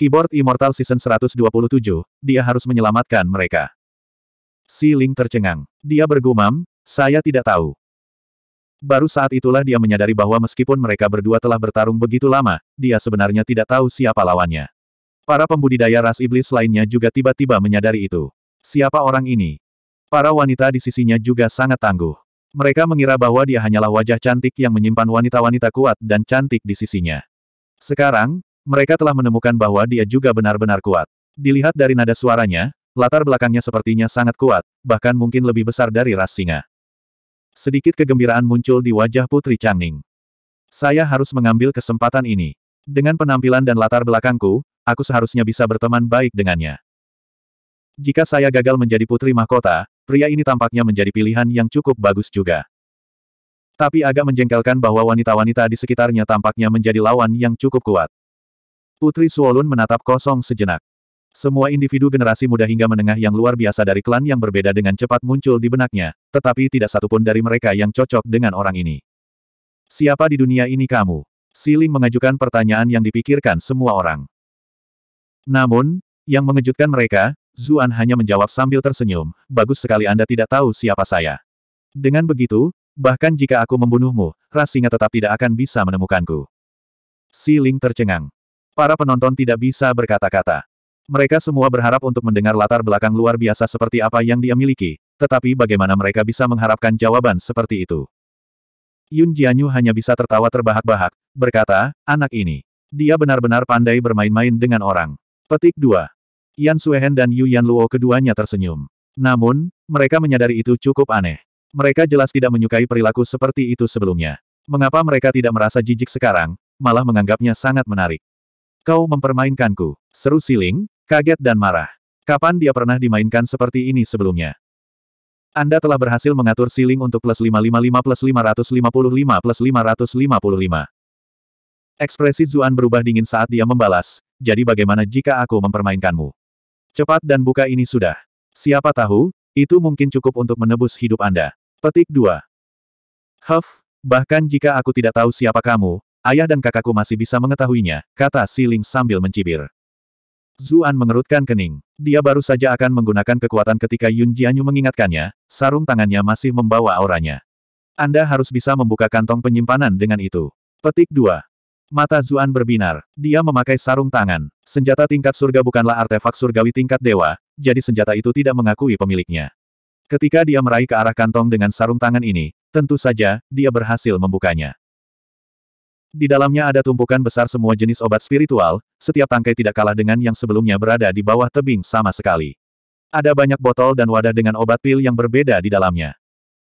Keyboard Immortal Season 127, dia harus menyelamatkan mereka. Si Ling tercengang. Dia bergumam, saya tidak tahu. Baru saat itulah dia menyadari bahwa meskipun mereka berdua telah bertarung begitu lama, dia sebenarnya tidak tahu siapa lawannya. Para pembudidaya ras iblis lainnya juga tiba-tiba menyadari itu. Siapa orang ini? Para wanita di sisinya juga sangat tangguh. Mereka mengira bahwa dia hanyalah wajah cantik yang menyimpan wanita-wanita kuat dan cantik di sisinya. Sekarang, mereka telah menemukan bahwa dia juga benar-benar kuat. Dilihat dari nada suaranya, latar belakangnya sepertinya sangat kuat, bahkan mungkin lebih besar dari ras singa. Sedikit kegembiraan muncul di wajah Putri Changning. Saya harus mengambil kesempatan ini. Dengan penampilan dan latar belakangku, aku seharusnya bisa berteman baik dengannya. Jika saya gagal menjadi putri mahkota, pria ini tampaknya menjadi pilihan yang cukup bagus juga. Tapi agak menjengkelkan bahwa wanita-wanita di sekitarnya tampaknya menjadi lawan yang cukup kuat. Putri Suolun menatap kosong sejenak. Semua individu generasi muda hingga menengah yang luar biasa dari klan yang berbeda dengan cepat muncul di benaknya, tetapi tidak satupun dari mereka yang cocok dengan orang ini. Siapa di dunia ini kamu? Siling mengajukan pertanyaan yang dipikirkan semua orang. Namun, yang mengejutkan mereka, Zuan hanya menjawab sambil tersenyum, bagus sekali Anda tidak tahu siapa saya. Dengan begitu, bahkan jika aku membunuhmu, Rasinga tetap tidak akan bisa menemukanku. Siling tercengang. Para penonton tidak bisa berkata-kata. Mereka semua berharap untuk mendengar latar belakang luar biasa seperti apa yang dia miliki, tetapi bagaimana mereka bisa mengharapkan jawaban seperti itu? Yun Jianyu hanya bisa tertawa terbahak-bahak, berkata, anak ini. Dia benar-benar pandai bermain-main dengan orang. Petik 2. Yan Suehen dan Yu Yan Luo keduanya tersenyum. Namun, mereka menyadari itu cukup aneh. Mereka jelas tidak menyukai perilaku seperti itu sebelumnya. Mengapa mereka tidak merasa jijik sekarang, malah menganggapnya sangat menarik. Kau mempermainkanku, seru Siling, kaget dan marah. Kapan dia pernah dimainkan seperti ini sebelumnya? Anda telah berhasil mengatur Siling untuk plus 555 plus 555 plus 555. Ekspresi Zuan berubah dingin saat dia membalas, jadi bagaimana jika aku mempermainkanmu? Cepat dan buka ini sudah. Siapa tahu, itu mungkin cukup untuk menebus hidup Anda. Petik 2. Huff, bahkan jika aku tidak tahu siapa kamu, Ayah dan kakakku masih bisa mengetahuinya, kata Siling sambil mencibir. Zuan mengerutkan kening. Dia baru saja akan menggunakan kekuatan ketika Yun Jianyu mengingatkannya, sarung tangannya masih membawa auranya. Anda harus bisa membuka kantong penyimpanan dengan itu. Petik 2. Mata Zuan berbinar. Dia memakai sarung tangan. Senjata tingkat surga bukanlah artefak surgawi tingkat dewa, jadi senjata itu tidak mengakui pemiliknya. Ketika dia meraih ke arah kantong dengan sarung tangan ini, tentu saja, dia berhasil membukanya. Di dalamnya ada tumpukan besar semua jenis obat spiritual, setiap tangkai tidak kalah dengan yang sebelumnya berada di bawah tebing sama sekali. Ada banyak botol dan wadah dengan obat pil yang berbeda di dalamnya.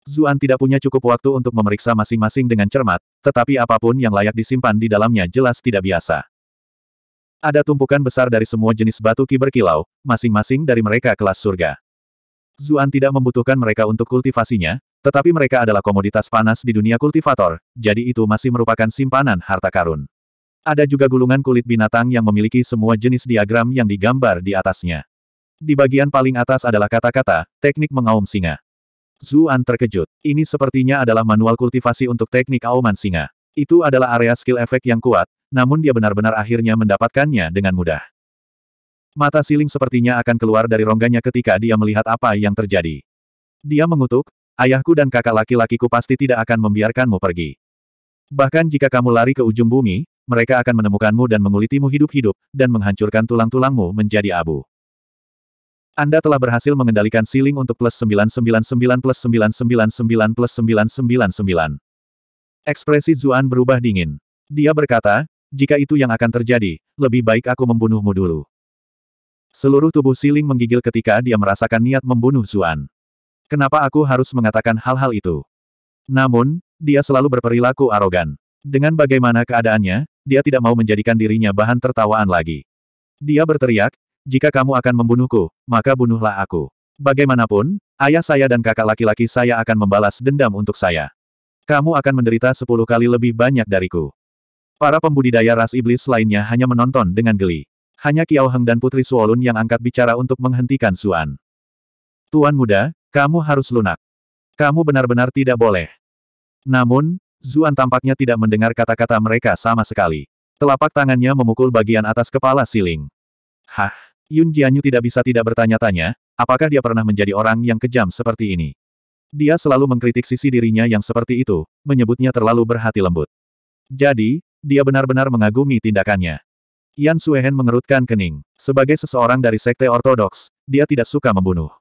Zuan tidak punya cukup waktu untuk memeriksa masing-masing dengan cermat, tetapi apapun yang layak disimpan di dalamnya jelas tidak biasa. Ada tumpukan besar dari semua jenis batu ki berkilau, masing-masing dari mereka kelas surga. Zuan tidak membutuhkan mereka untuk kultivasinya, tetapi mereka adalah komoditas panas di dunia kultivator, jadi itu masih merupakan simpanan harta karun. Ada juga gulungan kulit binatang yang memiliki semua jenis diagram yang digambar di atasnya. Di bagian paling atas adalah kata-kata, teknik mengaum singa. Zuan terkejut. Ini sepertinya adalah manual kultivasi untuk teknik auman singa. Itu adalah area skill efek yang kuat, namun dia benar-benar akhirnya mendapatkannya dengan mudah. Mata siling sepertinya akan keluar dari rongganya ketika dia melihat apa yang terjadi. Dia mengutuk, Ayahku dan kakak laki-lakiku pasti tidak akan membiarkanmu pergi. Bahkan jika kamu lari ke ujung bumi, mereka akan menemukanmu dan mengulitimu hidup-hidup, dan menghancurkan tulang-tulangmu menjadi abu. Anda telah berhasil mengendalikan siling untuk plus 999 plus 999 plus 999. Ekspresi Zuan berubah dingin. Dia berkata, jika itu yang akan terjadi, lebih baik aku membunuhmu dulu. Seluruh tubuh Siling menggigil ketika dia merasakan niat membunuh Zuan. Kenapa aku harus mengatakan hal-hal itu? Namun, dia selalu berperilaku arogan. Dengan bagaimana keadaannya, dia tidak mau menjadikan dirinya bahan tertawaan lagi. Dia berteriak, jika kamu akan membunuhku, maka bunuhlah aku. Bagaimanapun, ayah saya dan kakak laki-laki saya akan membalas dendam untuk saya. Kamu akan menderita sepuluh kali lebih banyak dariku. Para pembudidaya ras iblis lainnya hanya menonton dengan geli. Hanya Kiao Heng dan Putri Suolun yang angkat bicara untuk menghentikan Suan. Tuan muda, kamu harus lunak. Kamu benar-benar tidak boleh. Namun, Zuan tampaknya tidak mendengar kata-kata mereka sama sekali. Telapak tangannya memukul bagian atas kepala Siling. Hah, Yun Jianyu tidak bisa tidak bertanya-tanya, apakah dia pernah menjadi orang yang kejam seperti ini. Dia selalu mengkritik sisi dirinya yang seperti itu, menyebutnya terlalu berhati lembut. Jadi, dia benar-benar mengagumi tindakannya. Yan Suehen mengerutkan kening. Sebagai seseorang dari sekte ortodoks, dia tidak suka membunuh.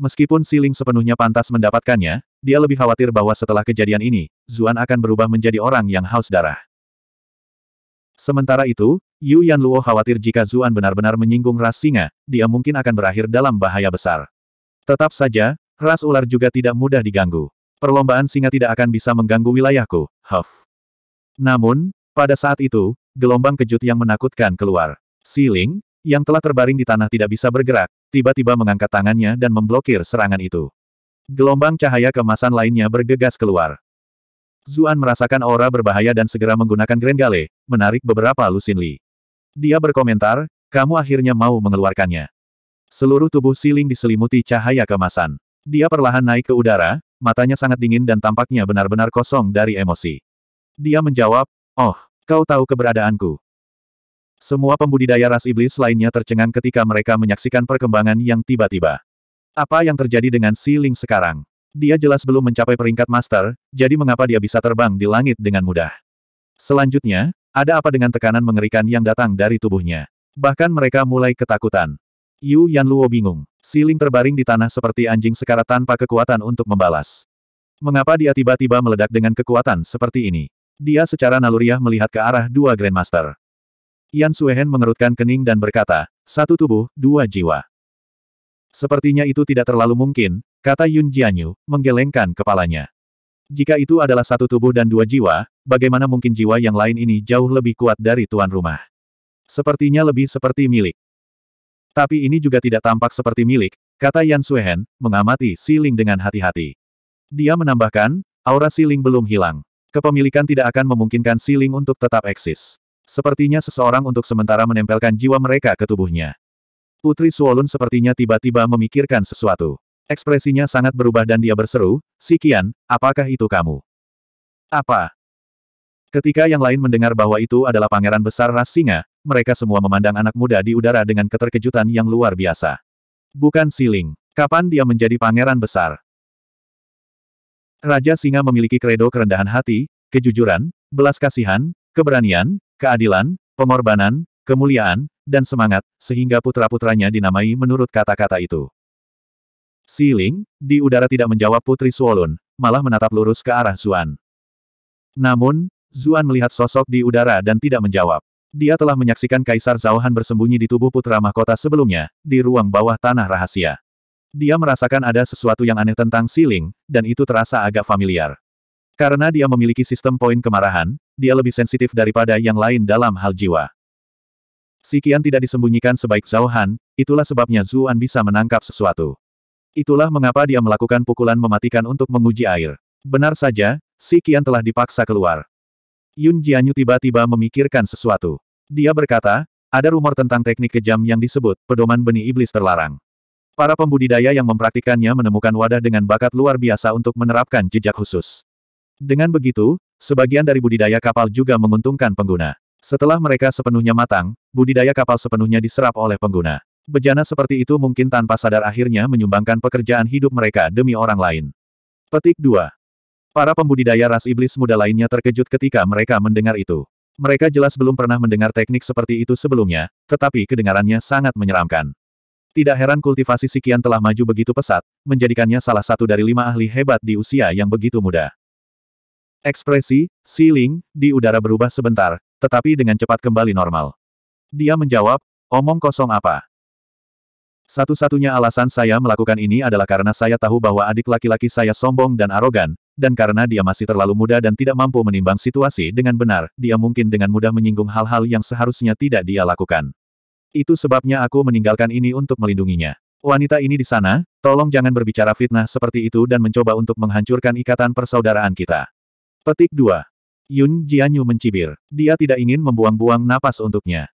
Meskipun Siling sepenuhnya pantas mendapatkannya, dia lebih khawatir bahwa setelah kejadian ini, Zuan akan berubah menjadi orang yang haus darah. Sementara itu, Yu Yan Luo khawatir jika Zuan benar-benar menyinggung ras singa, dia mungkin akan berakhir dalam bahaya besar. Tetap saja, ras ular juga tidak mudah diganggu. Perlombaan singa tidak akan bisa mengganggu wilayahku, Huff. Namun, pada saat itu, gelombang kejut yang menakutkan keluar. Siling, yang telah terbaring di tanah tidak bisa bergerak, tiba-tiba mengangkat tangannya dan memblokir serangan itu. Gelombang cahaya kemasan lainnya bergegas keluar. Zuan merasakan aura berbahaya dan segera menggunakan Grand Gale, menarik beberapa Lusin Li. Dia berkomentar, kamu akhirnya mau mengeluarkannya. Seluruh tubuh Siling diselimuti cahaya kemasan. Dia perlahan naik ke udara, matanya sangat dingin dan tampaknya benar-benar kosong dari emosi. Dia menjawab, Oh, kau tahu keberadaanku. Semua pembudidaya ras iblis lainnya tercengang ketika mereka menyaksikan perkembangan yang tiba-tiba. Apa yang terjadi dengan Si Ling sekarang? Dia jelas belum mencapai peringkat master, jadi mengapa dia bisa terbang di langit dengan mudah? Selanjutnya, ada apa dengan tekanan mengerikan yang datang dari tubuhnya? Bahkan mereka mulai ketakutan. Yu Yan Luo bingung. Si Ling terbaring di tanah seperti anjing sekarat tanpa kekuatan untuk membalas. Mengapa dia tiba-tiba meledak dengan kekuatan seperti ini? Dia secara naluriah melihat ke arah dua Grandmaster. Yan Suehen mengerutkan kening dan berkata, satu tubuh, dua jiwa. Sepertinya itu tidak terlalu mungkin, kata Yun Jianyu, menggelengkan kepalanya. Jika itu adalah satu tubuh dan dua jiwa, bagaimana mungkin jiwa yang lain ini jauh lebih kuat dari tuan rumah? Sepertinya lebih seperti milik. Tapi ini juga tidak tampak seperti milik, kata Yan Suehen, mengamati Siling dengan hati-hati. Dia menambahkan, aura Siling belum hilang. Kepemilikan tidak akan memungkinkan Siling untuk tetap eksis. Sepertinya seseorang untuk sementara menempelkan jiwa mereka ke tubuhnya. Putri Suolun sepertinya tiba-tiba memikirkan sesuatu. Ekspresinya sangat berubah dan dia berseru, Sikian, apakah itu kamu? Apa? Ketika yang lain mendengar bahwa itu adalah pangeran besar ras singa, mereka semua memandang anak muda di udara dengan keterkejutan yang luar biasa. Bukan siling. Kapan dia menjadi pangeran besar? Raja singa memiliki kredo kerendahan hati, kejujuran, belas kasihan, keberanian, keadilan, pengorbanan, kemuliaan, dan semangat, sehingga putra-putranya dinamai menurut kata-kata itu. Si Ling, di udara tidak menjawab Putri Suolun, malah menatap lurus ke arah Zuan. Namun, Zuan melihat sosok di udara dan tidak menjawab. Dia telah menyaksikan Kaisar Zauhan bersembunyi di tubuh putra mahkota sebelumnya, di ruang bawah tanah rahasia. Dia merasakan ada sesuatu yang aneh tentang Siling, dan itu terasa agak familiar. Karena dia memiliki sistem poin kemarahan, dia lebih sensitif daripada yang lain dalam hal jiwa. Sikian tidak disembunyikan sebaik Zhao Han, itulah sebabnya Zuan bisa menangkap sesuatu. Itulah mengapa dia melakukan pukulan mematikan untuk menguji air. Benar saja, Sikian telah dipaksa keluar. Yun Jianyu tiba-tiba memikirkan sesuatu. Dia berkata, ada rumor tentang teknik kejam yang disebut pedoman benih iblis terlarang. Para pembudidaya yang mempraktikannya menemukan wadah dengan bakat luar biasa untuk menerapkan jejak khusus. Dengan begitu, Sebagian dari budidaya kapal juga menguntungkan pengguna. Setelah mereka sepenuhnya matang, budidaya kapal sepenuhnya diserap oleh pengguna. Bejana seperti itu mungkin tanpa sadar akhirnya menyumbangkan pekerjaan hidup mereka demi orang lain. Petik 2. Para pembudidaya ras iblis muda lainnya terkejut ketika mereka mendengar itu. Mereka jelas belum pernah mendengar teknik seperti itu sebelumnya, tetapi kedengarannya sangat menyeramkan. Tidak heran kultivasi Sikian telah maju begitu pesat, menjadikannya salah satu dari lima ahli hebat di usia yang begitu muda. Ekspresi, Si di udara berubah sebentar, tetapi dengan cepat kembali normal. Dia menjawab, omong kosong apa? Satu-satunya alasan saya melakukan ini adalah karena saya tahu bahwa adik laki-laki saya sombong dan arogan, dan karena dia masih terlalu muda dan tidak mampu menimbang situasi dengan benar, dia mungkin dengan mudah menyinggung hal-hal yang seharusnya tidak dia lakukan. Itu sebabnya aku meninggalkan ini untuk melindunginya. Wanita ini di sana, tolong jangan berbicara fitnah seperti itu dan mencoba untuk menghancurkan ikatan persaudaraan kita. Petik 2. Yun Jianyu mencibir. Dia tidak ingin membuang-buang napas untuknya.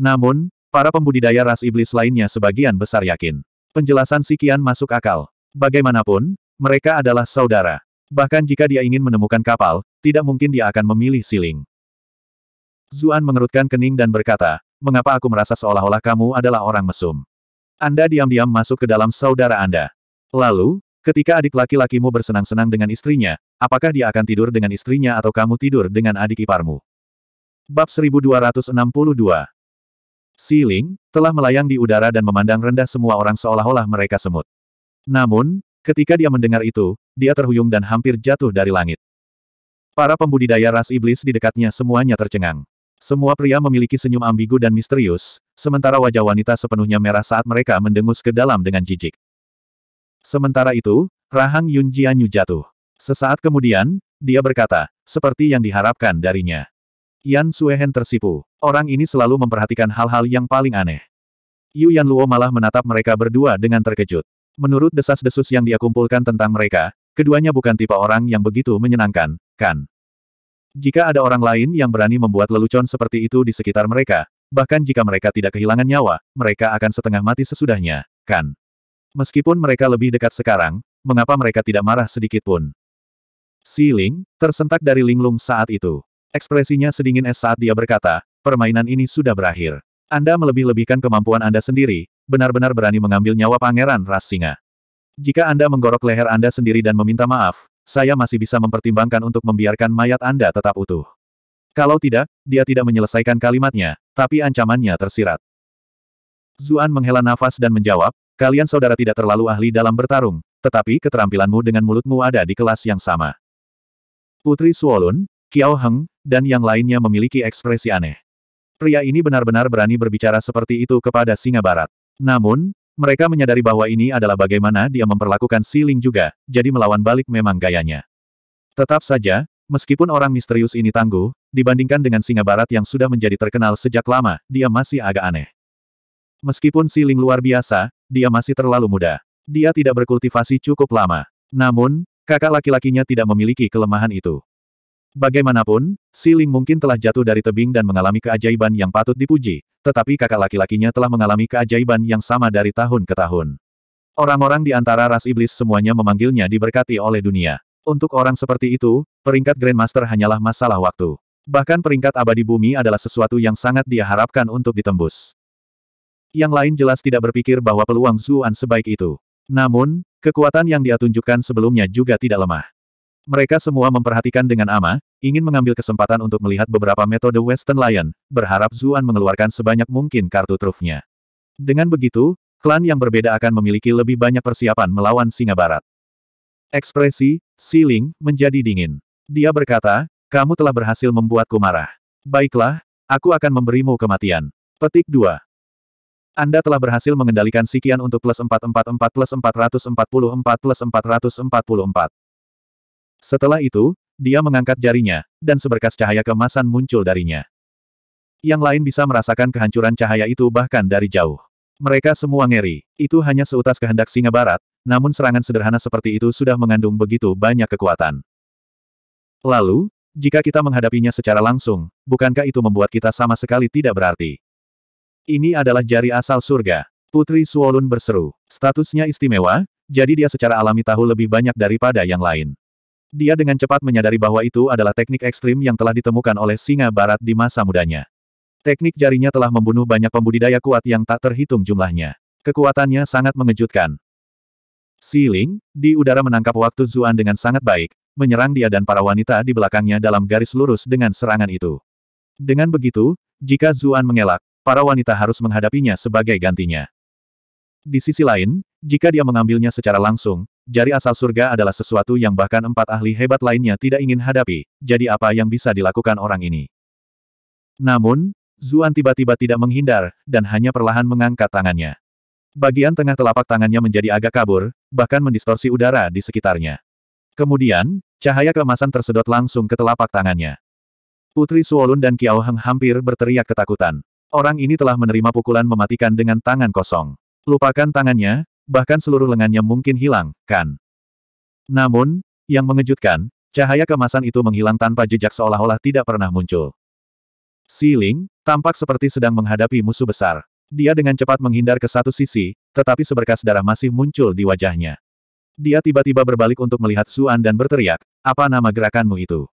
Namun, para pembudidaya ras iblis lainnya sebagian besar yakin. Penjelasan Sikian masuk akal. Bagaimanapun, mereka adalah saudara. Bahkan jika dia ingin menemukan kapal, tidak mungkin dia akan memilih Siling. Zuan mengerutkan kening dan berkata, mengapa aku merasa seolah-olah kamu adalah orang mesum? Anda diam-diam masuk ke dalam saudara Anda. Lalu, Ketika adik laki-lakimu bersenang-senang dengan istrinya, apakah dia akan tidur dengan istrinya atau kamu tidur dengan adik iparmu? Bab 1262 Siling, telah melayang di udara dan memandang rendah semua orang seolah-olah mereka semut. Namun, ketika dia mendengar itu, dia terhuyung dan hampir jatuh dari langit. Para pembudidaya ras iblis di dekatnya semuanya tercengang. Semua pria memiliki senyum ambigu dan misterius, sementara wajah wanita sepenuhnya merah saat mereka mendengus ke dalam dengan jijik. Sementara itu, Rahang Yun Jianyu jatuh. Sesaat kemudian, dia berkata, seperti yang diharapkan darinya. Yan Suehen tersipu. Orang ini selalu memperhatikan hal-hal yang paling aneh. Yu Yan Luo malah menatap mereka berdua dengan terkejut. Menurut desas-desus yang dia kumpulkan tentang mereka, keduanya bukan tipe orang yang begitu menyenangkan, kan? Jika ada orang lain yang berani membuat lelucon seperti itu di sekitar mereka, bahkan jika mereka tidak kehilangan nyawa, mereka akan setengah mati sesudahnya, kan? Meskipun mereka lebih dekat sekarang, mengapa mereka tidak marah sedikit pun? Si Ling, tersentak dari linglung saat itu. Ekspresinya sedingin es saat dia berkata, permainan ini sudah berakhir. Anda melebih-lebihkan kemampuan Anda sendiri, benar-benar berani mengambil nyawa pangeran ras singa. Jika Anda menggorok leher Anda sendiri dan meminta maaf, saya masih bisa mempertimbangkan untuk membiarkan mayat Anda tetap utuh. Kalau tidak, dia tidak menyelesaikan kalimatnya, tapi ancamannya tersirat. Zuan menghela nafas dan menjawab, Kalian saudara tidak terlalu ahli dalam bertarung, tetapi keterampilanmu dengan mulutmu ada di kelas yang sama. Putri Suolun, Kiao Heng, dan yang lainnya memiliki ekspresi aneh. Pria ini benar-benar berani berbicara seperti itu kepada singa barat. Namun, mereka menyadari bahwa ini adalah bagaimana dia memperlakukan Si Ling juga, jadi melawan balik memang gayanya. Tetap saja, meskipun orang misterius ini tangguh, dibandingkan dengan singa barat yang sudah menjadi terkenal sejak lama, dia masih agak aneh. Meskipun siling luar biasa, dia masih terlalu muda. Dia tidak berkultivasi cukup lama. Namun, kakak laki-lakinya tidak memiliki kelemahan itu. Bagaimanapun, siling mungkin telah jatuh dari tebing dan mengalami keajaiban yang patut dipuji, tetapi kakak laki-lakinya telah mengalami keajaiban yang sama dari tahun ke tahun. Orang-orang di antara ras iblis semuanya memanggilnya diberkati oleh dunia. Untuk orang seperti itu, peringkat Grandmaster hanyalah masalah waktu. Bahkan peringkat abadi bumi adalah sesuatu yang sangat dia harapkan untuk ditembus. Yang lain jelas tidak berpikir bahwa peluang Zuan sebaik itu. Namun, kekuatan yang dia tunjukkan sebelumnya juga tidak lemah. Mereka semua memperhatikan dengan ama, ingin mengambil kesempatan untuk melihat beberapa metode Western Lion, berharap Zuan mengeluarkan sebanyak mungkin kartu trufnya. Dengan begitu, klan yang berbeda akan memiliki lebih banyak persiapan melawan Singa Barat. Ekspresi, Siling, menjadi dingin. Dia berkata, kamu telah berhasil membuatku marah. Baiklah, aku akan memberimu kematian. Petik 2. Anda telah berhasil mengendalikan Sikian untuk plus 444 plus 444 plus 444. Setelah itu, dia mengangkat jarinya, dan seberkas cahaya kemasan muncul darinya. Yang lain bisa merasakan kehancuran cahaya itu bahkan dari jauh. Mereka semua ngeri. Itu hanya seutas kehendak singa barat, namun serangan sederhana seperti itu sudah mengandung begitu banyak kekuatan. Lalu, jika kita menghadapinya secara langsung, bukankah itu membuat kita sama sekali tidak berarti? Ini adalah jari asal surga. Putri Suolun berseru. Statusnya istimewa, jadi dia secara alami tahu lebih banyak daripada yang lain. Dia dengan cepat menyadari bahwa itu adalah teknik ekstrim yang telah ditemukan oleh singa barat di masa mudanya. Teknik jarinya telah membunuh banyak pembudidaya kuat yang tak terhitung jumlahnya. Kekuatannya sangat mengejutkan. Si Ling, di udara menangkap waktu Zuan dengan sangat baik, menyerang dia dan para wanita di belakangnya dalam garis lurus dengan serangan itu. Dengan begitu, jika Zuan mengelak, para wanita harus menghadapinya sebagai gantinya. Di sisi lain, jika dia mengambilnya secara langsung, jari asal surga adalah sesuatu yang bahkan empat ahli hebat lainnya tidak ingin hadapi, jadi apa yang bisa dilakukan orang ini? Namun, Zuan tiba-tiba tidak menghindar, dan hanya perlahan mengangkat tangannya. Bagian tengah telapak tangannya menjadi agak kabur, bahkan mendistorsi udara di sekitarnya. Kemudian, cahaya kemasan tersedot langsung ke telapak tangannya. Putri Suolun dan Kiao Heng hampir berteriak ketakutan. Orang ini telah menerima pukulan mematikan dengan tangan kosong. Lupakan tangannya, bahkan seluruh lengannya mungkin hilang, kan? Namun, yang mengejutkan, cahaya kemasan itu menghilang tanpa jejak seolah-olah tidak pernah muncul. Siling, tampak seperti sedang menghadapi musuh besar. Dia dengan cepat menghindar ke satu sisi, tetapi seberkas darah masih muncul di wajahnya. Dia tiba-tiba berbalik untuk melihat Suan dan berteriak, apa nama gerakanmu itu?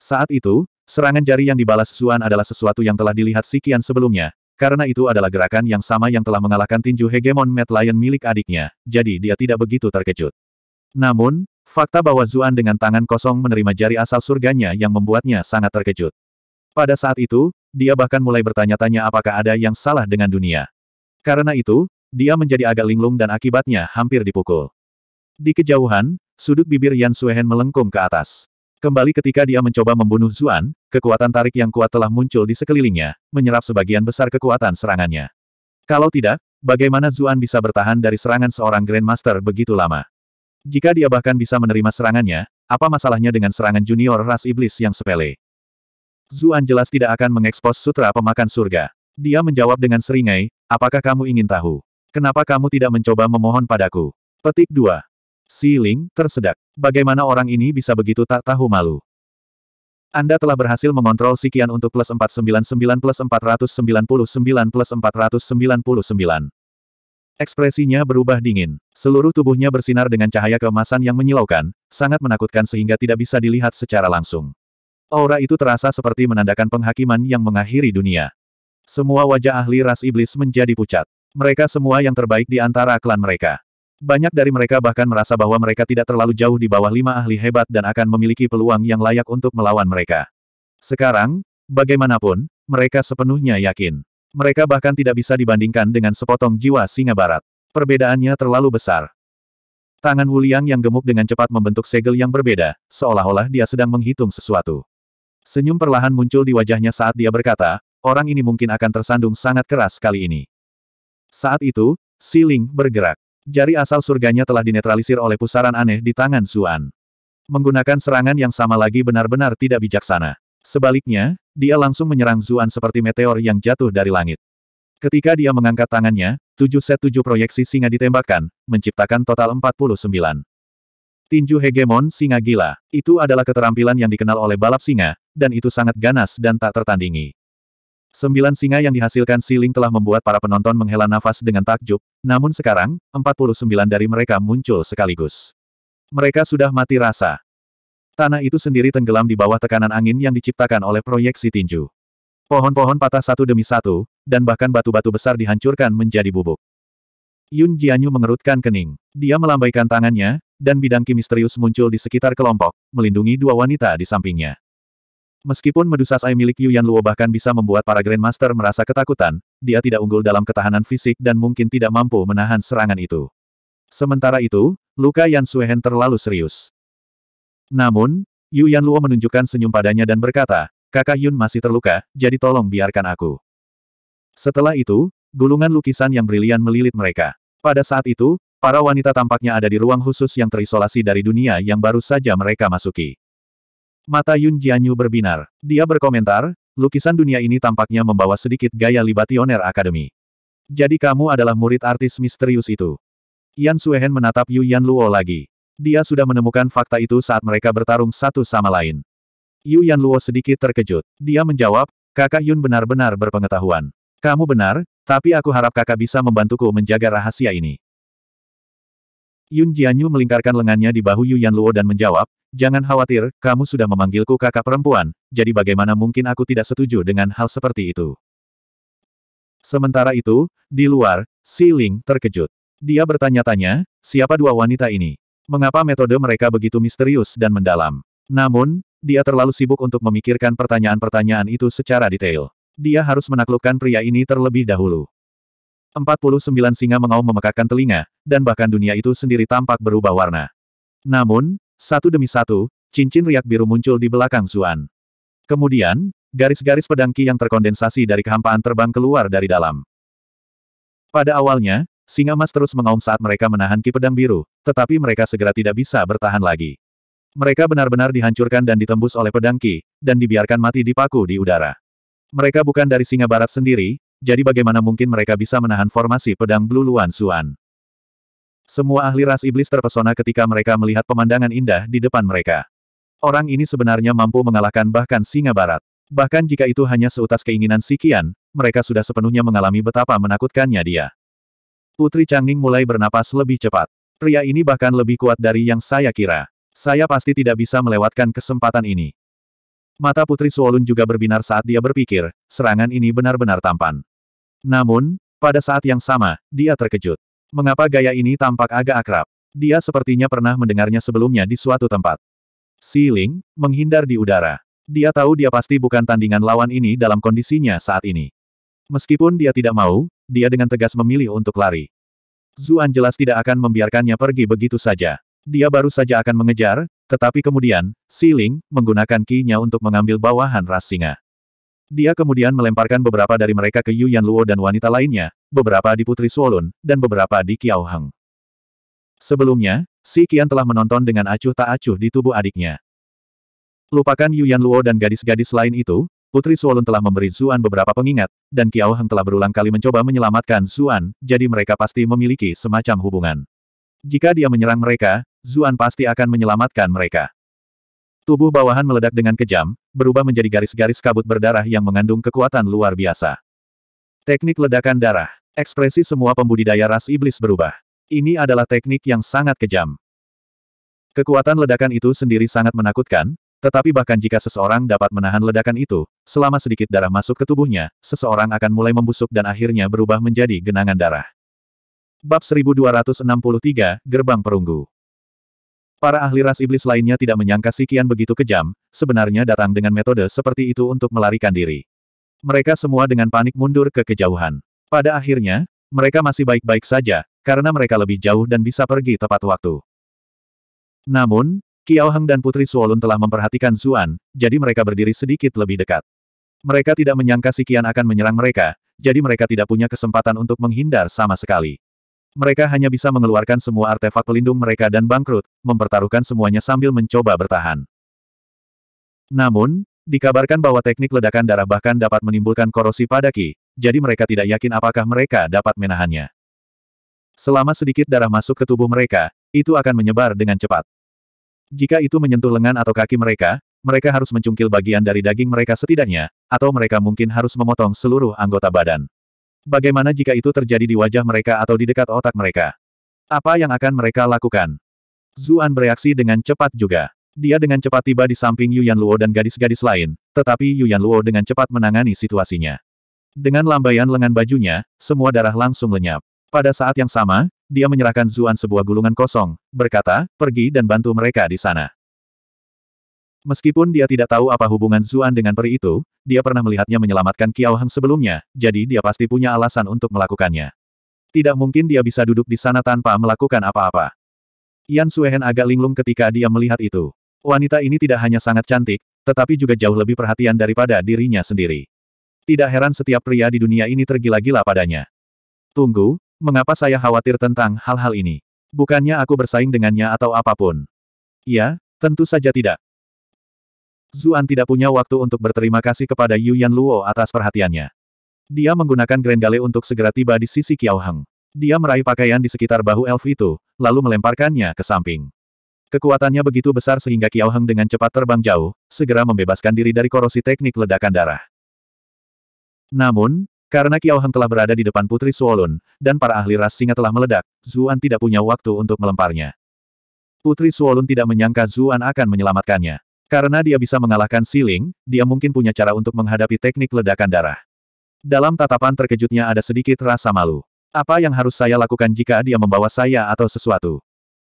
Saat itu, Serangan jari yang dibalas Zuan adalah sesuatu yang telah dilihat Sikian sebelumnya, karena itu adalah gerakan yang sama yang telah mengalahkan tinju hegemon Mad Lion milik adiknya, jadi dia tidak begitu terkejut. Namun, fakta bahwa Zuan dengan tangan kosong menerima jari asal surganya yang membuatnya sangat terkejut. Pada saat itu, dia bahkan mulai bertanya-tanya apakah ada yang salah dengan dunia. Karena itu, dia menjadi agak linglung dan akibatnya hampir dipukul. Di kejauhan, sudut bibir Yan Suehen melengkung ke atas. Kembali ketika dia mencoba membunuh Zuan, kekuatan tarik yang kuat telah muncul di sekelilingnya, menyerap sebagian besar kekuatan serangannya. Kalau tidak, bagaimana Zuan bisa bertahan dari serangan seorang Grandmaster begitu lama? Jika dia bahkan bisa menerima serangannya, apa masalahnya dengan serangan junior ras iblis yang sepele? Zuan jelas tidak akan mengekspos sutra pemakan surga. Dia menjawab dengan seringai, apakah kamu ingin tahu? Kenapa kamu tidak mencoba memohon padaku? Petik 2. Si Ling tersedak. Bagaimana orang ini bisa begitu tak tahu malu? Anda telah berhasil mengontrol Sikian untuk plus 499 plus 499 plus 499. Ekspresinya berubah dingin. Seluruh tubuhnya bersinar dengan cahaya keemasan yang menyilaukan, sangat menakutkan sehingga tidak bisa dilihat secara langsung. Aura itu terasa seperti menandakan penghakiman yang mengakhiri dunia. Semua wajah ahli ras iblis menjadi pucat. Mereka semua yang terbaik di antara klan mereka. Banyak dari mereka bahkan merasa bahwa mereka tidak terlalu jauh di bawah lima ahli hebat dan akan memiliki peluang yang layak untuk melawan mereka. Sekarang, bagaimanapun, mereka sepenuhnya yakin. Mereka bahkan tidak bisa dibandingkan dengan sepotong jiwa singa barat. Perbedaannya terlalu besar. Tangan Wuliang yang gemuk dengan cepat membentuk segel yang berbeda, seolah-olah dia sedang menghitung sesuatu. Senyum perlahan muncul di wajahnya saat dia berkata, orang ini mungkin akan tersandung sangat keras kali ini. Saat itu, Siling bergerak. Jari asal surganya telah dinetralisir oleh pusaran aneh di tangan Zuan. Menggunakan serangan yang sama lagi benar-benar tidak bijaksana. Sebaliknya, dia langsung menyerang Zuan seperti meteor yang jatuh dari langit. Ketika dia mengangkat tangannya, tujuh set tujuh proyeksi singa ditembakkan, menciptakan total 49. Tinju hegemon singa gila, itu adalah keterampilan yang dikenal oleh balap singa, dan itu sangat ganas dan tak tertandingi. Sembilan singa yang dihasilkan siling telah membuat para penonton menghela nafas dengan takjub, namun sekarang, 49 dari mereka muncul sekaligus. Mereka sudah mati rasa. Tanah itu sendiri tenggelam di bawah tekanan angin yang diciptakan oleh proyeksi tinju. Pohon-pohon patah satu demi satu, dan bahkan batu-batu besar dihancurkan menjadi bubuk. Yun Jianyu mengerutkan kening. Dia melambaikan tangannya, dan bidang misterius muncul di sekitar kelompok, melindungi dua wanita di sampingnya. Meskipun Medusa Sai milik Yuan Luo bahkan bisa membuat para Grandmaster merasa ketakutan, dia tidak unggul dalam ketahanan fisik dan mungkin tidak mampu menahan serangan itu. Sementara itu, luka Yan Suehen terlalu serius. Namun, Yu Yan Luo menunjukkan senyum padanya dan berkata, kakak Yun masih terluka, jadi tolong biarkan aku. Setelah itu, gulungan lukisan yang brilian melilit mereka. Pada saat itu, para wanita tampaknya ada di ruang khusus yang terisolasi dari dunia yang baru saja mereka masuki. Mata Yun Jianyu berbinar. Dia berkomentar, lukisan dunia ini tampaknya membawa sedikit gaya Libationer Academy. Jadi kamu adalah murid artis misterius itu. Yan Suehen menatap Yu Yan Luo lagi. Dia sudah menemukan fakta itu saat mereka bertarung satu sama lain. Yu Yan Luo sedikit terkejut. Dia menjawab, kakak Yun benar-benar berpengetahuan. Kamu benar, tapi aku harap kakak bisa membantuku menjaga rahasia ini. Yun Jianyu melingkarkan lengannya di bahu Yu Yan Luo dan menjawab, Jangan khawatir, kamu sudah memanggilku kakak perempuan, jadi bagaimana mungkin aku tidak setuju dengan hal seperti itu. Sementara itu, di luar, Si Ling terkejut. Dia bertanya-tanya, siapa dua wanita ini? Mengapa metode mereka begitu misterius dan mendalam? Namun, dia terlalu sibuk untuk memikirkan pertanyaan-pertanyaan itu secara detail. Dia harus menaklukkan pria ini terlebih dahulu. 49 singa mengaum memekakkan telinga, dan bahkan dunia itu sendiri tampak berubah warna. Namun, satu demi satu, cincin riak biru muncul di belakang Zuan. Kemudian, garis-garis pedangki yang terkondensasi dari kehampaan terbang keluar dari dalam. Pada awalnya, singa mas terus mengaum saat mereka menahan ki pedang biru, tetapi mereka segera tidak bisa bertahan lagi. Mereka benar-benar dihancurkan dan ditembus oleh pedangki, dan dibiarkan mati dipaku di udara. Mereka bukan dari singa barat sendiri, jadi bagaimana mungkin mereka bisa menahan formasi pedang Blue Luan Suan? Semua ahli ras iblis terpesona ketika mereka melihat pemandangan indah di depan mereka. Orang ini sebenarnya mampu mengalahkan bahkan singa barat. Bahkan jika itu hanya seutas keinginan Sikian, mereka sudah sepenuhnya mengalami betapa menakutkannya dia. Putri Changning mulai bernapas lebih cepat. Pria ini bahkan lebih kuat dari yang saya kira. Saya pasti tidak bisa melewatkan kesempatan ini. Mata Putri Suolun juga berbinar saat dia berpikir, serangan ini benar-benar tampan. Namun, pada saat yang sama, dia terkejut. Mengapa gaya ini tampak agak akrab? Dia sepertinya pernah mendengarnya sebelumnya di suatu tempat. Si Ling, menghindar di udara. Dia tahu dia pasti bukan tandingan lawan ini dalam kondisinya saat ini. Meskipun dia tidak mau, dia dengan tegas memilih untuk lari. Zuan jelas tidak akan membiarkannya pergi begitu saja. Dia baru saja akan mengejar, tetapi kemudian, Si Ling, menggunakan kinya untuk mengambil bawahan ras singa. Dia kemudian melemparkan beberapa dari mereka ke Yu Yan Luo dan wanita lainnya, beberapa di Putri Suolun, dan beberapa di Kiao Heng. Sebelumnya, Si Kian telah menonton dengan acuh tak acuh di tubuh adiknya. Lupakan Yuan Luo dan gadis-gadis lain itu, Putri Suolun telah memberi Zuan beberapa pengingat, dan Kiao Heng telah berulang kali mencoba menyelamatkan Zuan, jadi mereka pasti memiliki semacam hubungan. Jika dia menyerang mereka, Zuan pasti akan menyelamatkan mereka. Tubuh bawahan meledak dengan kejam, berubah menjadi garis-garis kabut berdarah yang mengandung kekuatan luar biasa. Teknik ledakan darah. Ekspresi semua pembudidaya ras iblis berubah. Ini adalah teknik yang sangat kejam. Kekuatan ledakan itu sendiri sangat menakutkan, tetapi bahkan jika seseorang dapat menahan ledakan itu, selama sedikit darah masuk ke tubuhnya, seseorang akan mulai membusuk dan akhirnya berubah menjadi genangan darah. Bab 1263, Gerbang Perunggu Para ahli ras iblis lainnya tidak menyangka sekian begitu kejam, sebenarnya datang dengan metode seperti itu untuk melarikan diri. Mereka semua dengan panik mundur ke kejauhan. Pada akhirnya, mereka masih baik-baik saja, karena mereka lebih jauh dan bisa pergi tepat waktu. Namun, Kiao Heng dan Putri Suolun telah memperhatikan Zuan, jadi mereka berdiri sedikit lebih dekat. Mereka tidak menyangka si Kian akan menyerang mereka, jadi mereka tidak punya kesempatan untuk menghindar sama sekali. Mereka hanya bisa mengeluarkan semua artefak pelindung mereka dan bangkrut, mempertaruhkan semuanya sambil mencoba bertahan. Namun, Dikabarkan bahwa teknik ledakan darah bahkan dapat menimbulkan korosi pada Ki, jadi mereka tidak yakin apakah mereka dapat menahannya. Selama sedikit darah masuk ke tubuh mereka, itu akan menyebar dengan cepat. Jika itu menyentuh lengan atau kaki mereka, mereka harus mencungkil bagian dari daging mereka setidaknya, atau mereka mungkin harus memotong seluruh anggota badan. Bagaimana jika itu terjadi di wajah mereka atau di dekat otak mereka? Apa yang akan mereka lakukan? Zuan bereaksi dengan cepat juga. Dia dengan cepat tiba di samping Yuan Luo dan gadis-gadis lain, tetapi Yuan Luo dengan cepat menangani situasinya. Dengan lambaian lengan bajunya, semua darah langsung lenyap. Pada saat yang sama, dia menyerahkan Zuan sebuah gulungan kosong, berkata, pergi dan bantu mereka di sana. Meskipun dia tidak tahu apa hubungan Zuan dengan peri itu, dia pernah melihatnya menyelamatkan Kiao Heng sebelumnya, jadi dia pasti punya alasan untuk melakukannya. Tidak mungkin dia bisa duduk di sana tanpa melakukan apa-apa. Yan Suehen agak linglung ketika dia melihat itu. Wanita ini tidak hanya sangat cantik, tetapi juga jauh lebih perhatian daripada dirinya sendiri. Tidak heran setiap pria di dunia ini tergila-gila padanya. Tunggu, mengapa saya khawatir tentang hal-hal ini? Bukannya aku bersaing dengannya atau apapun. Ya, tentu saja tidak. Zuan tidak punya waktu untuk berterima kasih kepada Yu Yan Luo atas perhatiannya. Dia menggunakan Grand Gale untuk segera tiba di sisi Qiao Heng. Dia meraih pakaian di sekitar bahu elf itu, lalu melemparkannya ke samping. Kekuatannya begitu besar sehingga Kiao Heng dengan cepat terbang jauh, segera membebaskan diri dari korosi teknik ledakan darah. Namun, karena Kiao Heng telah berada di depan Putri Suolun, dan para ahli ras singa telah meledak, Zuan tidak punya waktu untuk melemparnya. Putri Suolun tidak menyangka Zuan akan menyelamatkannya. Karena dia bisa mengalahkan Siling, dia mungkin punya cara untuk menghadapi teknik ledakan darah. Dalam tatapan terkejutnya ada sedikit rasa malu. Apa yang harus saya lakukan jika dia membawa saya atau sesuatu?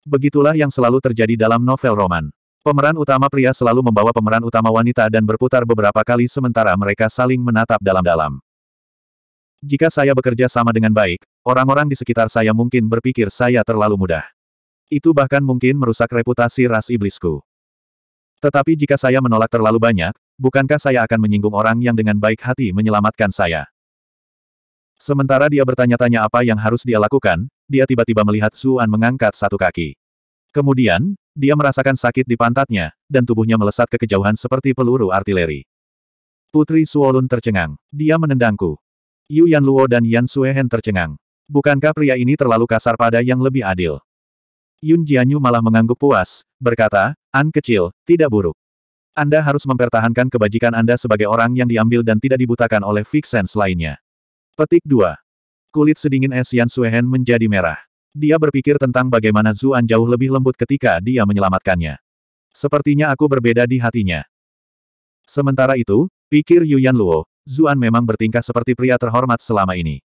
Begitulah yang selalu terjadi dalam novel roman. Pemeran utama pria selalu membawa pemeran utama wanita dan berputar beberapa kali sementara mereka saling menatap dalam-dalam. Jika saya bekerja sama dengan baik, orang-orang di sekitar saya mungkin berpikir saya terlalu mudah. Itu bahkan mungkin merusak reputasi ras iblisku. Tetapi jika saya menolak terlalu banyak, bukankah saya akan menyinggung orang yang dengan baik hati menyelamatkan saya? Sementara dia bertanya-tanya apa yang harus dia lakukan, dia tiba-tiba melihat Zuan mengangkat satu kaki. Kemudian, dia merasakan sakit di pantatnya, dan tubuhnya melesat ke kejauhan seperti peluru artileri. Putri Suolun tercengang. Dia menendangku. Yu Yan Luo dan Yan Suehen tercengang. Bukankah pria ini terlalu kasar pada yang lebih adil? Yun Jianyu malah mengangguk puas, berkata, An kecil, tidak buruk. Anda harus mempertahankan kebajikan Anda sebagai orang yang diambil dan tidak dibutakan oleh fixed sense lainnya. Petik 2. Kulit sedingin es Yan Suehen menjadi merah. Dia berpikir tentang bagaimana Zuan jauh lebih lembut ketika dia menyelamatkannya. Sepertinya aku berbeda di hatinya. Sementara itu, pikir Yuyan Luo, Zuan memang bertingkah seperti pria terhormat selama ini.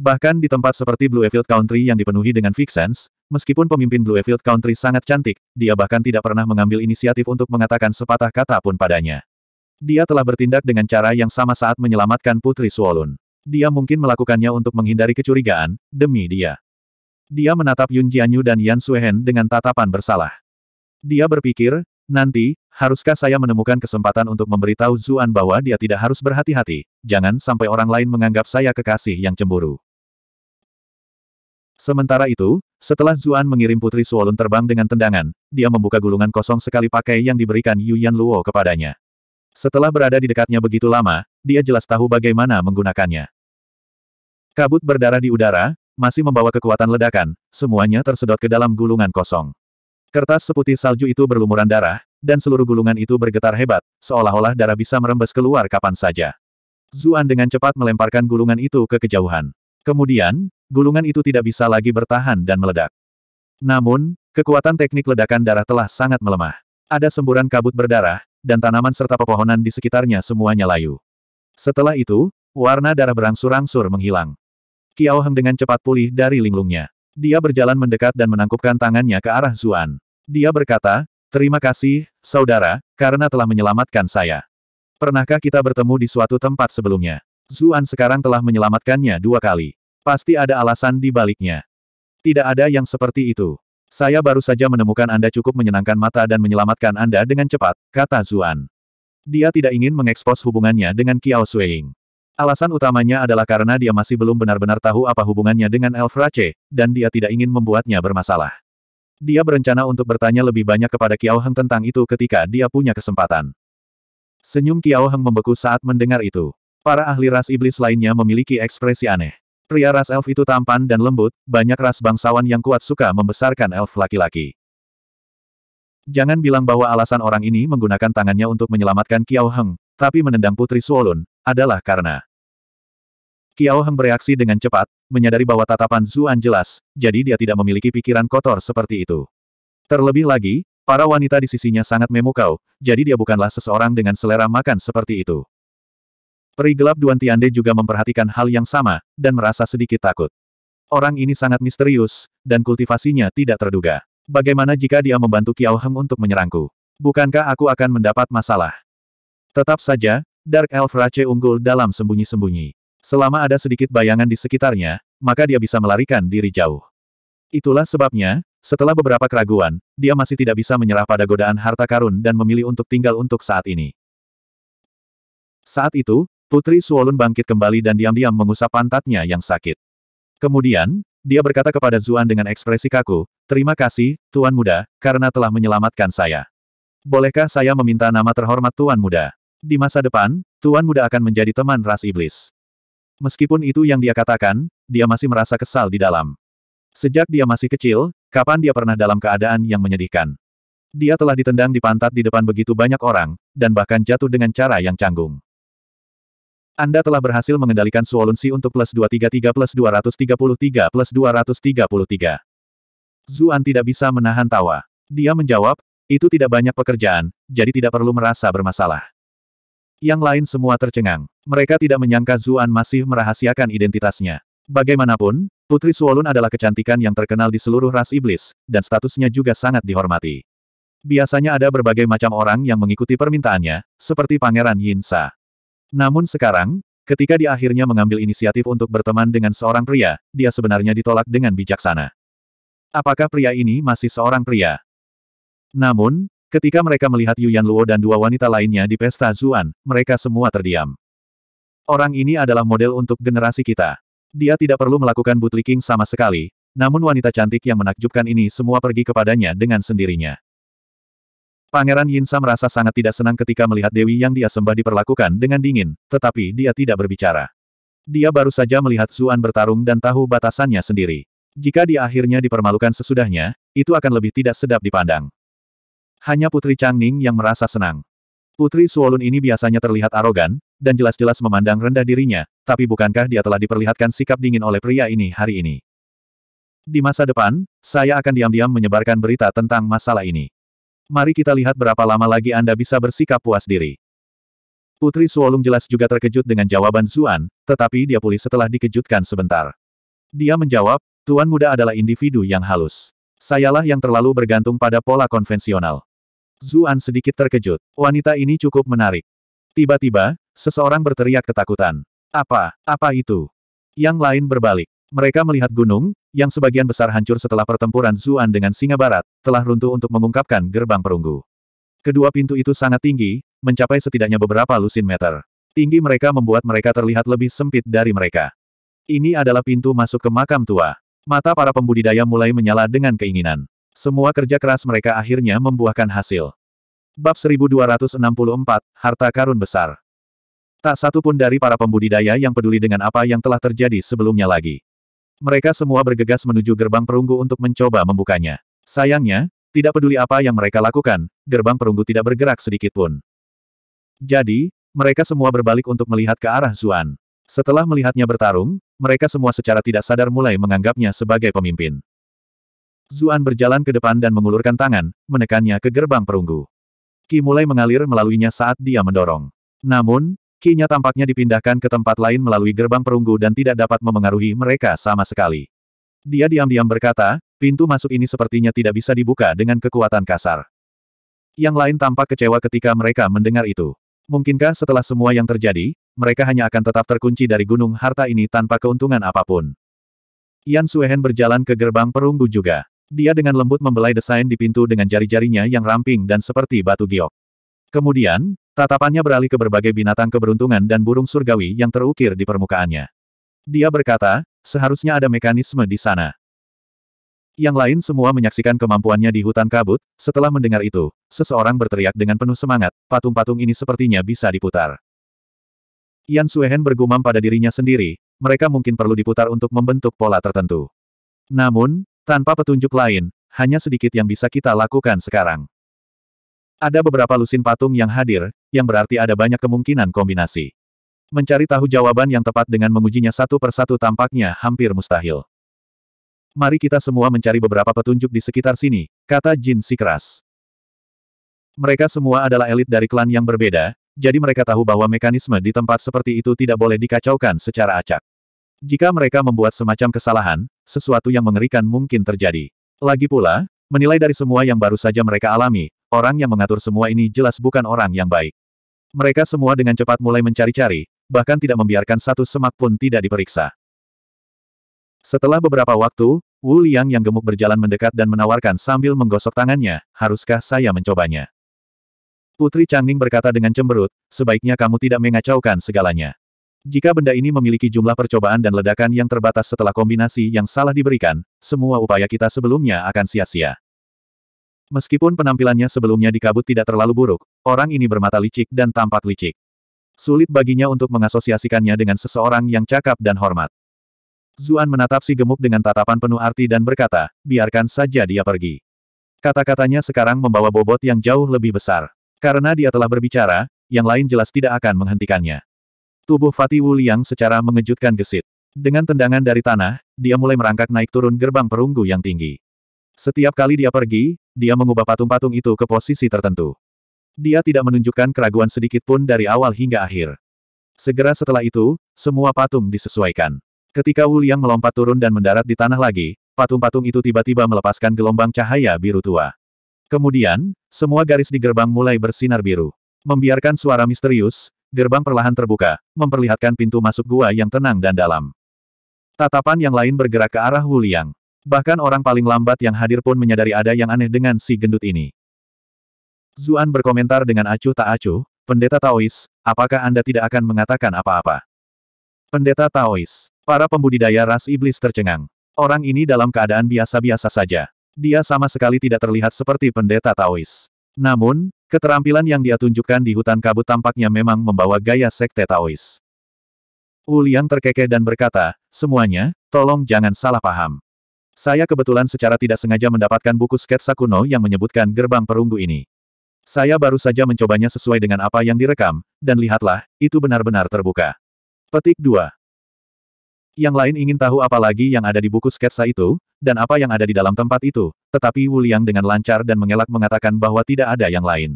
Bahkan di tempat seperti Blue Bluefield Country yang dipenuhi dengan Vixens, meskipun pemimpin Blue Bluefield Country sangat cantik, dia bahkan tidak pernah mengambil inisiatif untuk mengatakan sepatah kata pun padanya. Dia telah bertindak dengan cara yang sama saat menyelamatkan Putri Suolun. Dia mungkin melakukannya untuk menghindari kecurigaan, demi dia. Dia menatap Yun Jianyu dan Yan Suehen dengan tatapan bersalah. Dia berpikir, nanti, haruskah saya menemukan kesempatan untuk memberitahu Zuan bahwa dia tidak harus berhati-hati, jangan sampai orang lain menganggap saya kekasih yang cemburu. Sementara itu, setelah Zuan mengirim Putri Suolun terbang dengan tendangan, dia membuka gulungan kosong sekali pakai yang diberikan Yan Luo kepadanya. Setelah berada di dekatnya begitu lama, dia jelas tahu bagaimana menggunakannya. Kabut berdarah di udara, masih membawa kekuatan ledakan, semuanya tersedot ke dalam gulungan kosong. Kertas seputih salju itu berlumuran darah, dan seluruh gulungan itu bergetar hebat, seolah-olah darah bisa merembes keluar kapan saja. Zuan dengan cepat melemparkan gulungan itu ke kejauhan. Kemudian, gulungan itu tidak bisa lagi bertahan dan meledak. Namun, kekuatan teknik ledakan darah telah sangat melemah. Ada semburan kabut berdarah, dan tanaman serta pepohonan di sekitarnya semuanya layu. Setelah itu, warna darah berangsur-angsur menghilang. Kiao Heng dengan cepat pulih dari linglungnya. Dia berjalan mendekat dan menangkupkan tangannya ke arah Zuan. Dia berkata, Terima kasih, saudara, karena telah menyelamatkan saya. Pernahkah kita bertemu di suatu tempat sebelumnya? Zuan sekarang telah menyelamatkannya dua kali. Pasti ada alasan di baliknya. Tidak ada yang seperti itu. Saya baru saja menemukan Anda cukup menyenangkan mata dan menyelamatkan Anda dengan cepat, kata Zuan. Dia tidak ingin mengekspos hubungannya dengan Kiao Suying. Alasan utamanya adalah karena dia masih belum benar-benar tahu apa hubungannya dengan Elf Rache, dan dia tidak ingin membuatnya bermasalah. Dia berencana untuk bertanya lebih banyak kepada Kiao Heng tentang itu ketika dia punya kesempatan. Senyum Kiao Heng membeku saat mendengar itu. Para ahli ras iblis lainnya memiliki ekspresi aneh. Pria ras elf itu tampan dan lembut, banyak ras bangsawan yang kuat suka membesarkan elf laki-laki. Jangan bilang bahwa alasan orang ini menggunakan tangannya untuk menyelamatkan Kiao Heng, tapi menendang Putri Suolun, adalah karena Kiao Heng bereaksi dengan cepat, menyadari bahwa tatapan Zuan jelas, jadi dia tidak memiliki pikiran kotor seperti itu. Terlebih lagi, para wanita di sisinya sangat memukau, jadi dia bukanlah seseorang dengan selera makan seperti itu. Peri gelap Duan Tiande juga memperhatikan hal yang sama, dan merasa sedikit takut. Orang ini sangat misterius, dan kultivasinya tidak terduga. Bagaimana jika dia membantu Kiao Heng untuk menyerangku? Bukankah aku akan mendapat masalah? Tetap saja, Dark Elf Rache unggul dalam sembunyi-sembunyi. Selama ada sedikit bayangan di sekitarnya, maka dia bisa melarikan diri jauh. Itulah sebabnya, setelah beberapa keraguan, dia masih tidak bisa menyerah pada godaan harta karun dan memilih untuk tinggal untuk saat ini. Saat itu, Putri Suolun bangkit kembali dan diam-diam mengusap pantatnya yang sakit. Kemudian, dia berkata kepada Zuan dengan ekspresi kaku, Terima kasih, Tuan Muda, karena telah menyelamatkan saya. Bolehkah saya meminta nama terhormat Tuan Muda? Di masa depan, Tuan Muda akan menjadi teman ras iblis. Meskipun itu yang dia katakan, dia masih merasa kesal di dalam. Sejak dia masih kecil, kapan dia pernah dalam keadaan yang menyedihkan? Dia telah ditendang di pantat di depan begitu banyak orang, dan bahkan jatuh dengan cara yang canggung. Anda telah berhasil mengendalikan Suolunsi untuk plus 233 plus 233 plus 233. Zuan tidak bisa menahan tawa. Dia menjawab, itu tidak banyak pekerjaan, jadi tidak perlu merasa bermasalah. Yang lain semua tercengang. Mereka tidak menyangka Zuan masih merahasiakan identitasnya. Bagaimanapun, Putri Suolun adalah kecantikan yang terkenal di seluruh ras iblis, dan statusnya juga sangat dihormati. Biasanya ada berbagai macam orang yang mengikuti permintaannya, seperti Pangeran Yinsa. Namun sekarang, ketika dia akhirnya mengambil inisiatif untuk berteman dengan seorang pria, dia sebenarnya ditolak dengan bijaksana. Apakah pria ini masih seorang pria? Namun, Ketika mereka melihat Yuan Luo dan dua wanita lainnya di pesta Zuan, mereka semua terdiam. Orang ini adalah model untuk generasi kita. Dia tidak perlu melakukan bootlicking sama sekali, namun wanita cantik yang menakjubkan ini semua pergi kepadanya dengan sendirinya. Pangeran Yin Yinsa merasa sangat tidak senang ketika melihat Dewi yang dia sembah diperlakukan dengan dingin, tetapi dia tidak berbicara. Dia baru saja melihat Zuan bertarung dan tahu batasannya sendiri. Jika dia akhirnya dipermalukan sesudahnya, itu akan lebih tidak sedap dipandang. Hanya Putri Changning yang merasa senang. Putri Suolun ini biasanya terlihat arogan, dan jelas-jelas memandang rendah dirinya, tapi bukankah dia telah diperlihatkan sikap dingin oleh pria ini hari ini? Di masa depan, saya akan diam-diam menyebarkan berita tentang masalah ini. Mari kita lihat berapa lama lagi Anda bisa bersikap puas diri. Putri Suolung jelas juga terkejut dengan jawaban Zuan, tetapi dia pulih setelah dikejutkan sebentar. Dia menjawab, Tuan muda adalah individu yang halus. Sayalah yang terlalu bergantung pada pola konvensional. Zuan sedikit terkejut. Wanita ini cukup menarik. Tiba-tiba, seseorang berteriak ketakutan. Apa? Apa itu? Yang lain berbalik. Mereka melihat gunung, yang sebagian besar hancur setelah pertempuran Zuan dengan singa barat, telah runtuh untuk mengungkapkan gerbang perunggu. Kedua pintu itu sangat tinggi, mencapai setidaknya beberapa lusin meter. Tinggi mereka membuat mereka terlihat lebih sempit dari mereka. Ini adalah pintu masuk ke makam tua. Mata para pembudidaya mulai menyala dengan keinginan. Semua kerja keras mereka akhirnya membuahkan hasil. Bab 1264, Harta Karun Besar Tak satu pun dari para pembudidaya yang peduli dengan apa yang telah terjadi sebelumnya lagi. Mereka semua bergegas menuju gerbang perunggu untuk mencoba membukanya. Sayangnya, tidak peduli apa yang mereka lakukan, gerbang perunggu tidak bergerak sedikit pun. Jadi, mereka semua berbalik untuk melihat ke arah Zuan. Setelah melihatnya bertarung, mereka semua secara tidak sadar mulai menganggapnya sebagai pemimpin. Zuan berjalan ke depan dan mengulurkan tangan, menekannya ke gerbang perunggu. Ki mulai mengalir melaluinya saat dia mendorong. Namun, Ki-nya tampaknya dipindahkan ke tempat lain melalui gerbang perunggu dan tidak dapat memengaruhi mereka sama sekali. Dia diam-diam berkata, pintu masuk ini sepertinya tidak bisa dibuka dengan kekuatan kasar. Yang lain tampak kecewa ketika mereka mendengar itu. Mungkinkah setelah semua yang terjadi, mereka hanya akan tetap terkunci dari gunung harta ini tanpa keuntungan apapun. Yan Suehen berjalan ke gerbang perunggu juga. Dia dengan lembut membelai desain di pintu dengan jari-jarinya yang ramping dan seperti batu giok. Kemudian, tatapannya beralih ke berbagai binatang keberuntungan dan burung surgawi yang terukir di permukaannya. Dia berkata, seharusnya ada mekanisme di sana. Yang lain semua menyaksikan kemampuannya di hutan kabut, setelah mendengar itu, seseorang berteriak dengan penuh semangat, patung-patung ini sepertinya bisa diputar. Yan Suehen bergumam pada dirinya sendiri, mereka mungkin perlu diputar untuk membentuk pola tertentu. Namun, tanpa petunjuk lain, hanya sedikit yang bisa kita lakukan sekarang. Ada beberapa lusin patung yang hadir, yang berarti ada banyak kemungkinan kombinasi. Mencari tahu jawaban yang tepat dengan mengujinya satu persatu tampaknya hampir mustahil. Mari kita semua mencari beberapa petunjuk di sekitar sini, kata Jin Sikras. Mereka semua adalah elit dari klan yang berbeda, jadi mereka tahu bahwa mekanisme di tempat seperti itu tidak boleh dikacaukan secara acak. Jika mereka membuat semacam kesalahan, sesuatu yang mengerikan mungkin terjadi. Lagi pula, menilai dari semua yang baru saja mereka alami, orang yang mengatur semua ini jelas bukan orang yang baik. Mereka semua dengan cepat mulai mencari-cari, bahkan tidak membiarkan satu semak pun tidak diperiksa. Setelah beberapa waktu, Wu Liang yang gemuk berjalan mendekat dan menawarkan sambil menggosok tangannya, haruskah saya mencobanya? Putri Changning berkata dengan cemberut, sebaiknya kamu tidak mengacaukan segalanya. Jika benda ini memiliki jumlah percobaan dan ledakan yang terbatas setelah kombinasi yang salah diberikan, semua upaya kita sebelumnya akan sia-sia. Meskipun penampilannya sebelumnya dikabut tidak terlalu buruk, orang ini bermata licik dan tampak licik. Sulit baginya untuk mengasosiasikannya dengan seseorang yang cakap dan hormat. Zuan menatap si gemuk dengan tatapan penuh arti dan berkata, biarkan saja dia pergi. Kata-katanya sekarang membawa bobot yang jauh lebih besar. Karena dia telah berbicara, yang lain jelas tidak akan menghentikannya. Tubuh Fati Wu Liang secara mengejutkan gesit. Dengan tendangan dari tanah, dia mulai merangkak naik turun gerbang perunggu yang tinggi. Setiap kali dia pergi, dia mengubah patung-patung itu ke posisi tertentu. Dia tidak menunjukkan keraguan sedikit pun dari awal hingga akhir. Segera setelah itu, semua patung disesuaikan. Ketika Wu Liang melompat turun dan mendarat di tanah lagi, patung-patung itu tiba-tiba melepaskan gelombang cahaya biru tua. Kemudian, semua garis di gerbang mulai bersinar biru. Membiarkan suara misterius, Gerbang perlahan terbuka, memperlihatkan pintu masuk gua yang tenang dan dalam. Tatapan yang lain bergerak ke arah Wu Liang. Bahkan orang paling lambat yang hadir pun menyadari ada yang aneh dengan si gendut ini. Zuan berkomentar dengan acuh tak acuh, Pendeta Taois, apakah Anda tidak akan mengatakan apa-apa? Pendeta Taois, para pembudidaya ras iblis tercengang. Orang ini dalam keadaan biasa-biasa saja. Dia sama sekali tidak terlihat seperti pendeta Taois. Namun, keterampilan yang dia tunjukkan di hutan kabut tampaknya memang membawa gaya sekte Taois. Uliang terkekeh dan berkata, semuanya, tolong jangan salah paham. Saya kebetulan secara tidak sengaja mendapatkan buku sketsa kuno yang menyebutkan gerbang perunggu ini. Saya baru saja mencobanya sesuai dengan apa yang direkam, dan lihatlah, itu benar-benar terbuka. Petik 2. Yang lain ingin tahu apa lagi yang ada di buku sketsa itu, dan apa yang ada di dalam tempat itu, tetapi Wu Liang dengan lancar dan mengelak mengatakan bahwa tidak ada yang lain.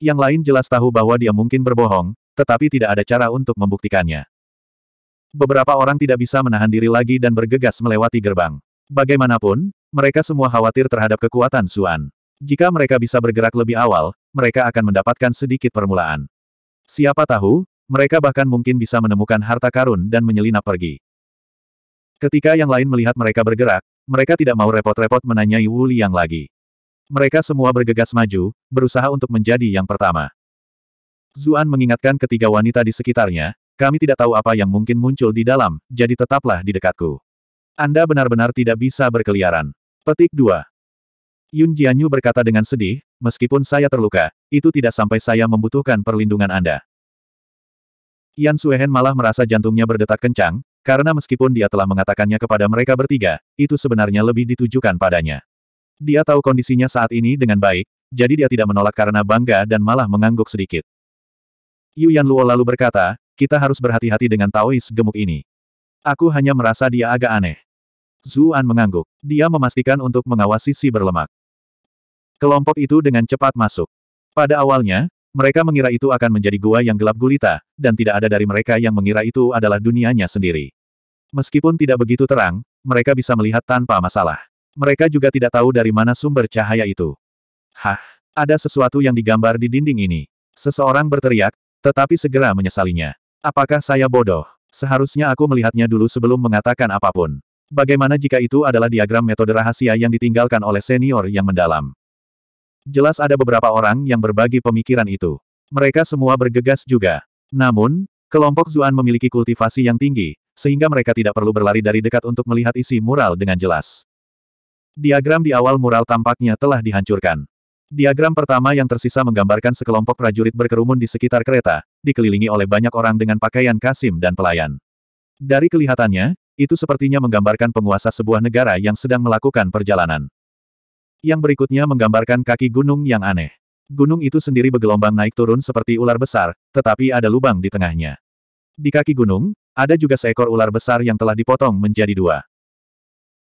Yang lain jelas tahu bahwa dia mungkin berbohong, tetapi tidak ada cara untuk membuktikannya. Beberapa orang tidak bisa menahan diri lagi dan bergegas melewati gerbang. Bagaimanapun, mereka semua khawatir terhadap kekuatan Suan. Jika mereka bisa bergerak lebih awal, mereka akan mendapatkan sedikit permulaan. Siapa tahu, mereka bahkan mungkin bisa menemukan harta karun dan menyelinap pergi. Ketika yang lain melihat mereka bergerak, mereka tidak mau repot-repot menanyai Wu Liang lagi. Mereka semua bergegas maju, berusaha untuk menjadi yang pertama. Zuan mengingatkan ketiga wanita di sekitarnya, kami tidak tahu apa yang mungkin muncul di dalam, jadi tetaplah di dekatku. Anda benar-benar tidak bisa berkeliaran. Petik 2. Yun Jianyu berkata dengan sedih, meskipun saya terluka, itu tidak sampai saya membutuhkan perlindungan Anda. Yan Suehen malah merasa jantungnya berdetak kencang, karena meskipun dia telah mengatakannya kepada mereka bertiga, itu sebenarnya lebih ditujukan padanya. Dia tahu kondisinya saat ini dengan baik, jadi dia tidak menolak karena bangga dan malah mengangguk sedikit. Yu Yan Luo lalu berkata, kita harus berhati-hati dengan Taois gemuk ini. Aku hanya merasa dia agak aneh. Zuan mengangguk. Dia memastikan untuk mengawasi si berlemak. Kelompok itu dengan cepat masuk. Pada awalnya, mereka mengira itu akan menjadi gua yang gelap gulita, dan tidak ada dari mereka yang mengira itu adalah dunianya sendiri. Meskipun tidak begitu terang, mereka bisa melihat tanpa masalah. Mereka juga tidak tahu dari mana sumber cahaya itu. Hah, ada sesuatu yang digambar di dinding ini. Seseorang berteriak, tetapi segera menyesalinya. Apakah saya bodoh? Seharusnya aku melihatnya dulu sebelum mengatakan apapun. Bagaimana jika itu adalah diagram metode rahasia yang ditinggalkan oleh senior yang mendalam? Jelas ada beberapa orang yang berbagi pemikiran itu. Mereka semua bergegas juga. Namun, kelompok Zuan memiliki kultivasi yang tinggi, sehingga mereka tidak perlu berlari dari dekat untuk melihat isi mural dengan jelas. Diagram di awal mural tampaknya telah dihancurkan. Diagram pertama yang tersisa menggambarkan sekelompok prajurit berkerumun di sekitar kereta, dikelilingi oleh banyak orang dengan pakaian kasim dan pelayan. Dari kelihatannya, itu sepertinya menggambarkan penguasa sebuah negara yang sedang melakukan perjalanan. Yang berikutnya menggambarkan kaki gunung yang aneh. Gunung itu sendiri bergelombang naik turun seperti ular besar, tetapi ada lubang di tengahnya. Di kaki gunung, ada juga seekor ular besar yang telah dipotong menjadi dua.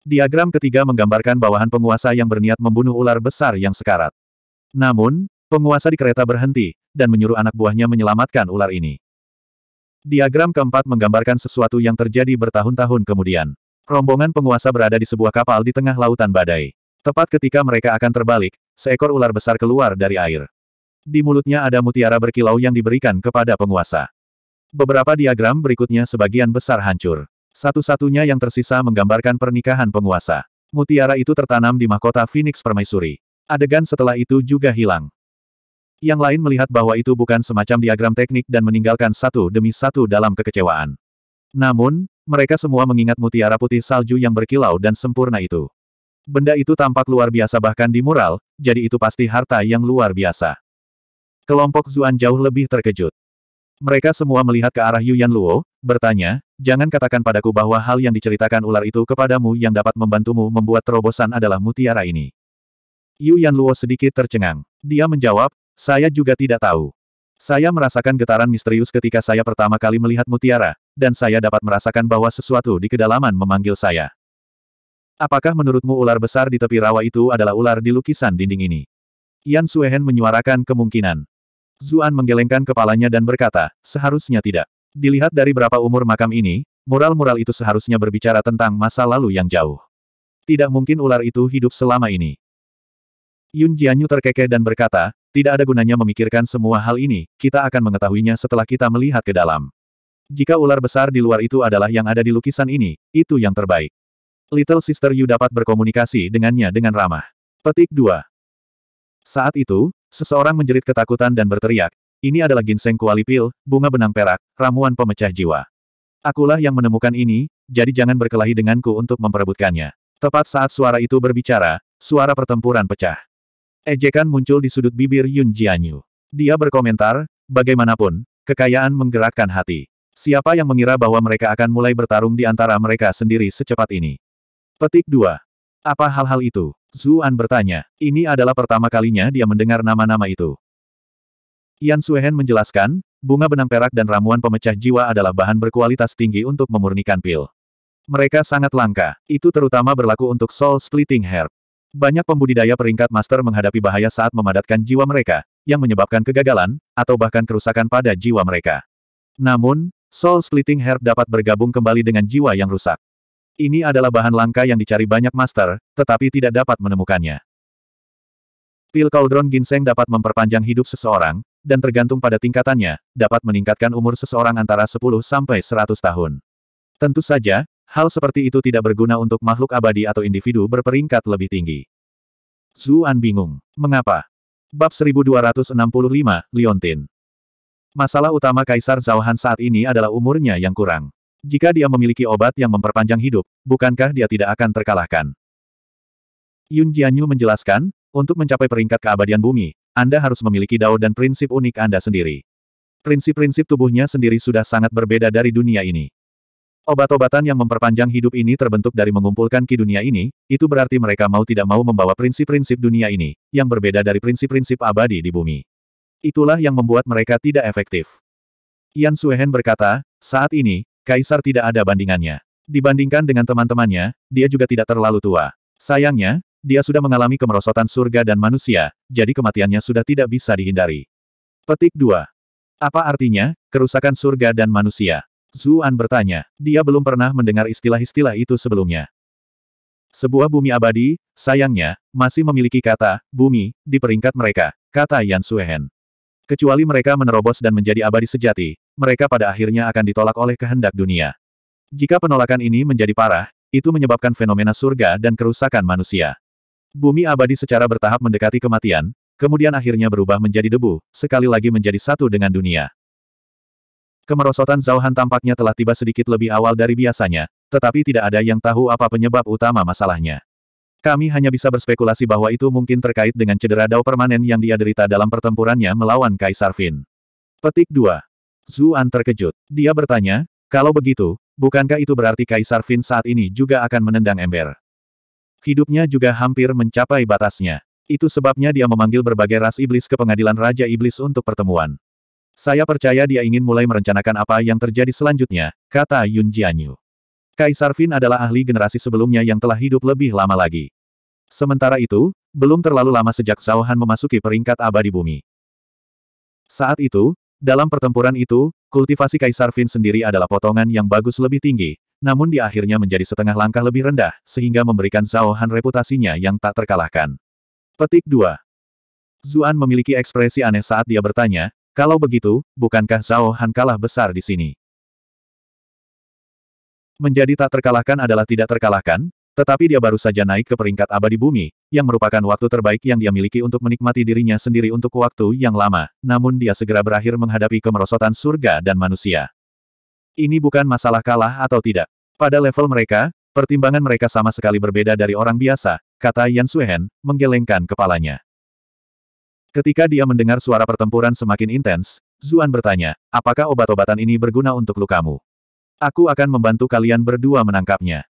Diagram ketiga menggambarkan bawahan penguasa yang berniat membunuh ular besar yang sekarat. Namun, penguasa di kereta berhenti, dan menyuruh anak buahnya menyelamatkan ular ini. Diagram keempat menggambarkan sesuatu yang terjadi bertahun-tahun kemudian. Rombongan penguasa berada di sebuah kapal di tengah lautan badai. Tepat ketika mereka akan terbalik, seekor ular besar keluar dari air. Di mulutnya ada mutiara berkilau yang diberikan kepada penguasa. Beberapa diagram berikutnya sebagian besar hancur. Satu-satunya yang tersisa menggambarkan pernikahan penguasa. Mutiara itu tertanam di mahkota Phoenix Permaisuri. Adegan setelah itu juga hilang. Yang lain melihat bahwa itu bukan semacam diagram teknik dan meninggalkan satu demi satu dalam kekecewaan. Namun, mereka semua mengingat mutiara putih salju yang berkilau dan sempurna itu. Benda itu tampak luar biasa bahkan di mural, jadi itu pasti harta yang luar biasa. Kelompok Zuan jauh lebih terkejut. Mereka semua melihat ke arah Yuan Luo, bertanya, jangan katakan padaku bahwa hal yang diceritakan ular itu kepadamu yang dapat membantumu membuat terobosan adalah mutiara ini. Yuan Luo sedikit tercengang. Dia menjawab, saya juga tidak tahu. Saya merasakan getaran misterius ketika saya pertama kali melihat mutiara, dan saya dapat merasakan bahwa sesuatu di kedalaman memanggil saya. Apakah menurutmu ular besar di tepi rawa itu adalah ular di lukisan dinding ini? Yan Suehen menyuarakan kemungkinan. Zuan menggelengkan kepalanya dan berkata, seharusnya tidak. Dilihat dari berapa umur makam ini, mural-mural itu seharusnya berbicara tentang masa lalu yang jauh. Tidak mungkin ular itu hidup selama ini. Yun Jianyu terkekeh dan berkata, tidak ada gunanya memikirkan semua hal ini, kita akan mengetahuinya setelah kita melihat ke dalam. Jika ular besar di luar itu adalah yang ada di lukisan ini, itu yang terbaik. Little Sister Yu dapat berkomunikasi dengannya dengan ramah. Petik 2. Saat itu, Seseorang menjerit ketakutan dan berteriak, ini adalah ginseng Kuali kualipil, bunga benang perak, ramuan pemecah jiwa. Akulah yang menemukan ini, jadi jangan berkelahi denganku untuk memperebutkannya. Tepat saat suara itu berbicara, suara pertempuran pecah. Ejekan muncul di sudut bibir Yun Jianyu. Dia berkomentar, bagaimanapun, kekayaan menggerakkan hati. Siapa yang mengira bahwa mereka akan mulai bertarung di antara mereka sendiri secepat ini? Petik 2. Apa hal-hal itu? Zuan bertanya. Ini adalah pertama kalinya dia mendengar nama-nama itu. Yan Suehen menjelaskan, bunga benang perak dan ramuan pemecah jiwa adalah bahan berkualitas tinggi untuk memurnikan pil. Mereka sangat langka. Itu terutama berlaku untuk soul splitting herb. Banyak pembudidaya peringkat master menghadapi bahaya saat memadatkan jiwa mereka, yang menyebabkan kegagalan, atau bahkan kerusakan pada jiwa mereka. Namun, soul splitting herb dapat bergabung kembali dengan jiwa yang rusak. Ini adalah bahan langka yang dicari banyak master, tetapi tidak dapat menemukannya. Pil Cauldron Ginseng dapat memperpanjang hidup seseorang, dan tergantung pada tingkatannya, dapat meningkatkan umur seseorang antara 10 sampai 100 tahun. Tentu saja, hal seperti itu tidak berguna untuk makhluk abadi atau individu berperingkat lebih tinggi. Zuan bingung. Mengapa? Bab 1265, Liontin. Masalah utama Kaisar Zauhan saat ini adalah umurnya yang kurang. Jika dia memiliki obat yang memperpanjang hidup, bukankah dia tidak akan terkalahkan? Yun Jianyu menjelaskan, untuk mencapai peringkat keabadian bumi, Anda harus memiliki dao dan prinsip unik Anda sendiri. Prinsip-prinsip tubuhnya sendiri sudah sangat berbeda dari dunia ini. Obat-obatan yang memperpanjang hidup ini terbentuk dari mengumpulkan ki dunia ini, itu berarti mereka mau tidak mau membawa prinsip-prinsip dunia ini, yang berbeda dari prinsip-prinsip abadi di bumi. Itulah yang membuat mereka tidak efektif. Yan Suehen berkata, saat ini, Kaisar tidak ada bandingannya. Dibandingkan dengan teman-temannya, dia juga tidak terlalu tua. Sayangnya, dia sudah mengalami kemerosotan surga dan manusia, jadi kematiannya sudah tidak bisa dihindari. Petik 2. Apa artinya, kerusakan surga dan manusia? Zuan bertanya. Dia belum pernah mendengar istilah-istilah itu sebelumnya. Sebuah bumi abadi, sayangnya, masih memiliki kata, bumi, di peringkat mereka, kata Yan Suehen. Kecuali mereka menerobos dan menjadi abadi sejati, mereka pada akhirnya akan ditolak oleh kehendak dunia. Jika penolakan ini menjadi parah, itu menyebabkan fenomena surga dan kerusakan manusia. Bumi abadi secara bertahap mendekati kematian, kemudian akhirnya berubah menjadi debu, sekali lagi menjadi satu dengan dunia. Kemerosotan zauhan tampaknya telah tiba sedikit lebih awal dari biasanya, tetapi tidak ada yang tahu apa penyebab utama masalahnya. Kami hanya bisa berspekulasi bahwa itu mungkin terkait dengan cedera dao permanen yang dia derita dalam pertempurannya melawan Kaisar Fin. Petik 2. Zuan terkejut. Dia bertanya, kalau begitu, bukankah itu berarti Kaisar Fin saat ini juga akan menendang ember? Hidupnya juga hampir mencapai batasnya. Itu sebabnya dia memanggil berbagai ras iblis ke pengadilan Raja Iblis untuk pertemuan. Saya percaya dia ingin mulai merencanakan apa yang terjadi selanjutnya, kata Yun Jianyu. Kaisar Fin adalah ahli generasi sebelumnya yang telah hidup lebih lama lagi. Sementara itu, belum terlalu lama sejak Zhao Han memasuki peringkat abadi bumi. Saat itu, dalam pertempuran itu, kultivasi Kaisar Fin sendiri adalah potongan yang bagus lebih tinggi, namun di akhirnya menjadi setengah langkah lebih rendah, sehingga memberikan Zhao Han reputasinya yang tak terkalahkan. Petik 2. Zuan memiliki ekspresi aneh saat dia bertanya, kalau begitu, bukankah Zhao Han kalah besar di sini? Menjadi tak terkalahkan adalah tidak terkalahkan, tetapi dia baru saja naik ke peringkat abadi bumi, yang merupakan waktu terbaik yang dia miliki untuk menikmati dirinya sendiri untuk waktu yang lama, namun dia segera berakhir menghadapi kemerosotan surga dan manusia. Ini bukan masalah kalah atau tidak. Pada level mereka, pertimbangan mereka sama sekali berbeda dari orang biasa, kata Yan Suhen, menggelengkan kepalanya. Ketika dia mendengar suara pertempuran semakin intens, Zuan bertanya, apakah obat-obatan ini berguna untuk lukamu? Aku akan membantu kalian berdua menangkapnya.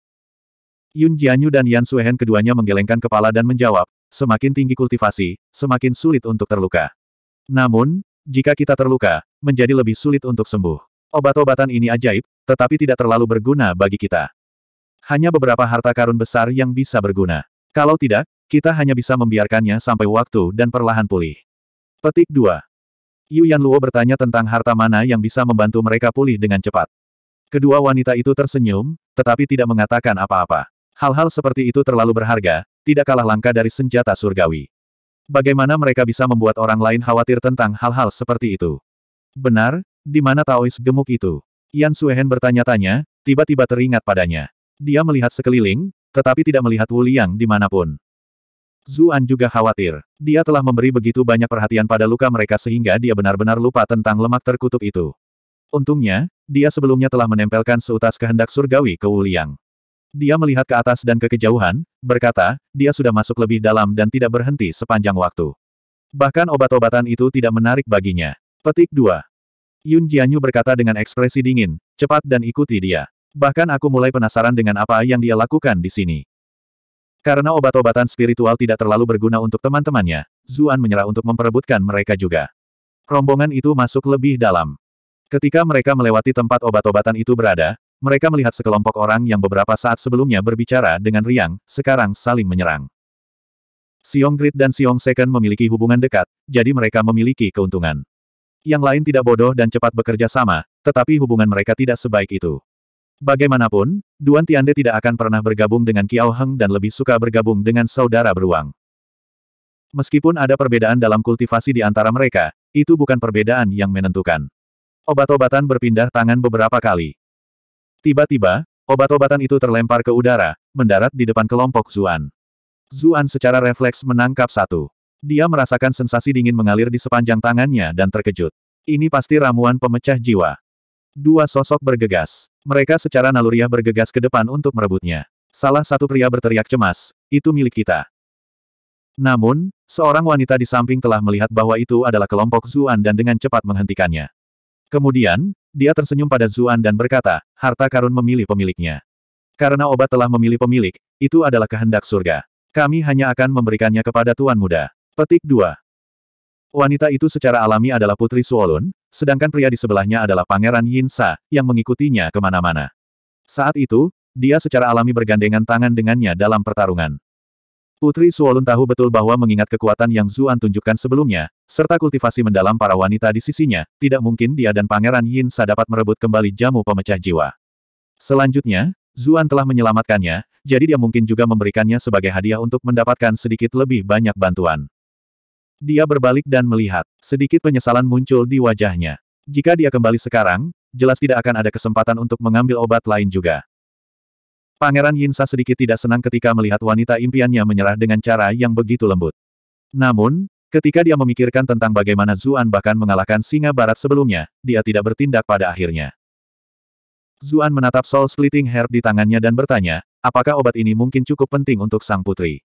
Yun Jianyu dan Yan Suehen keduanya menggelengkan kepala dan menjawab, semakin tinggi kultivasi, semakin sulit untuk terluka. Namun, jika kita terluka, menjadi lebih sulit untuk sembuh. Obat-obatan ini ajaib, tetapi tidak terlalu berguna bagi kita. Hanya beberapa harta karun besar yang bisa berguna. Kalau tidak, kita hanya bisa membiarkannya sampai waktu dan perlahan pulih. Petik 2. Yu Yan Luo bertanya tentang harta mana yang bisa membantu mereka pulih dengan cepat. Kedua wanita itu tersenyum, tetapi tidak mengatakan apa-apa. Hal-hal seperti itu terlalu berharga, tidak kalah langka dari senjata surgawi. Bagaimana mereka bisa membuat orang lain khawatir tentang hal-hal seperti itu? Benar, di mana Taois gemuk itu? Yan Suehen bertanya-tanya, tiba-tiba teringat padanya. Dia melihat sekeliling, tetapi tidak melihat Wu Liang dimanapun. Zuan juga khawatir. Dia telah memberi begitu banyak perhatian pada luka mereka sehingga dia benar-benar lupa tentang lemak terkutuk itu. Untungnya, dia sebelumnya telah menempelkan seutas kehendak surgawi ke Wu Liang. Dia melihat ke atas dan ke kejauhan, berkata, dia sudah masuk lebih dalam dan tidak berhenti sepanjang waktu. Bahkan obat-obatan itu tidak menarik baginya. Petik 2. Yun Jianyu berkata dengan ekspresi dingin, cepat dan ikuti dia. Bahkan aku mulai penasaran dengan apa yang dia lakukan di sini. Karena obat-obatan spiritual tidak terlalu berguna untuk teman-temannya, Zuan menyerah untuk memperebutkan mereka juga. Rombongan itu masuk lebih dalam. Ketika mereka melewati tempat obat-obatan itu berada, mereka melihat sekelompok orang yang beberapa saat sebelumnya berbicara dengan riang, sekarang saling menyerang. Siong Grid dan Siong Second memiliki hubungan dekat, jadi mereka memiliki keuntungan. Yang lain tidak bodoh dan cepat bekerja sama, tetapi hubungan mereka tidak sebaik itu. Bagaimanapun, Duan Tiande tidak akan pernah bergabung dengan Kiao Heng dan lebih suka bergabung dengan saudara beruang. Meskipun ada perbedaan dalam kultivasi di antara mereka, itu bukan perbedaan yang menentukan. Obat-obatan berpindah tangan beberapa kali. Tiba-tiba, obat-obatan itu terlempar ke udara, mendarat di depan kelompok Zuan. Zuan secara refleks menangkap satu. Dia merasakan sensasi dingin mengalir di sepanjang tangannya dan terkejut. Ini pasti ramuan pemecah jiwa. Dua sosok bergegas. Mereka secara naluriah bergegas ke depan untuk merebutnya. Salah satu pria berteriak cemas, itu milik kita. Namun, seorang wanita di samping telah melihat bahwa itu adalah kelompok Zuan dan dengan cepat menghentikannya. Kemudian, dia tersenyum pada Zuan dan berkata, harta karun memilih pemiliknya. Karena obat telah memilih pemilik, itu adalah kehendak surga. Kami hanya akan memberikannya kepada Tuan Muda. Petik 2. Wanita itu secara alami adalah Putri Suolun, sedangkan pria di sebelahnya adalah Pangeran Yinsa, yang mengikutinya kemana-mana. Saat itu, dia secara alami bergandengan tangan dengannya dalam pertarungan. Putri Suolun tahu betul bahwa mengingat kekuatan yang Zuan tunjukkan sebelumnya, serta kultivasi mendalam para wanita di sisinya, tidak mungkin dia dan Pangeran Yin sa dapat merebut kembali jamu pemecah jiwa. Selanjutnya, Zuan telah menyelamatkannya, jadi dia mungkin juga memberikannya sebagai hadiah untuk mendapatkan sedikit lebih banyak bantuan. Dia berbalik dan melihat, sedikit penyesalan muncul di wajahnya. Jika dia kembali sekarang, jelas tidak akan ada kesempatan untuk mengambil obat lain juga. Pangeran Yinsa sedikit tidak senang ketika melihat wanita impiannya menyerah dengan cara yang begitu lembut. Namun, ketika dia memikirkan tentang bagaimana Zuan bahkan mengalahkan singa barat sebelumnya, dia tidak bertindak pada akhirnya. Zuan menatap soul splitting herb di tangannya dan bertanya, apakah obat ini mungkin cukup penting untuk sang putri?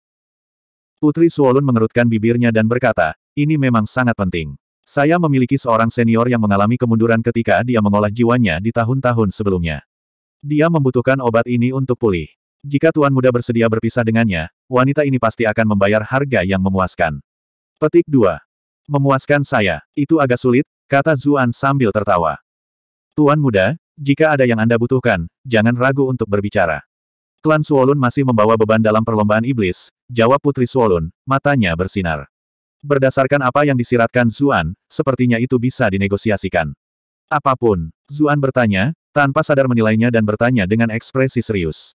Putri Suolun mengerutkan bibirnya dan berkata, ini memang sangat penting. Saya memiliki seorang senior yang mengalami kemunduran ketika dia mengolah jiwanya di tahun-tahun sebelumnya. Dia membutuhkan obat ini untuk pulih. Jika Tuan Muda bersedia berpisah dengannya, wanita ini pasti akan membayar harga yang memuaskan. Petik 2. Memuaskan saya, itu agak sulit, kata Zuan sambil tertawa. Tuan Muda, jika ada yang Anda butuhkan, jangan ragu untuk berbicara. Klan Suolun masih membawa beban dalam perlombaan iblis, jawab Putri Suolun, matanya bersinar. Berdasarkan apa yang disiratkan Zuan, sepertinya itu bisa dinegosiasikan. Apapun, Zuan bertanya, tanpa sadar menilainya dan bertanya dengan ekspresi serius.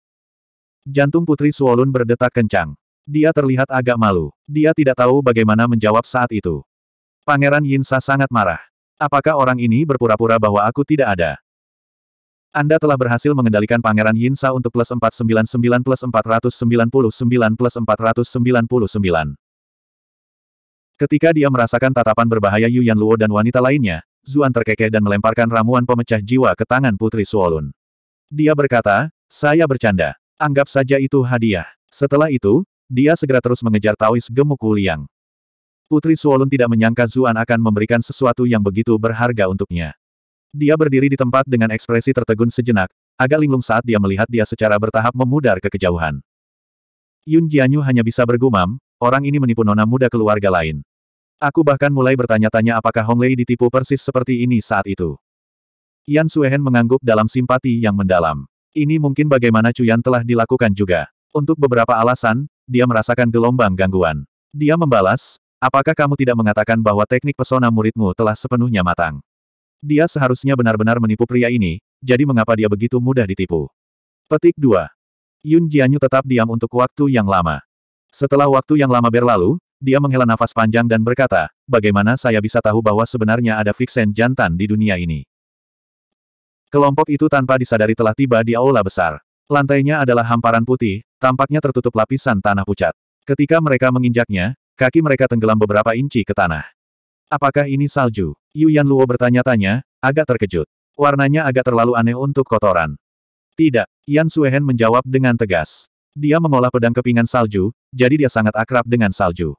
Jantung Putri Suolun berdetak kencang. Dia terlihat agak malu. Dia tidak tahu bagaimana menjawab saat itu. Pangeran Yinsa sangat marah. Apakah orang ini berpura-pura bahwa aku tidak ada? Anda telah berhasil mengendalikan Pangeran Yinsa untuk plus 499 plus 499 plus 499. Ketika dia merasakan tatapan berbahaya Yu Yan Luo dan wanita lainnya, Zuan terkekeh dan melemparkan ramuan pemecah jiwa ke tangan Putri Suolun. Dia berkata, saya bercanda. Anggap saja itu hadiah. Setelah itu, dia segera terus mengejar Taois gemuk Wuliang. Putri Suolun tidak menyangka Zuan akan memberikan sesuatu yang begitu berharga untuknya. Dia berdiri di tempat dengan ekspresi tertegun sejenak, agak linglung saat dia melihat dia secara bertahap memudar ke kejauhan. Yun Jianyu hanya bisa bergumam, orang ini menipu nona muda keluarga lain. Aku bahkan mulai bertanya-tanya apakah Hong Lei ditipu persis seperti ini saat itu. Yan Suehen mengangguk dalam simpati yang mendalam. Ini mungkin bagaimana Cuyan telah dilakukan juga. Untuk beberapa alasan, dia merasakan gelombang gangguan. Dia membalas, apakah kamu tidak mengatakan bahwa teknik pesona muridmu telah sepenuhnya matang? Dia seharusnya benar-benar menipu pria ini, jadi mengapa dia begitu mudah ditipu? Petik 2. Yun Jianyu tetap diam untuk waktu yang lama. Setelah waktu yang lama berlalu, dia menghela nafas panjang dan berkata, bagaimana saya bisa tahu bahwa sebenarnya ada Vixen jantan di dunia ini? Kelompok itu tanpa disadari telah tiba di aula besar. Lantainya adalah hamparan putih, tampaknya tertutup lapisan tanah pucat. Ketika mereka menginjaknya, kaki mereka tenggelam beberapa inci ke tanah. Apakah ini salju? Yuan Luo bertanya-tanya, agak terkejut. Warnanya agak terlalu aneh untuk kotoran. Tidak, Yan Suehen menjawab dengan tegas. Dia mengolah pedang kepingan salju, jadi dia sangat akrab dengan salju.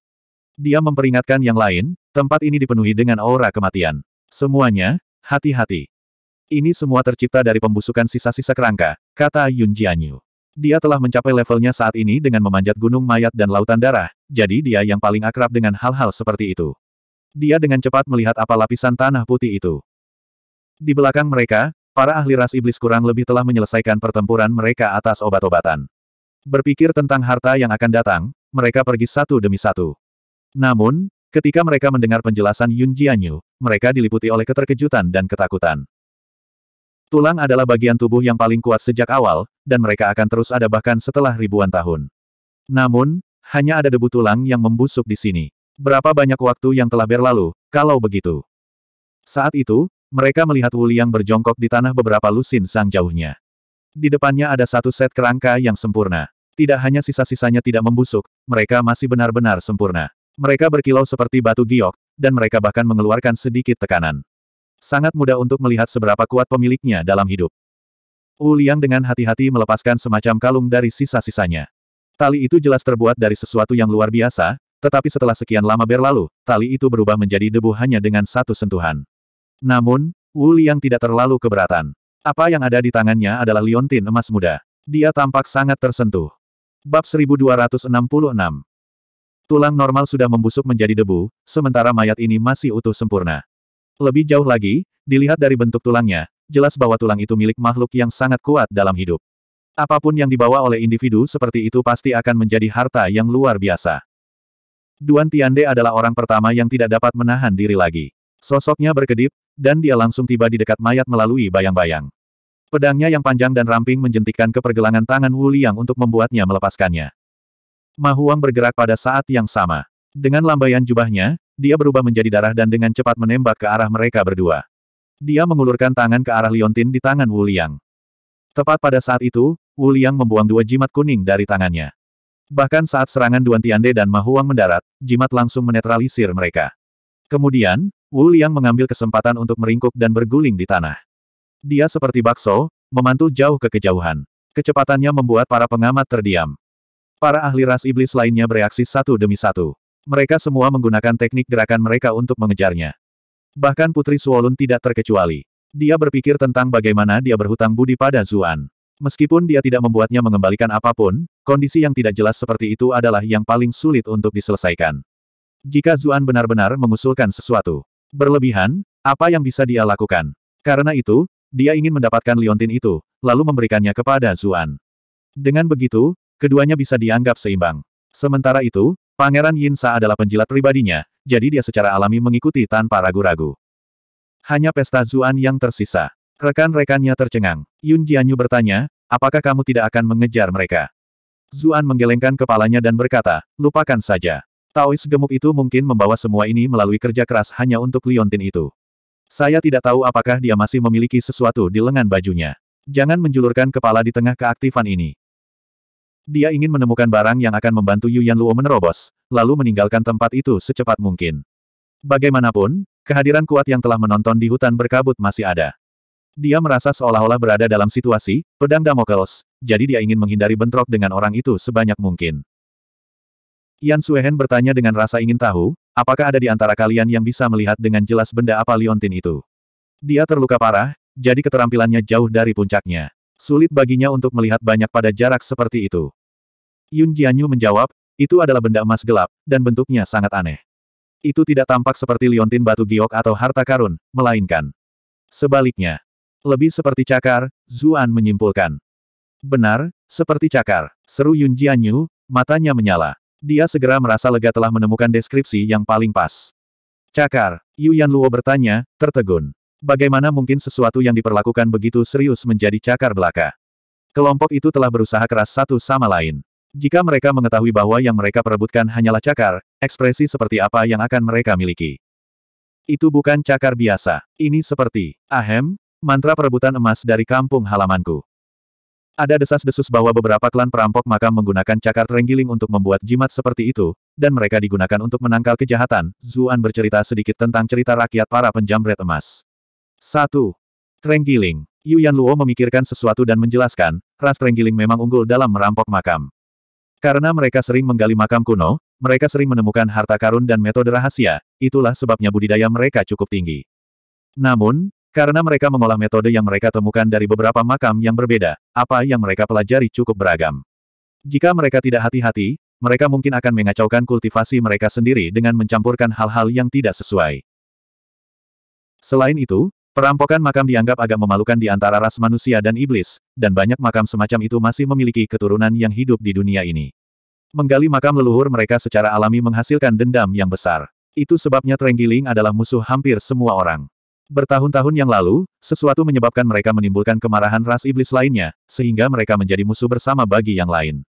Dia memperingatkan yang lain, tempat ini dipenuhi dengan aura kematian. Semuanya, hati-hati. Ini semua tercipta dari pembusukan sisa-sisa kerangka, kata Yun Jianyu. Dia telah mencapai levelnya saat ini dengan memanjat gunung mayat dan lautan darah, jadi dia yang paling akrab dengan hal-hal seperti itu. Dia dengan cepat melihat apa lapisan tanah putih itu. Di belakang mereka, para ahli ras iblis kurang lebih telah menyelesaikan pertempuran mereka atas obat-obatan. Berpikir tentang harta yang akan datang, mereka pergi satu demi satu. Namun, ketika mereka mendengar penjelasan Yun Jianyu, mereka diliputi oleh keterkejutan dan ketakutan. Tulang adalah bagian tubuh yang paling kuat sejak awal, dan mereka akan terus ada bahkan setelah ribuan tahun. Namun, hanya ada debu tulang yang membusuk di sini. Berapa banyak waktu yang telah berlalu, kalau begitu. Saat itu, mereka melihat Wuli yang berjongkok di tanah beberapa lusin sang jauhnya. Di depannya ada satu set kerangka yang sempurna. Tidak hanya sisa-sisanya tidak membusuk, mereka masih benar-benar sempurna. Mereka berkilau seperti batu giok, dan mereka bahkan mengeluarkan sedikit tekanan. Sangat mudah untuk melihat seberapa kuat pemiliknya dalam hidup. Wu Liang dengan hati-hati melepaskan semacam kalung dari sisa-sisanya. Tali itu jelas terbuat dari sesuatu yang luar biasa, tetapi setelah sekian lama berlalu, tali itu berubah menjadi debu hanya dengan satu sentuhan. Namun, Wu Liang tidak terlalu keberatan. Apa yang ada di tangannya adalah liontin emas muda. Dia tampak sangat tersentuh. Bab 1266 Tulang normal sudah membusuk menjadi debu, sementara mayat ini masih utuh sempurna. Lebih jauh lagi, dilihat dari bentuk tulangnya, jelas bahwa tulang itu milik makhluk yang sangat kuat dalam hidup. Apapun yang dibawa oleh individu seperti itu pasti akan menjadi harta yang luar biasa. Duan Tiande adalah orang pertama yang tidak dapat menahan diri lagi. Sosoknya berkedip, dan dia langsung tiba di dekat mayat melalui bayang-bayang. Pedangnya yang panjang dan ramping menjentikkan ke pergelangan tangan Wu Liang untuk membuatnya melepaskannya. Mahuang bergerak pada saat yang sama. Dengan lambaian jubahnya, dia berubah menjadi darah dan dengan cepat menembak ke arah mereka berdua. Dia mengulurkan tangan ke arah Liontin di tangan Wu Liang. Tepat pada saat itu, Wu Liang membuang dua jimat kuning dari tangannya. Bahkan saat serangan Duan Tiande dan Mahuang mendarat, jimat langsung menetralisir mereka. Kemudian, Wu Liang mengambil kesempatan untuk meringkuk dan berguling di tanah. Dia seperti bakso, memantul jauh ke kejauhan. Kecepatannya membuat para pengamat terdiam. Para ahli ras iblis lainnya bereaksi satu demi satu. Mereka semua menggunakan teknik gerakan mereka untuk mengejarnya. Bahkan Putri Suolun tidak terkecuali. Dia berpikir tentang bagaimana dia berhutang budi pada Zuan. Meskipun dia tidak membuatnya mengembalikan apapun, kondisi yang tidak jelas seperti itu adalah yang paling sulit untuk diselesaikan. Jika Zuan benar-benar mengusulkan sesuatu berlebihan, apa yang bisa dia lakukan? Karena itu, dia ingin mendapatkan liontin itu, lalu memberikannya kepada Zuan. Dengan begitu, Keduanya bisa dianggap seimbang. Sementara itu, Pangeran Yin Sa adalah penjilat pribadinya, jadi dia secara alami mengikuti tanpa ragu-ragu. Hanya pesta Zuan yang tersisa. Rekan-rekannya tercengang. Yun Jianyu bertanya, apakah kamu tidak akan mengejar mereka? Zuan menggelengkan kepalanya dan berkata, lupakan saja. Taois gemuk itu mungkin membawa semua ini melalui kerja keras hanya untuk Liontin itu. Saya tidak tahu apakah dia masih memiliki sesuatu di lengan bajunya. Jangan menjulurkan kepala di tengah keaktifan ini. Dia ingin menemukan barang yang akan membantu Yuan Luo menerobos, lalu meninggalkan tempat itu secepat mungkin. Bagaimanapun, kehadiran kuat yang telah menonton di hutan berkabut masih ada. Dia merasa seolah-olah berada dalam situasi, pedang Damocles, jadi dia ingin menghindari bentrok dengan orang itu sebanyak mungkin. Yan Suehen bertanya dengan rasa ingin tahu, apakah ada di antara kalian yang bisa melihat dengan jelas benda apa liontin itu? Dia terluka parah, jadi keterampilannya jauh dari puncaknya. Sulit baginya untuk melihat banyak pada jarak seperti itu. Yun Jianyu menjawab, itu adalah benda emas gelap, dan bentuknya sangat aneh. Itu tidak tampak seperti liontin batu giok atau harta karun, melainkan. Sebaliknya. Lebih seperti cakar, Zuan menyimpulkan. Benar, seperti cakar, seru Yun Jianyu, matanya menyala. Dia segera merasa lega telah menemukan deskripsi yang paling pas. Cakar, Yu Yan Luo bertanya, tertegun. Bagaimana mungkin sesuatu yang diperlakukan begitu serius menjadi cakar belaka? Kelompok itu telah berusaha keras satu sama lain. Jika mereka mengetahui bahwa yang mereka perebutkan hanyalah cakar, ekspresi seperti apa yang akan mereka miliki? Itu bukan cakar biasa. Ini seperti, ahem, mantra perebutan emas dari kampung halamanku. Ada desas-desus bahwa beberapa klan perampok makam menggunakan cakar terenggiling untuk membuat jimat seperti itu, dan mereka digunakan untuk menangkal kejahatan. Zuan bercerita sedikit tentang cerita rakyat para penjamret emas. 1. Terenggiling. Yu Luo memikirkan sesuatu dan menjelaskan, ras terenggiling memang unggul dalam merampok makam. Karena mereka sering menggali makam kuno, mereka sering menemukan harta karun dan metode rahasia, itulah sebabnya budidaya mereka cukup tinggi. Namun, karena mereka mengolah metode yang mereka temukan dari beberapa makam yang berbeda, apa yang mereka pelajari cukup beragam. Jika mereka tidak hati-hati, mereka mungkin akan mengacaukan kultivasi mereka sendiri dengan mencampurkan hal-hal yang tidak sesuai. Selain itu, Perampokan makam dianggap agak memalukan di antara ras manusia dan iblis, dan banyak makam semacam itu masih memiliki keturunan yang hidup di dunia ini. Menggali makam leluhur mereka secara alami menghasilkan dendam yang besar. Itu sebabnya Trenggiling adalah musuh hampir semua orang. Bertahun-tahun yang lalu, sesuatu menyebabkan mereka menimbulkan kemarahan ras iblis lainnya, sehingga mereka menjadi musuh bersama bagi yang lain.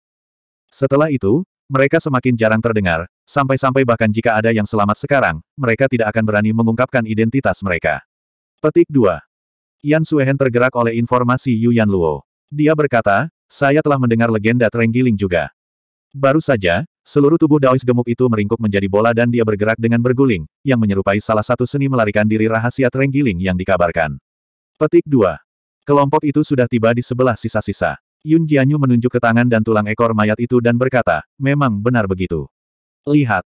Setelah itu, mereka semakin jarang terdengar, sampai-sampai bahkan jika ada yang selamat sekarang, mereka tidak akan berani mengungkapkan identitas mereka. Petik 2. Yan Suehen tergerak oleh informasi Yu Yan Luo. Dia berkata, saya telah mendengar legenda Trenggiling juga. Baru saja, seluruh tubuh Daois gemuk itu meringkuk menjadi bola dan dia bergerak dengan berguling, yang menyerupai salah satu seni melarikan diri rahasia Trenggiling yang dikabarkan. Petik 2. Kelompok itu sudah tiba di sebelah sisa-sisa. Yun Jianyu menunjuk ke tangan dan tulang ekor mayat itu dan berkata, memang benar begitu. Lihat.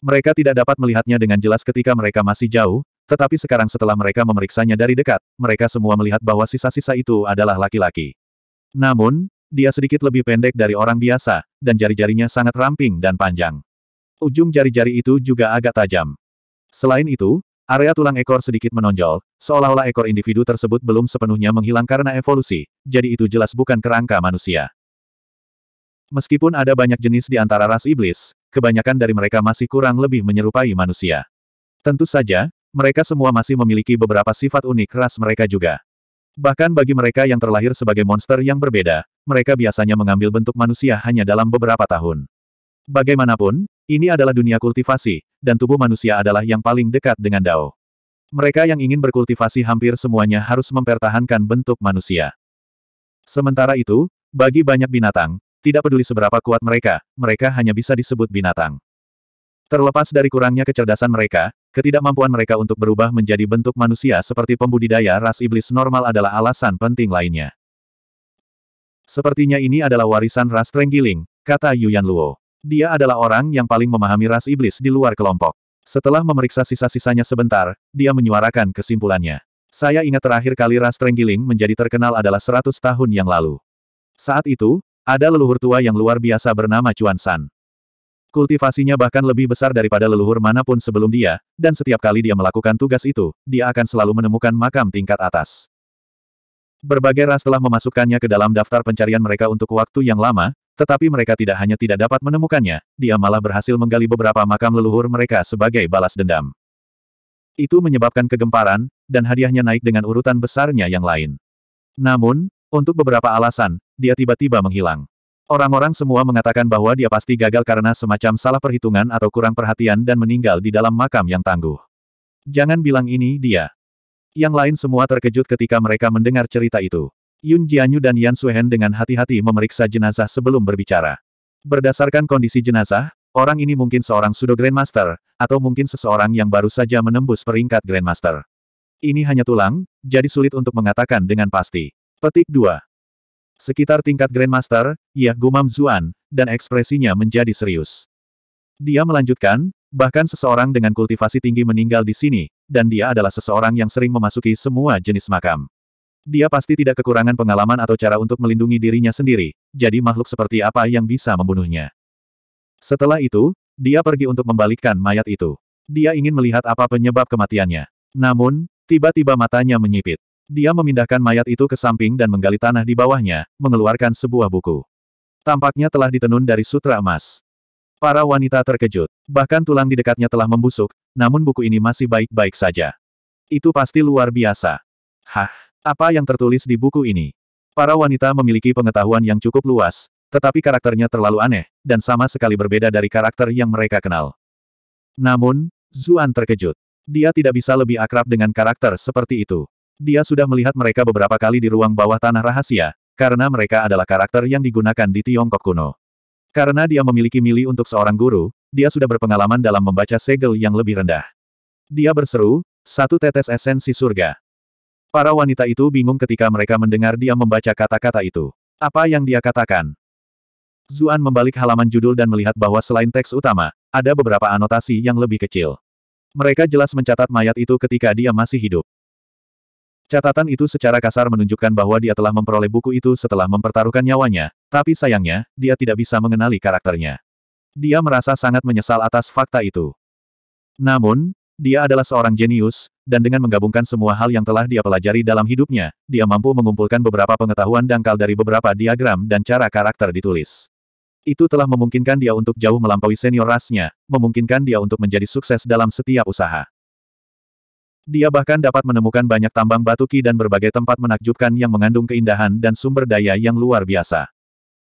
Mereka tidak dapat melihatnya dengan jelas ketika mereka masih jauh, tetapi sekarang setelah mereka memeriksanya dari dekat, mereka semua melihat bahwa sisa-sisa itu adalah laki-laki. Namun, dia sedikit lebih pendek dari orang biasa, dan jari-jarinya sangat ramping dan panjang. Ujung jari-jari itu juga agak tajam. Selain itu, area tulang ekor sedikit menonjol, seolah-olah ekor individu tersebut belum sepenuhnya menghilang karena evolusi, jadi itu jelas bukan kerangka manusia. Meskipun ada banyak jenis di antara ras iblis, kebanyakan dari mereka masih kurang lebih menyerupai manusia. Tentu saja, mereka semua masih memiliki beberapa sifat unik ras mereka juga. Bahkan bagi mereka yang terlahir sebagai monster yang berbeda, mereka biasanya mengambil bentuk manusia hanya dalam beberapa tahun. Bagaimanapun, ini adalah dunia kultivasi, dan tubuh manusia adalah yang paling dekat dengan Dao. Mereka yang ingin berkultivasi hampir semuanya harus mempertahankan bentuk manusia. Sementara itu, bagi banyak binatang, tidak peduli seberapa kuat mereka, mereka hanya bisa disebut binatang. Terlepas dari kurangnya kecerdasan mereka, ketidakmampuan mereka untuk berubah menjadi bentuk manusia seperti pembudidaya ras iblis normal adalah alasan penting lainnya. Sepertinya ini adalah warisan ras Trenggiling, kata Yuan Luo. Dia adalah orang yang paling memahami ras iblis di luar kelompok. Setelah memeriksa sisa-sisanya sebentar, dia menyuarakan kesimpulannya. Saya ingat terakhir kali ras Trenggiling menjadi terkenal adalah 100 tahun yang lalu. Saat itu, ada leluhur tua yang luar biasa bernama Chuan San. Kultivasinya bahkan lebih besar daripada leluhur manapun sebelum dia, dan setiap kali dia melakukan tugas itu, dia akan selalu menemukan makam tingkat atas. Berbagai ras telah memasukkannya ke dalam daftar pencarian mereka untuk waktu yang lama, tetapi mereka tidak hanya tidak dapat menemukannya, dia malah berhasil menggali beberapa makam leluhur mereka sebagai balas dendam. Itu menyebabkan kegemparan, dan hadiahnya naik dengan urutan besarnya yang lain. Namun, untuk beberapa alasan, dia tiba-tiba menghilang. Orang-orang semua mengatakan bahwa dia pasti gagal karena semacam salah perhitungan atau kurang perhatian dan meninggal di dalam makam yang tangguh. Jangan bilang ini dia. Yang lain semua terkejut ketika mereka mendengar cerita itu. Yun Jianyu dan Yan Suhen dengan hati-hati memeriksa jenazah sebelum berbicara. Berdasarkan kondisi jenazah, orang ini mungkin seorang sudo Grandmaster, atau mungkin seseorang yang baru saja menembus peringkat Grandmaster. Ini hanya tulang, jadi sulit untuk mengatakan dengan pasti. Petik 2. Sekitar tingkat Grandmaster, ia gumam Zuan, dan ekspresinya menjadi serius. Dia melanjutkan, bahkan seseorang dengan kultivasi tinggi meninggal di sini, dan dia adalah seseorang yang sering memasuki semua jenis makam. Dia pasti tidak kekurangan pengalaman atau cara untuk melindungi dirinya sendiri, jadi makhluk seperti apa yang bisa membunuhnya. Setelah itu, dia pergi untuk membalikkan mayat itu. Dia ingin melihat apa penyebab kematiannya. Namun, tiba-tiba matanya menyipit. Dia memindahkan mayat itu ke samping dan menggali tanah di bawahnya, mengeluarkan sebuah buku. Tampaknya telah ditenun dari sutra emas. Para wanita terkejut. Bahkan tulang di dekatnya telah membusuk, namun buku ini masih baik-baik saja. Itu pasti luar biasa. Hah, apa yang tertulis di buku ini? Para wanita memiliki pengetahuan yang cukup luas, tetapi karakternya terlalu aneh, dan sama sekali berbeda dari karakter yang mereka kenal. Namun, Zuan terkejut. Dia tidak bisa lebih akrab dengan karakter seperti itu. Dia sudah melihat mereka beberapa kali di ruang bawah tanah rahasia, karena mereka adalah karakter yang digunakan di Tiongkok kuno. Karena dia memiliki mili untuk seorang guru, dia sudah berpengalaman dalam membaca segel yang lebih rendah. Dia berseru, satu tetes esensi surga. Para wanita itu bingung ketika mereka mendengar dia membaca kata-kata itu. Apa yang dia katakan? Zuan membalik halaman judul dan melihat bahwa selain teks utama, ada beberapa anotasi yang lebih kecil. Mereka jelas mencatat mayat itu ketika dia masih hidup. Catatan itu secara kasar menunjukkan bahwa dia telah memperoleh buku itu setelah mempertaruhkan nyawanya, tapi sayangnya, dia tidak bisa mengenali karakternya. Dia merasa sangat menyesal atas fakta itu. Namun, dia adalah seorang jenius, dan dengan menggabungkan semua hal yang telah dia pelajari dalam hidupnya, dia mampu mengumpulkan beberapa pengetahuan dangkal dari beberapa diagram dan cara karakter ditulis. Itu telah memungkinkan dia untuk jauh melampaui senior rasnya, memungkinkan dia untuk menjadi sukses dalam setiap usaha. Dia bahkan dapat menemukan banyak tambang batu ki dan berbagai tempat menakjubkan yang mengandung keindahan dan sumber daya yang luar biasa.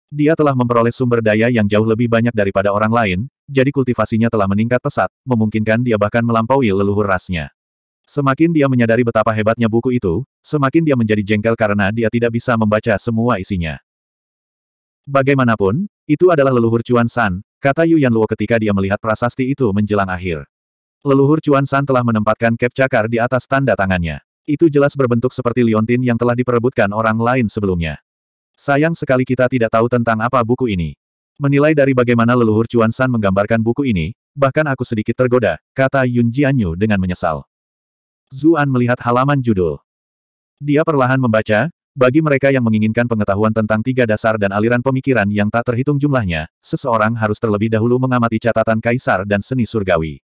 Dia telah memperoleh sumber daya yang jauh lebih banyak daripada orang lain, jadi kultivasinya telah meningkat pesat, memungkinkan dia bahkan melampaui leluhur rasnya. Semakin dia menyadari betapa hebatnya buku itu, semakin dia menjadi jengkel karena dia tidak bisa membaca semua isinya. Bagaimanapun, itu adalah leluhur Chuan San, kata Yu Yan Luo ketika dia melihat prasasti itu menjelang akhir. Leluhur Chuan San telah menempatkan cap cakar di atas tanda tangannya. Itu jelas berbentuk seperti liontin yang telah diperebutkan orang lain sebelumnya. Sayang sekali kita tidak tahu tentang apa buku ini. Menilai dari bagaimana leluhur Chuan San menggambarkan buku ini, bahkan aku sedikit tergoda, kata Yun Jianyu dengan menyesal. Zuan melihat halaman judul. Dia perlahan membaca, bagi mereka yang menginginkan pengetahuan tentang tiga dasar dan aliran pemikiran yang tak terhitung jumlahnya, seseorang harus terlebih dahulu mengamati catatan kaisar dan seni surgawi.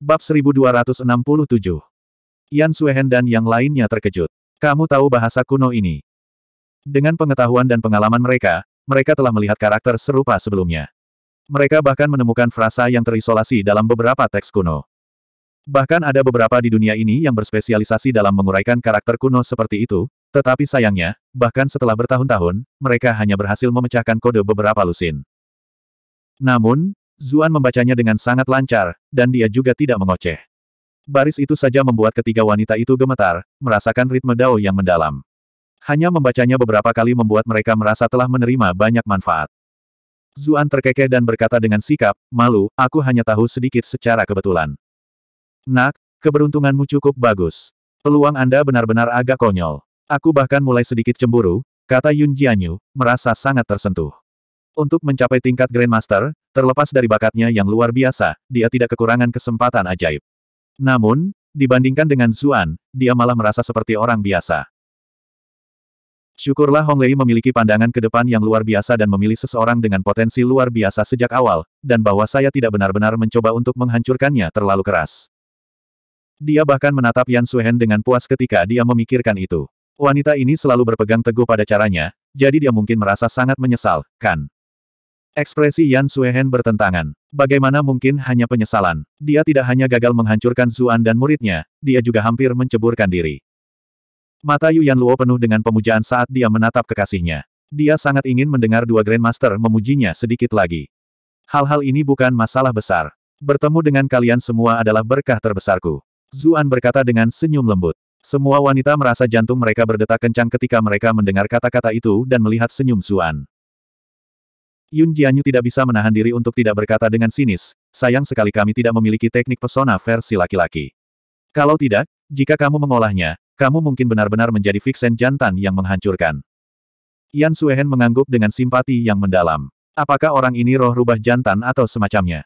Bab 1267. Yan Suehen dan yang lainnya terkejut. Kamu tahu bahasa kuno ini. Dengan pengetahuan dan pengalaman mereka, mereka telah melihat karakter serupa sebelumnya. Mereka bahkan menemukan frasa yang terisolasi dalam beberapa teks kuno. Bahkan ada beberapa di dunia ini yang berspesialisasi dalam menguraikan karakter kuno seperti itu, tetapi sayangnya, bahkan setelah bertahun-tahun, mereka hanya berhasil memecahkan kode beberapa lusin. Namun, Zuan membacanya dengan sangat lancar, dan dia juga tidak mengoceh. Baris itu saja membuat ketiga wanita itu gemetar, merasakan ritme Dao yang mendalam. Hanya membacanya beberapa kali membuat mereka merasa telah menerima banyak manfaat. Zuan terkekeh dan berkata dengan sikap, malu, aku hanya tahu sedikit secara kebetulan. Nak, keberuntunganmu cukup bagus. Peluang Anda benar-benar agak konyol. Aku bahkan mulai sedikit cemburu, kata Yun Jianyu, merasa sangat tersentuh. Untuk mencapai tingkat Grandmaster, Terlepas dari bakatnya yang luar biasa, dia tidak kekurangan kesempatan ajaib. Namun, dibandingkan dengan Zuan, dia malah merasa seperti orang biasa. Syukurlah Hong Lei memiliki pandangan ke depan yang luar biasa dan memilih seseorang dengan potensi luar biasa sejak awal, dan bahwa saya tidak benar-benar mencoba untuk menghancurkannya terlalu keras. Dia bahkan menatap Yan Suhen dengan puas ketika dia memikirkan itu. Wanita ini selalu berpegang teguh pada caranya, jadi dia mungkin merasa sangat menyesal, kan? Ekspresi Yan Suehen bertentangan. Bagaimana mungkin hanya penyesalan? Dia tidak hanya gagal menghancurkan Zuan dan muridnya, dia juga hampir menceburkan diri. Mata Yu Yan Luo penuh dengan pemujaan saat dia menatap kekasihnya. Dia sangat ingin mendengar dua Grandmaster memujinya sedikit lagi. Hal-hal ini bukan masalah besar. Bertemu dengan kalian semua adalah berkah terbesarku. Zuan berkata dengan senyum lembut. Semua wanita merasa jantung mereka berdetak kencang ketika mereka mendengar kata-kata itu dan melihat senyum Zuan. Yun Jianyu tidak bisa menahan diri untuk tidak berkata dengan sinis, sayang sekali kami tidak memiliki teknik pesona versi laki-laki. Kalau tidak, jika kamu mengolahnya, kamu mungkin benar-benar menjadi Vixen jantan yang menghancurkan. Yan Suehen mengangguk dengan simpati yang mendalam. Apakah orang ini roh rubah jantan atau semacamnya?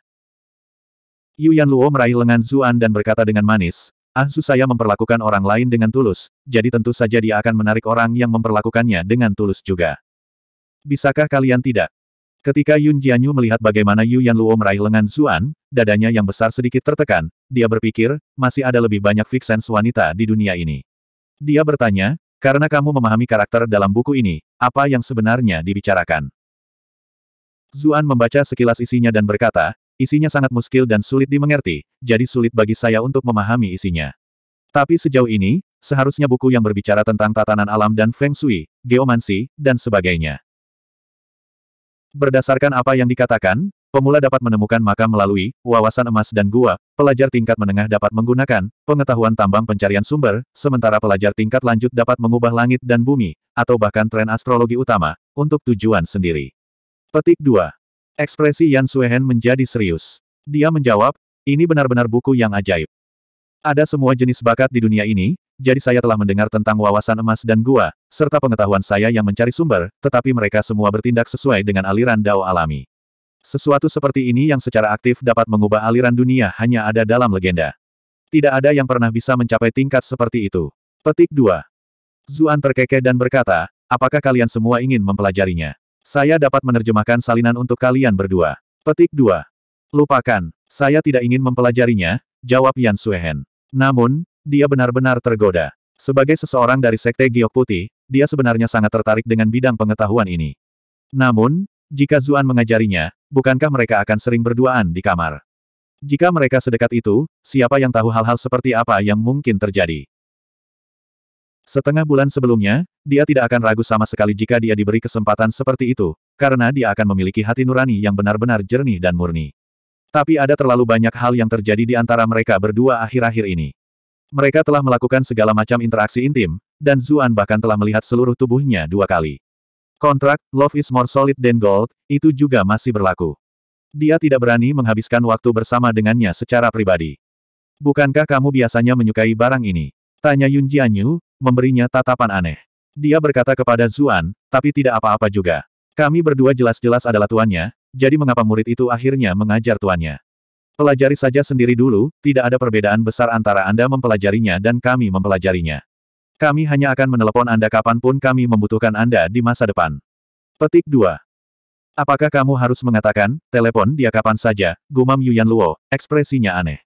Yu Yan Luo meraih lengan Zuan dan berkata dengan manis, Ah saya memperlakukan orang lain dengan tulus, jadi tentu saja dia akan menarik orang yang memperlakukannya dengan tulus juga. Bisakah kalian tidak, Ketika Yun Jianyu melihat bagaimana Yu Yan Luo meraih lengan Zuan, dadanya yang besar sedikit tertekan, dia berpikir, masih ada lebih banyak fixens wanita di dunia ini. Dia bertanya, karena kamu memahami karakter dalam buku ini, apa yang sebenarnya dibicarakan? Zuan membaca sekilas isinya dan berkata, isinya sangat muskil dan sulit dimengerti, jadi sulit bagi saya untuk memahami isinya. Tapi sejauh ini, seharusnya buku yang berbicara tentang tatanan alam dan feng shui, geomansi, dan sebagainya. Berdasarkan apa yang dikatakan, pemula dapat menemukan makam melalui wawasan emas dan gua, pelajar tingkat menengah dapat menggunakan pengetahuan tambang pencarian sumber, sementara pelajar tingkat lanjut dapat mengubah langit dan bumi, atau bahkan tren astrologi utama, untuk tujuan sendiri. Petik 2. Ekspresi Yan Suehen menjadi serius. Dia menjawab, ini benar-benar buku yang ajaib. Ada semua jenis bakat di dunia ini, jadi saya telah mendengar tentang wawasan emas dan gua, serta pengetahuan saya yang mencari sumber, tetapi mereka semua bertindak sesuai dengan aliran dao alami. Sesuatu seperti ini yang secara aktif dapat mengubah aliran dunia hanya ada dalam legenda. Tidak ada yang pernah bisa mencapai tingkat seperti itu. Petik 2. Zuan terkekeh dan berkata, apakah kalian semua ingin mempelajarinya? Saya dapat menerjemahkan salinan untuk kalian berdua. Petik 2. Lupakan, saya tidak ingin mempelajarinya, jawab Yan Suehen. Namun, dia benar-benar tergoda. Sebagai seseorang dari Sekte Giok Putih, dia sebenarnya sangat tertarik dengan bidang pengetahuan ini. Namun, jika Zuan mengajarinya, bukankah mereka akan sering berduaan di kamar? Jika mereka sedekat itu, siapa yang tahu hal-hal seperti apa yang mungkin terjadi? Setengah bulan sebelumnya, dia tidak akan ragu sama sekali jika dia diberi kesempatan seperti itu, karena dia akan memiliki hati nurani yang benar-benar jernih dan murni. Tapi ada terlalu banyak hal yang terjadi di antara mereka berdua akhir-akhir ini. Mereka telah melakukan segala macam interaksi intim, dan Zuan bahkan telah melihat seluruh tubuhnya dua kali. Kontrak, Love is more solid than gold, itu juga masih berlaku. Dia tidak berani menghabiskan waktu bersama dengannya secara pribadi. Bukankah kamu biasanya menyukai barang ini? Tanya Yun Jianyu, memberinya tatapan aneh. Dia berkata kepada Zuan, tapi tidak apa-apa juga. Kami berdua jelas-jelas adalah tuannya, jadi mengapa murid itu akhirnya mengajar tuannya? Pelajari saja sendiri dulu, tidak ada perbedaan besar antara Anda mempelajarinya dan kami mempelajarinya. Kami hanya akan menelepon Anda kapanpun kami membutuhkan Anda di masa depan. Petik 2. Apakah kamu harus mengatakan, telepon dia kapan saja, gumam Yuan Luo, ekspresinya aneh.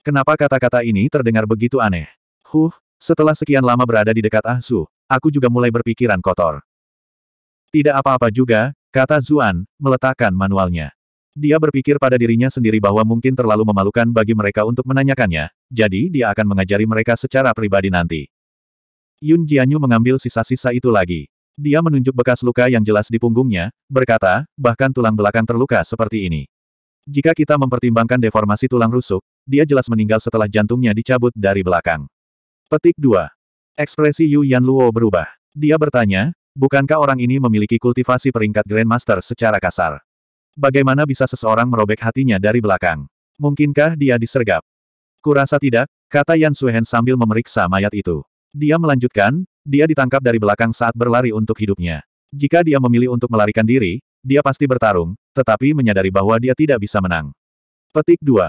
Kenapa kata-kata ini terdengar begitu aneh? Huh, setelah sekian lama berada di dekat Ah Su, aku juga mulai berpikiran kotor. Tidak apa-apa juga, kata Zuan, meletakkan manualnya. Dia berpikir pada dirinya sendiri bahwa mungkin terlalu memalukan bagi mereka untuk menanyakannya, jadi dia akan mengajari mereka secara pribadi nanti. Yun Jianyu mengambil sisa-sisa itu lagi. Dia menunjuk bekas luka yang jelas di punggungnya, berkata, bahkan tulang belakang terluka seperti ini. Jika kita mempertimbangkan deformasi tulang rusuk, dia jelas meninggal setelah jantungnya dicabut dari belakang. Petik 2. Ekspresi Yu Yan Luo berubah. Dia bertanya, bukankah orang ini memiliki kultivasi peringkat Grandmaster secara kasar? Bagaimana bisa seseorang merobek hatinya dari belakang? Mungkinkah dia disergap? Kurasa tidak, kata Yan Suhen sambil memeriksa mayat itu. Dia melanjutkan, dia ditangkap dari belakang saat berlari untuk hidupnya. Jika dia memilih untuk melarikan diri, dia pasti bertarung, tetapi menyadari bahwa dia tidak bisa menang. Petik 2.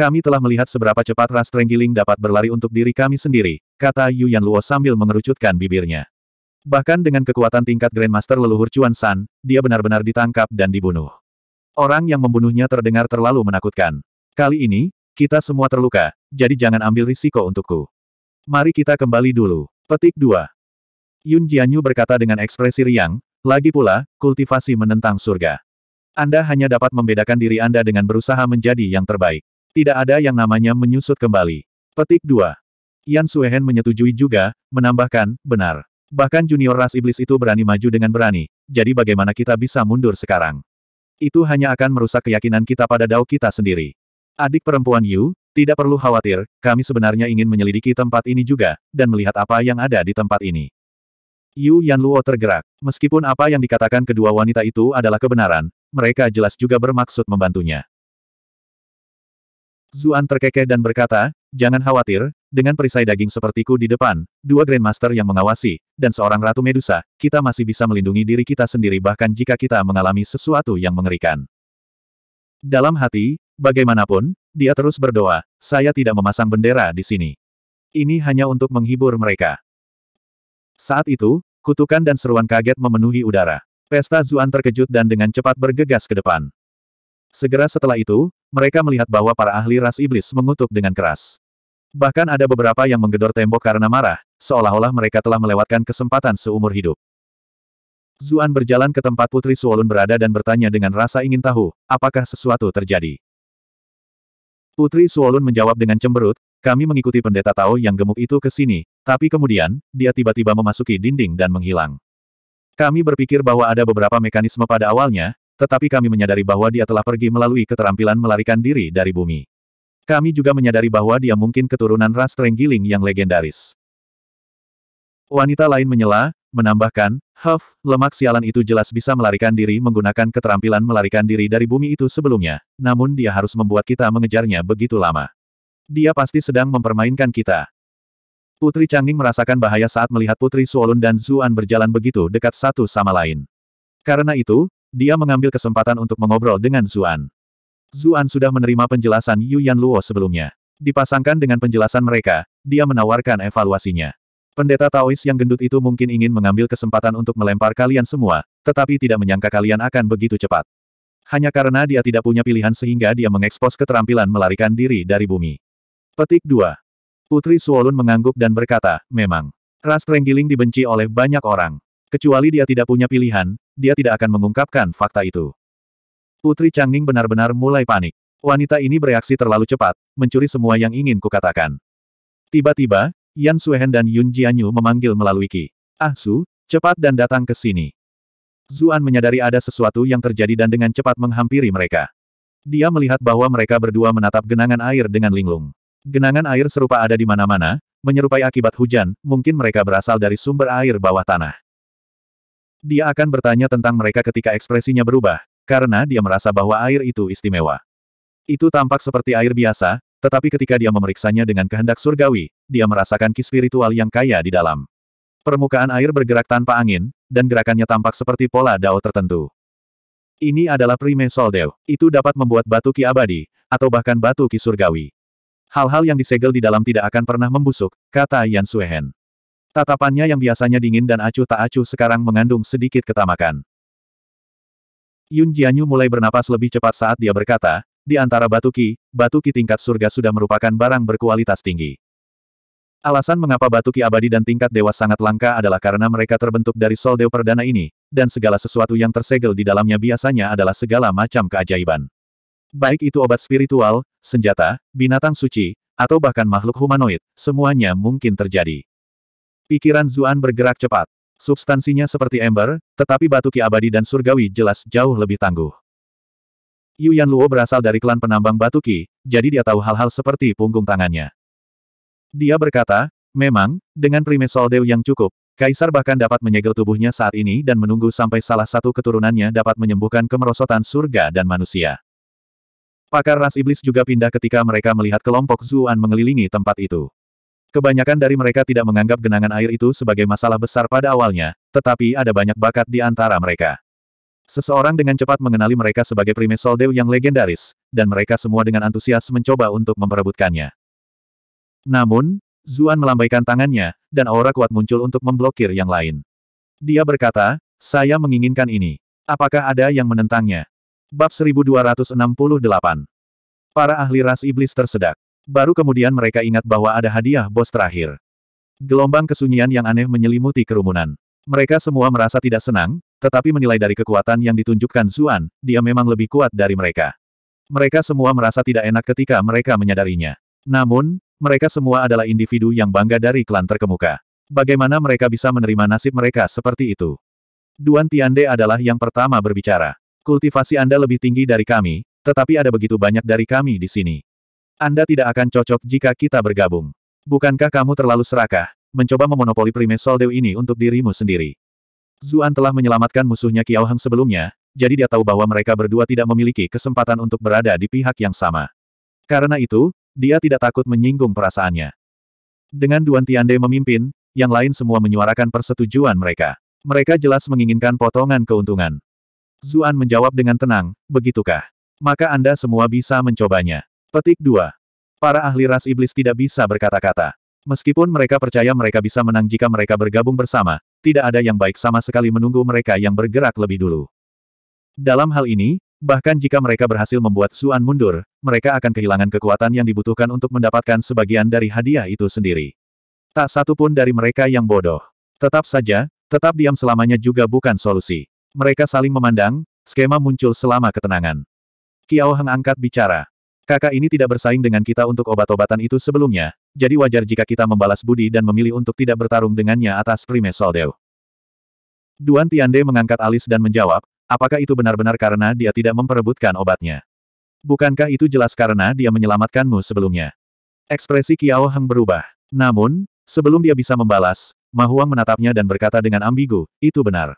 Kami telah melihat seberapa cepat Ras Trenggiling dapat berlari untuk diri kami sendiri, kata Yu Yan Luo sambil mengerucutkan bibirnya. Bahkan dengan kekuatan tingkat Grandmaster leluhur Chuan San, dia benar-benar ditangkap dan dibunuh. Orang yang membunuhnya terdengar terlalu menakutkan. Kali ini, kita semua terluka, jadi jangan ambil risiko untukku. Mari kita kembali dulu. Petik 2. Yun Jianyu berkata dengan ekspresi riang, lagi pula, kultivasi menentang surga. Anda hanya dapat membedakan diri Anda dengan berusaha menjadi yang terbaik. Tidak ada yang namanya menyusut kembali. Petik 2. Yan Suehen menyetujui juga, menambahkan, benar. Bahkan junior ras iblis itu berani maju dengan berani, jadi bagaimana kita bisa mundur sekarang? Itu hanya akan merusak keyakinan kita pada dao kita sendiri. Adik perempuan Yu, tidak perlu khawatir, kami sebenarnya ingin menyelidiki tempat ini juga, dan melihat apa yang ada di tempat ini. Yu Yan Luo tergerak. Meskipun apa yang dikatakan kedua wanita itu adalah kebenaran, mereka jelas juga bermaksud membantunya. Zuan terkekeh dan berkata, jangan khawatir, dengan perisai daging sepertiku di depan, dua Grandmaster yang mengawasi, dan seorang Ratu Medusa, kita masih bisa melindungi diri kita sendiri bahkan jika kita mengalami sesuatu yang mengerikan. Dalam hati, bagaimanapun, dia terus berdoa, saya tidak memasang bendera di sini. Ini hanya untuk menghibur mereka. Saat itu, kutukan dan seruan kaget memenuhi udara. Pesta Zuan terkejut dan dengan cepat bergegas ke depan. Segera setelah itu, mereka melihat bahwa para ahli ras iblis mengutuk dengan keras. Bahkan ada beberapa yang menggedor tembok karena marah, seolah-olah mereka telah melewatkan kesempatan seumur hidup. Zuan berjalan ke tempat Putri Suolun berada dan bertanya dengan rasa ingin tahu, apakah sesuatu terjadi. Putri Suolun menjawab dengan cemberut, kami mengikuti pendeta Tao yang gemuk itu ke sini, tapi kemudian, dia tiba-tiba memasuki dinding dan menghilang. Kami berpikir bahwa ada beberapa mekanisme pada awalnya, tetapi kami menyadari bahwa dia telah pergi melalui keterampilan melarikan diri dari bumi. Kami juga menyadari bahwa dia mungkin keturunan ras Trenggiling yang legendaris. Wanita lain menyela, menambahkan, Huff, lemak sialan itu jelas bisa melarikan diri menggunakan keterampilan melarikan diri dari bumi itu sebelumnya, namun dia harus membuat kita mengejarnya begitu lama. Dia pasti sedang mempermainkan kita. Putri Changning merasakan bahaya saat melihat Putri Suolun dan Zuan berjalan begitu dekat satu sama lain. Karena itu, dia mengambil kesempatan untuk mengobrol dengan Zuan. Zuan sudah menerima penjelasan Yu Yan Luo sebelumnya. Dipasangkan dengan penjelasan mereka, dia menawarkan evaluasinya. Pendeta Taois yang gendut itu mungkin ingin mengambil kesempatan untuk melempar kalian semua, tetapi tidak menyangka kalian akan begitu cepat. Hanya karena dia tidak punya pilihan sehingga dia mengekspos keterampilan melarikan diri dari bumi. Petik 2. Putri Suolun mengangguk dan berkata, memang. Ras Trenggiling dibenci oleh banyak orang. Kecuali dia tidak punya pilihan, dia tidak akan mengungkapkan fakta itu. Putri Changning benar-benar mulai panik. Wanita ini bereaksi terlalu cepat, mencuri semua yang ingin kukatakan. Tiba-tiba, Yan Suehen dan Yun Jianyu memanggil melalui Ki. Ah Su, cepat dan datang ke sini. Zuan menyadari ada sesuatu yang terjadi dan dengan cepat menghampiri mereka. Dia melihat bahwa mereka berdua menatap genangan air dengan linglung. Genangan air serupa ada di mana-mana, menyerupai akibat hujan, mungkin mereka berasal dari sumber air bawah tanah. Dia akan bertanya tentang mereka ketika ekspresinya berubah, karena dia merasa bahwa air itu istimewa. Itu tampak seperti air biasa, tetapi ketika dia memeriksanya dengan kehendak surgawi, dia merasakan ki spiritual yang kaya di dalam. Permukaan air bergerak tanpa angin, dan gerakannya tampak seperti pola dao tertentu. Ini adalah prime soldeu. Itu dapat membuat batu ki abadi, atau bahkan batu ki surgawi. Hal-hal yang disegel di dalam tidak akan pernah membusuk, kata Yan Suehen. Tatapannya yang biasanya dingin dan acuh tak acuh sekarang mengandung sedikit ketamakan. Yun Jianyu mulai bernapas lebih cepat saat dia berkata, di antara batu ki, batu ki tingkat surga sudah merupakan barang berkualitas tinggi. Alasan mengapa batu ki abadi dan tingkat dewa sangat langka adalah karena mereka terbentuk dari Sol Dewa Perdana ini, dan segala sesuatu yang tersegel di dalamnya biasanya adalah segala macam keajaiban. Baik itu obat spiritual, senjata, binatang suci, atau bahkan makhluk humanoid, semuanya mungkin terjadi. Pikiran Zuan bergerak cepat. Substansinya seperti ember, tetapi batu ki abadi dan surgawi jelas jauh lebih tangguh. Yu Yan Luo berasal dari klan penambang batu ki, jadi dia tahu hal-hal seperti punggung tangannya. Dia berkata, memang, dengan primesol Dew yang cukup, Kaisar bahkan dapat menyegel tubuhnya saat ini dan menunggu sampai salah satu keturunannya dapat menyembuhkan kemerosotan surga dan manusia. Pakar ras iblis juga pindah ketika mereka melihat kelompok Zuan mengelilingi tempat itu. Kebanyakan dari mereka tidak menganggap genangan air itu sebagai masalah besar pada awalnya, tetapi ada banyak bakat di antara mereka. Seseorang dengan cepat mengenali mereka sebagai Prime soldeu yang legendaris, dan mereka semua dengan antusias mencoba untuk memperebutkannya. Namun, Zuan melambaikan tangannya, dan aura kuat muncul untuk memblokir yang lain. Dia berkata, saya menginginkan ini. Apakah ada yang menentangnya? Bab 1268 Para ahli ras iblis tersedak. Baru kemudian mereka ingat bahwa ada hadiah bos terakhir. Gelombang kesunyian yang aneh menyelimuti kerumunan. Mereka semua merasa tidak senang, tetapi menilai dari kekuatan yang ditunjukkan Zuan, dia memang lebih kuat dari mereka. Mereka semua merasa tidak enak ketika mereka menyadarinya. Namun, mereka semua adalah individu yang bangga dari klan terkemuka. Bagaimana mereka bisa menerima nasib mereka seperti itu? Duan Tiande adalah yang pertama berbicara. Kultivasi Anda lebih tinggi dari kami, tetapi ada begitu banyak dari kami di sini. Anda tidak akan cocok jika kita bergabung. Bukankah kamu terlalu serakah, mencoba memonopoli prime soldeu ini untuk dirimu sendiri? Zuan telah menyelamatkan musuhnya Kiao Heng sebelumnya, jadi dia tahu bahwa mereka berdua tidak memiliki kesempatan untuk berada di pihak yang sama. Karena itu, dia tidak takut menyinggung perasaannya. Dengan Duan Tiande memimpin, yang lain semua menyuarakan persetujuan mereka. Mereka jelas menginginkan potongan keuntungan. Zuan menjawab dengan tenang, begitukah? Maka Anda semua bisa mencobanya. Petik 2. Para ahli ras iblis tidak bisa berkata-kata. Meskipun mereka percaya mereka bisa menang jika mereka bergabung bersama, tidak ada yang baik sama sekali menunggu mereka yang bergerak lebih dulu. Dalam hal ini, bahkan jika mereka berhasil membuat Suan mundur, mereka akan kehilangan kekuatan yang dibutuhkan untuk mendapatkan sebagian dari hadiah itu sendiri. Tak satu pun dari mereka yang bodoh. Tetap saja, tetap diam selamanya juga bukan solusi. Mereka saling memandang, skema muncul selama ketenangan. Kiao Heng angkat bicara. Kakak ini tidak bersaing dengan kita untuk obat-obatan itu sebelumnya, jadi wajar jika kita membalas budi dan memilih untuk tidak bertarung dengannya atas Prime Soldeu. Duan Tiande mengangkat alis dan menjawab, apakah itu benar-benar karena dia tidak memperebutkan obatnya? Bukankah itu jelas karena dia menyelamatkanmu sebelumnya? Ekspresi Kiao Heng berubah. Namun, sebelum dia bisa membalas, Mahuang menatapnya dan berkata dengan ambigu, itu benar.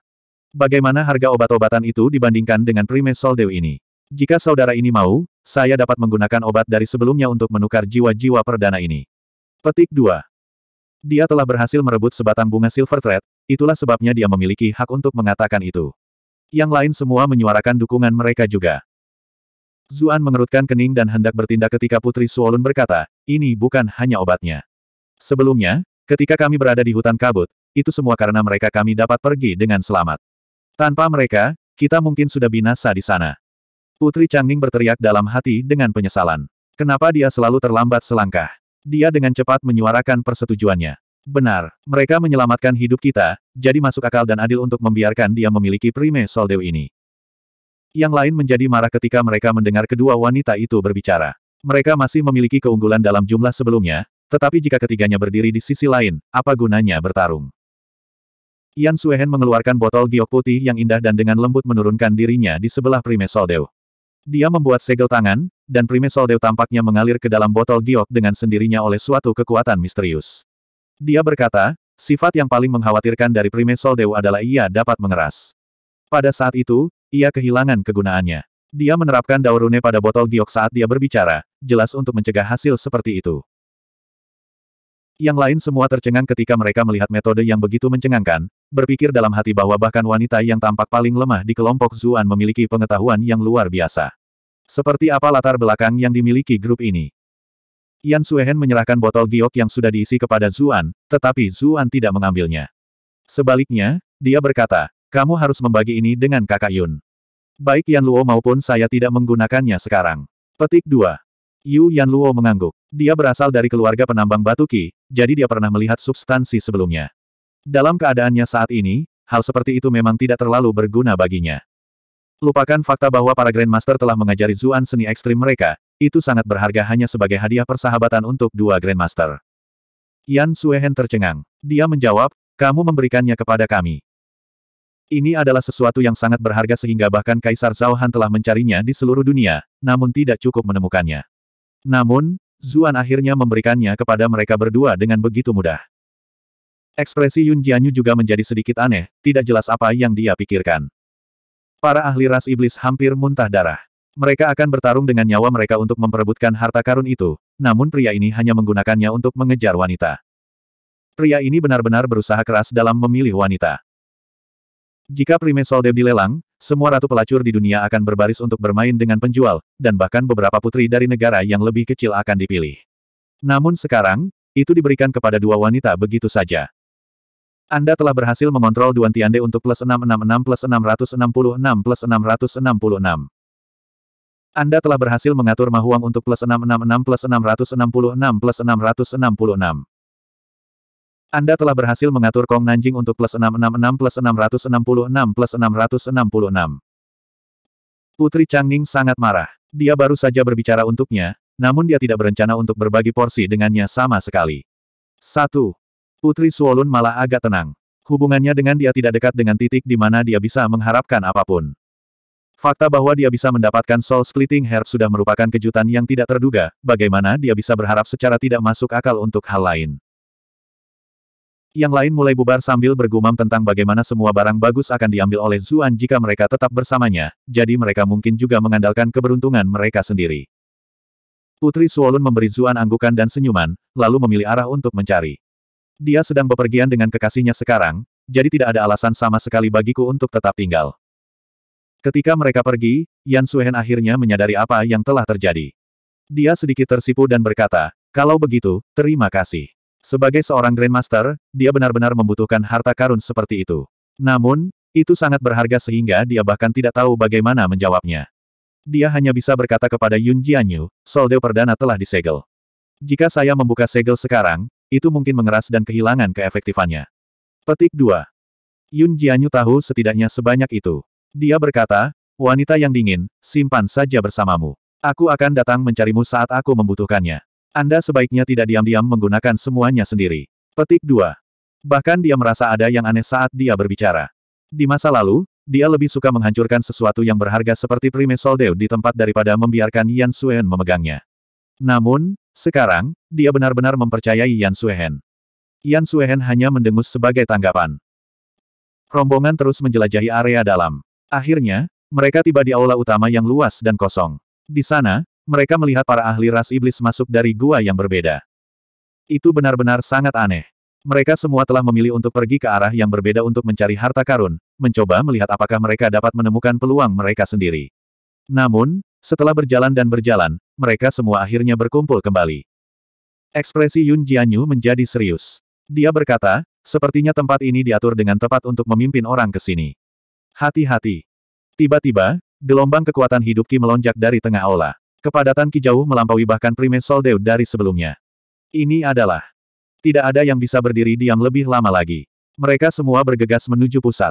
Bagaimana harga obat-obatan itu dibandingkan dengan Prime soldeu ini? Jika saudara ini mau, saya dapat menggunakan obat dari sebelumnya untuk menukar jiwa-jiwa perdana ini. Petik 2. Dia telah berhasil merebut sebatang bunga silver thread, itulah sebabnya dia memiliki hak untuk mengatakan itu. Yang lain semua menyuarakan dukungan mereka juga. Zuan mengerutkan kening dan hendak bertindak ketika Putri Suolun berkata, ini bukan hanya obatnya. Sebelumnya, ketika kami berada di hutan kabut, itu semua karena mereka kami dapat pergi dengan selamat. Tanpa mereka, kita mungkin sudah binasa di sana. Putri Changning berteriak dalam hati dengan penyesalan. Kenapa dia selalu terlambat selangkah? Dia dengan cepat menyuarakan persetujuannya. Benar, mereka menyelamatkan hidup kita, jadi masuk akal dan adil untuk membiarkan dia memiliki prime soldew ini. Yang lain menjadi marah ketika mereka mendengar kedua wanita itu berbicara. Mereka masih memiliki keunggulan dalam jumlah sebelumnya, tetapi jika ketiganya berdiri di sisi lain, apa gunanya bertarung? Yan Suehen mengeluarkan botol giok putih yang indah dan dengan lembut menurunkan dirinya di sebelah prime soldew. Dia membuat segel tangan, dan soldeu tampaknya mengalir ke dalam botol giok dengan sendirinya oleh suatu kekuatan misterius. Dia berkata, sifat yang paling mengkhawatirkan dari soldeu adalah ia dapat mengeras. Pada saat itu, ia kehilangan kegunaannya. Dia menerapkan daurune pada botol giok saat dia berbicara, jelas untuk mencegah hasil seperti itu. Yang lain semua tercengang ketika mereka melihat metode yang begitu mencengangkan, berpikir dalam hati bahwa bahkan wanita yang tampak paling lemah di kelompok Zuan memiliki pengetahuan yang luar biasa. Seperti apa latar belakang yang dimiliki grup ini? Yan Suehen menyerahkan botol giok yang sudah diisi kepada Zuan, tetapi Zuan tidak mengambilnya. Sebaliknya, dia berkata, kamu harus membagi ini dengan kakak Yun. Baik Yan Luo maupun saya tidak menggunakannya sekarang. Petik 2. Yu Yan Luo mengangguk. Dia berasal dari keluarga penambang batu ki, jadi dia pernah melihat substansi sebelumnya. Dalam keadaannya saat ini, hal seperti itu memang tidak terlalu berguna baginya. Lupakan fakta bahwa para Grandmaster telah mengajari Zuan seni ekstrim mereka, itu sangat berharga hanya sebagai hadiah persahabatan untuk dua Grandmaster. Yan Suehen tercengang. Dia menjawab, kamu memberikannya kepada kami. Ini adalah sesuatu yang sangat berharga sehingga bahkan Kaisar Zhao Han telah mencarinya di seluruh dunia, namun tidak cukup menemukannya. Namun, Zuan akhirnya memberikannya kepada mereka berdua dengan begitu mudah. Ekspresi Yun Jianyu juga menjadi sedikit aneh, tidak jelas apa yang dia pikirkan. Para ahli ras iblis hampir muntah darah. Mereka akan bertarung dengan nyawa mereka untuk memperebutkan harta karun itu, namun pria ini hanya menggunakannya untuk mengejar wanita. Pria ini benar-benar berusaha keras dalam memilih wanita. Jika Prime Soldeb dilelang, semua ratu pelacur di dunia akan berbaris untuk bermain dengan penjual, dan bahkan beberapa putri dari negara yang lebih kecil akan dipilih. Namun sekarang, itu diberikan kepada dua wanita begitu saja. Anda telah berhasil mengontrol Duan Tiande untuk plus 666 plus 666 plus 666. Anda telah berhasil mengatur Mahuang untuk plus 666 plus 666 plus 666. Anda telah berhasil mengatur Kong Nanjing untuk plus 666 plus 666 plus 666. Putri Changning sangat marah. Dia baru saja berbicara untuknya, namun dia tidak berencana untuk berbagi porsi dengannya sama sekali. 1. Putri Suolun malah agak tenang. Hubungannya dengan dia tidak dekat dengan titik di mana dia bisa mengharapkan apapun. Fakta bahwa dia bisa mendapatkan Soul Splitting Herb sudah merupakan kejutan yang tidak terduga, bagaimana dia bisa berharap secara tidak masuk akal untuk hal lain. Yang lain mulai bubar sambil bergumam tentang bagaimana semua barang bagus akan diambil oleh Zuan jika mereka tetap bersamanya, jadi mereka mungkin juga mengandalkan keberuntungan mereka sendiri. Putri Suolun memberi Zuan anggukan dan senyuman, lalu memilih arah untuk mencari. Dia sedang bepergian dengan kekasihnya sekarang, jadi tidak ada alasan sama sekali bagiku untuk tetap tinggal. Ketika mereka pergi, Yan Suhen akhirnya menyadari apa yang telah terjadi. Dia sedikit tersipu dan berkata, kalau begitu, terima kasih. Sebagai seorang Grandmaster, dia benar-benar membutuhkan harta karun seperti itu. Namun, itu sangat berharga sehingga dia bahkan tidak tahu bagaimana menjawabnya. Dia hanya bisa berkata kepada Yun Jianyu, Soldeo perdana telah disegel. Jika saya membuka segel sekarang, itu mungkin mengeras dan kehilangan keefektifannya. Petik 2. Yun Jianyu tahu setidaknya sebanyak itu. Dia berkata, wanita yang dingin, simpan saja bersamamu. Aku akan datang mencarimu saat aku membutuhkannya. Anda sebaiknya tidak diam-diam menggunakan semuanya sendiri. Petik 2. Bahkan dia merasa ada yang aneh saat dia berbicara. Di masa lalu, dia lebih suka menghancurkan sesuatu yang berharga seperti Prime Soldeu di tempat daripada membiarkan Yan Suen memegangnya. Namun, sekarang, dia benar-benar mempercayai Yan Suehen. Yan Suehen hanya mendengus sebagai tanggapan. Rombongan terus menjelajahi area dalam. Akhirnya, mereka tiba di aula utama yang luas dan kosong. Di sana, mereka melihat para ahli ras iblis masuk dari gua yang berbeda. Itu benar-benar sangat aneh. Mereka semua telah memilih untuk pergi ke arah yang berbeda untuk mencari harta karun, mencoba melihat apakah mereka dapat menemukan peluang mereka sendiri. Namun, setelah berjalan dan berjalan, mereka semua akhirnya berkumpul kembali. Ekspresi Yun Jianyu menjadi serius. Dia berkata, sepertinya tempat ini diatur dengan tepat untuk memimpin orang ke sini. Hati-hati. Tiba-tiba, gelombang kekuatan hidup Ki melonjak dari tengah aula. Kepadatan Ki jauh melampaui bahkan Prime Soldeu dari sebelumnya. Ini adalah. Tidak ada yang bisa berdiri diam lebih lama lagi. Mereka semua bergegas menuju pusat.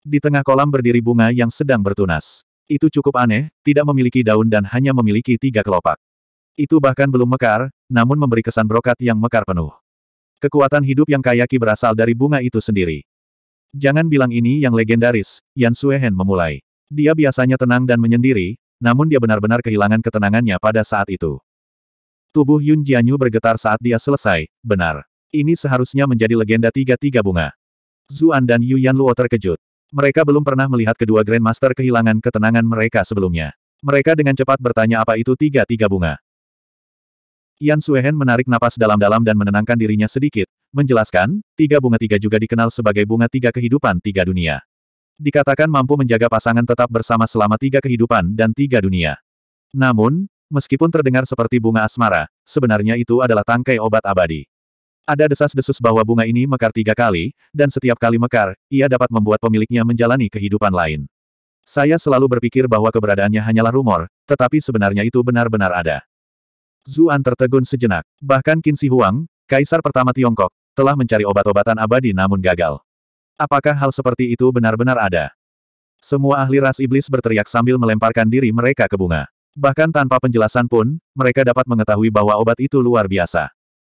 Di tengah kolam berdiri bunga yang sedang bertunas. Itu cukup aneh, tidak memiliki daun dan hanya memiliki tiga kelopak. Itu bahkan belum mekar, namun memberi kesan brokat yang mekar penuh. Kekuatan hidup yang kayaki berasal dari bunga itu sendiri. Jangan bilang ini yang legendaris, Yan Suehen memulai. Dia biasanya tenang dan menyendiri, namun dia benar-benar kehilangan ketenangannya pada saat itu. Tubuh Yun Jianyu bergetar saat dia selesai, benar. Ini seharusnya menjadi legenda tiga-tiga bunga. Zuan dan Yu Yan Luo terkejut. Mereka belum pernah melihat kedua Grandmaster kehilangan ketenangan mereka sebelumnya. Mereka dengan cepat bertanya apa itu tiga-tiga bunga. Yan Suehen menarik napas dalam-dalam dan menenangkan dirinya sedikit, menjelaskan, tiga bunga tiga juga dikenal sebagai bunga tiga kehidupan tiga dunia. Dikatakan mampu menjaga pasangan tetap bersama selama tiga kehidupan dan tiga dunia. Namun, meskipun terdengar seperti bunga asmara, sebenarnya itu adalah tangkai obat abadi. Ada desas-desus bahwa bunga ini mekar tiga kali, dan setiap kali mekar, ia dapat membuat pemiliknya menjalani kehidupan lain. Saya selalu berpikir bahwa keberadaannya hanyalah rumor, tetapi sebenarnya itu benar-benar ada. Zuan tertegun sejenak. Bahkan Qin Shi Huang, kaisar pertama Tiongkok, telah mencari obat-obatan abadi namun gagal. Apakah hal seperti itu benar-benar ada? Semua ahli ras iblis berteriak sambil melemparkan diri mereka ke bunga. Bahkan tanpa penjelasan pun, mereka dapat mengetahui bahwa obat itu luar biasa.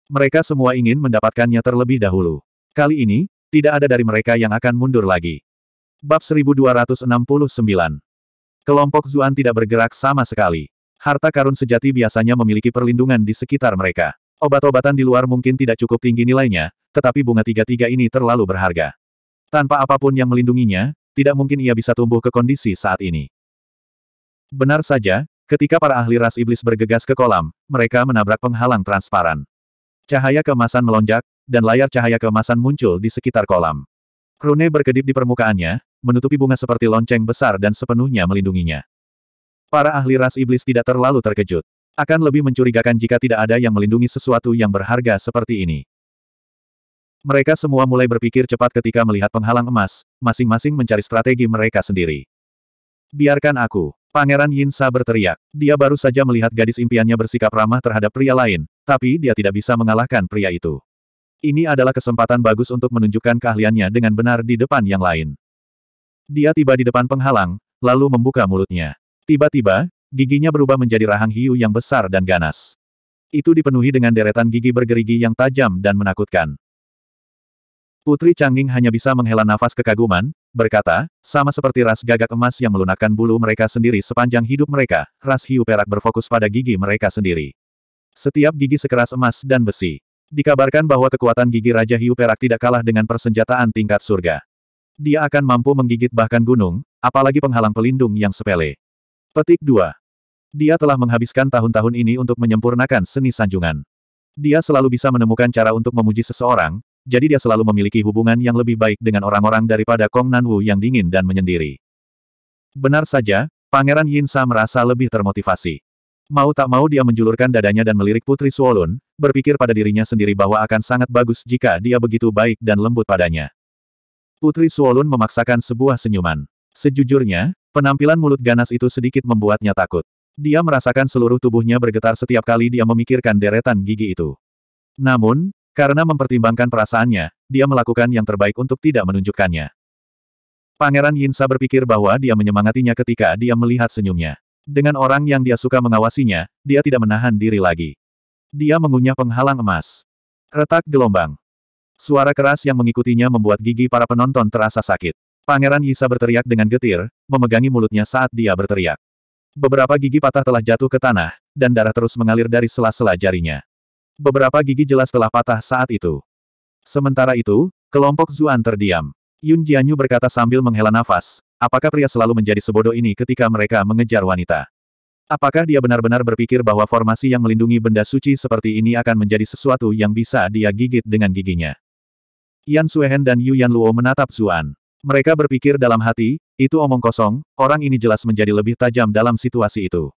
Mereka semua ingin mendapatkannya terlebih dahulu. Kali ini, tidak ada dari mereka yang akan mundur lagi. Bab 1269 Kelompok Zuan tidak bergerak sama sekali. Harta karun sejati biasanya memiliki perlindungan di sekitar mereka. Obat-obatan di luar mungkin tidak cukup tinggi nilainya, tetapi bunga tiga-tiga ini terlalu berharga. Tanpa apapun yang melindunginya, tidak mungkin ia bisa tumbuh ke kondisi saat ini. Benar saja, ketika para ahli ras iblis bergegas ke kolam, mereka menabrak penghalang transparan. Cahaya kemasan melonjak, dan layar cahaya kemasan muncul di sekitar kolam. Rune berkedip di permukaannya, menutupi bunga seperti lonceng besar dan sepenuhnya melindunginya. Para ahli ras iblis tidak terlalu terkejut. Akan lebih mencurigakan jika tidak ada yang melindungi sesuatu yang berharga seperti ini. Mereka semua mulai berpikir cepat ketika melihat penghalang emas, masing-masing mencari strategi mereka sendiri. Biarkan aku. Pangeran Yinsa berteriak. Dia baru saja melihat gadis impiannya bersikap ramah terhadap pria lain, tapi dia tidak bisa mengalahkan pria itu. Ini adalah kesempatan bagus untuk menunjukkan keahliannya dengan benar di depan yang lain. Dia tiba di depan penghalang, lalu membuka mulutnya. Tiba-tiba, giginya berubah menjadi rahang hiu yang besar dan ganas. Itu dipenuhi dengan deretan gigi bergerigi yang tajam dan menakutkan. Putri Changing hanya bisa menghela nafas kekaguman, berkata, sama seperti ras gagak emas yang melunakkan bulu mereka sendiri sepanjang hidup mereka, ras hiu perak berfokus pada gigi mereka sendiri. Setiap gigi sekeras emas dan besi. Dikabarkan bahwa kekuatan gigi Raja Hiu Perak tidak kalah dengan persenjataan tingkat surga. Dia akan mampu menggigit bahkan gunung, apalagi penghalang pelindung yang sepele. Petik 2. Dia telah menghabiskan tahun-tahun ini untuk menyempurnakan seni sanjungan. Dia selalu bisa menemukan cara untuk memuji seseorang, jadi dia selalu memiliki hubungan yang lebih baik dengan orang-orang daripada Kong Nanwu yang dingin dan menyendiri. Benar saja, Pangeran Yinsa merasa lebih termotivasi. Mau tak mau dia menjulurkan dadanya dan melirik Putri Suolun, berpikir pada dirinya sendiri bahwa akan sangat bagus jika dia begitu baik dan lembut padanya. Putri Suolun memaksakan sebuah senyuman. Sejujurnya, penampilan mulut ganas itu sedikit membuatnya takut. Dia merasakan seluruh tubuhnya bergetar setiap kali dia memikirkan deretan gigi itu. Namun, karena mempertimbangkan perasaannya, dia melakukan yang terbaik untuk tidak menunjukkannya. Pangeran Yinsa berpikir bahwa dia menyemangatinya ketika dia melihat senyumnya. Dengan orang yang dia suka mengawasinya, dia tidak menahan diri lagi. Dia mengunyah penghalang emas. Retak gelombang. Suara keras yang mengikutinya membuat gigi para penonton terasa sakit. Pangeran Yisa berteriak dengan getir, memegangi mulutnya saat dia berteriak. Beberapa gigi patah telah jatuh ke tanah, dan darah terus mengalir dari sela-sela jarinya beberapa gigi jelas telah patah saat itu. Sementara itu, kelompok Zuan terdiam. Yun Jianyu berkata sambil menghela nafas, apakah pria selalu menjadi sebodoh ini ketika mereka mengejar wanita? Apakah dia benar-benar berpikir bahwa formasi yang melindungi benda suci seperti ini akan menjadi sesuatu yang bisa dia gigit dengan giginya? Yan Suehen dan Yu Yan Luo menatap Zuan. Mereka berpikir dalam hati, itu omong kosong, orang ini jelas menjadi lebih tajam dalam situasi itu.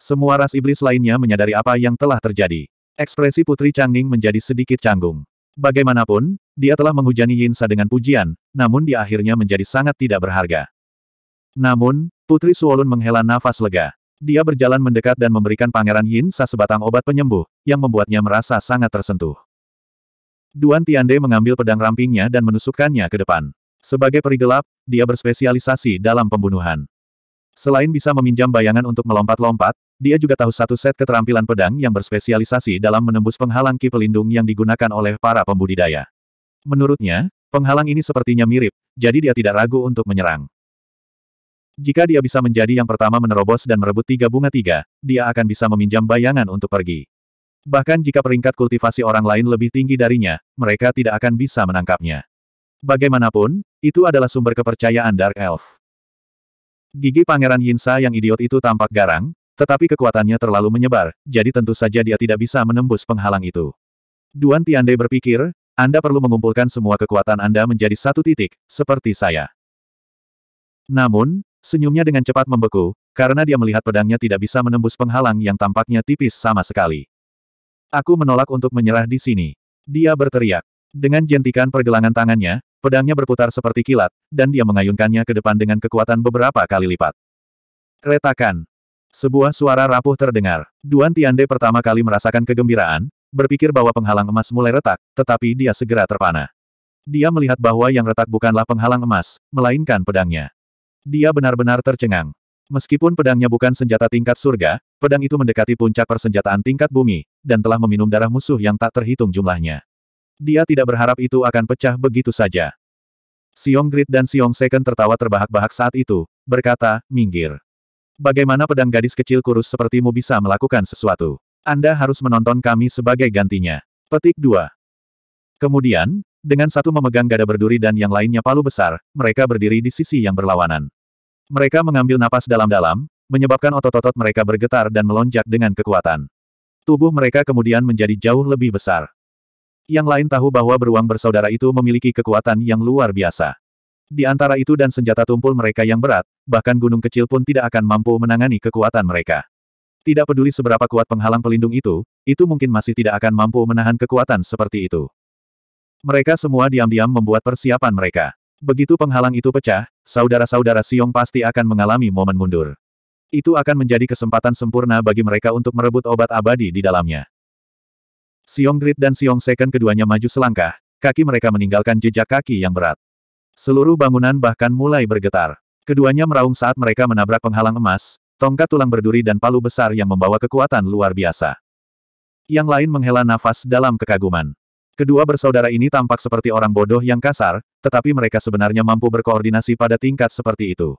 Semua ras iblis lainnya menyadari apa yang telah terjadi. Ekspresi Putri Changning menjadi sedikit canggung. Bagaimanapun, dia telah menghujani Yin Sa dengan pujian, namun di akhirnya menjadi sangat tidak berharga. Namun, Putri Suolun menghela nafas lega. Dia berjalan mendekat dan memberikan Pangeran Yin Sa sebatang obat penyembuh, yang membuatnya merasa sangat tersentuh. Duan Tiande mengambil pedang rampingnya dan menusukkannya ke depan. Sebagai peri gelap, dia berspesialisasi dalam pembunuhan. Selain bisa meminjam bayangan untuk melompat-lompat, dia juga tahu satu set keterampilan pedang yang berspesialisasi dalam menembus penghalang ki pelindung yang digunakan oleh para pembudidaya. Menurutnya, penghalang ini sepertinya mirip, jadi dia tidak ragu untuk menyerang. Jika dia bisa menjadi yang pertama menerobos dan merebut tiga bunga tiga, dia akan bisa meminjam bayangan untuk pergi. Bahkan jika peringkat kultivasi orang lain lebih tinggi darinya, mereka tidak akan bisa menangkapnya. Bagaimanapun, itu adalah sumber kepercayaan Dark Elf. Gigi Pangeran Yinsa yang idiot itu tampak garang, tetapi kekuatannya terlalu menyebar, jadi tentu saja dia tidak bisa menembus penghalang itu. Duan Tiande berpikir, Anda perlu mengumpulkan semua kekuatan Anda menjadi satu titik, seperti saya. Namun, senyumnya dengan cepat membeku, karena dia melihat pedangnya tidak bisa menembus penghalang yang tampaknya tipis sama sekali. Aku menolak untuk menyerah di sini. Dia berteriak. Dengan jentikan pergelangan tangannya, Pedangnya berputar seperti kilat, dan dia mengayunkannya ke depan dengan kekuatan beberapa kali lipat. Retakan. Sebuah suara rapuh terdengar. Duan Tiande pertama kali merasakan kegembiraan, berpikir bahwa penghalang emas mulai retak, tetapi dia segera terpana. Dia melihat bahwa yang retak bukanlah penghalang emas, melainkan pedangnya. Dia benar-benar tercengang. Meskipun pedangnya bukan senjata tingkat surga, pedang itu mendekati puncak persenjataan tingkat bumi, dan telah meminum darah musuh yang tak terhitung jumlahnya. Dia tidak berharap itu akan pecah begitu saja. Siong Grit dan Siong Second tertawa terbahak-bahak saat itu, berkata, minggir. Bagaimana pedang gadis kecil kurus sepertimu bisa melakukan sesuatu? Anda harus menonton kami sebagai gantinya. Petik 2. Kemudian, dengan satu memegang gada berduri dan yang lainnya palu besar, mereka berdiri di sisi yang berlawanan. Mereka mengambil napas dalam-dalam, menyebabkan otot-otot mereka bergetar dan melonjak dengan kekuatan. Tubuh mereka kemudian menjadi jauh lebih besar. Yang lain tahu bahwa beruang bersaudara itu memiliki kekuatan yang luar biasa. Di antara itu dan senjata tumpul mereka yang berat, bahkan gunung kecil pun tidak akan mampu menangani kekuatan mereka. Tidak peduli seberapa kuat penghalang pelindung itu, itu mungkin masih tidak akan mampu menahan kekuatan seperti itu. Mereka semua diam-diam membuat persiapan mereka. Begitu penghalang itu pecah, saudara-saudara Siong pasti akan mengalami momen mundur. Itu akan menjadi kesempatan sempurna bagi mereka untuk merebut obat abadi di dalamnya. Siong Grit dan Siong Seken keduanya maju selangkah, kaki mereka meninggalkan jejak kaki yang berat. Seluruh bangunan bahkan mulai bergetar. Keduanya meraung saat mereka menabrak penghalang emas, tongkat tulang berduri dan palu besar yang membawa kekuatan luar biasa. Yang lain menghela nafas dalam kekaguman. Kedua bersaudara ini tampak seperti orang bodoh yang kasar, tetapi mereka sebenarnya mampu berkoordinasi pada tingkat seperti itu.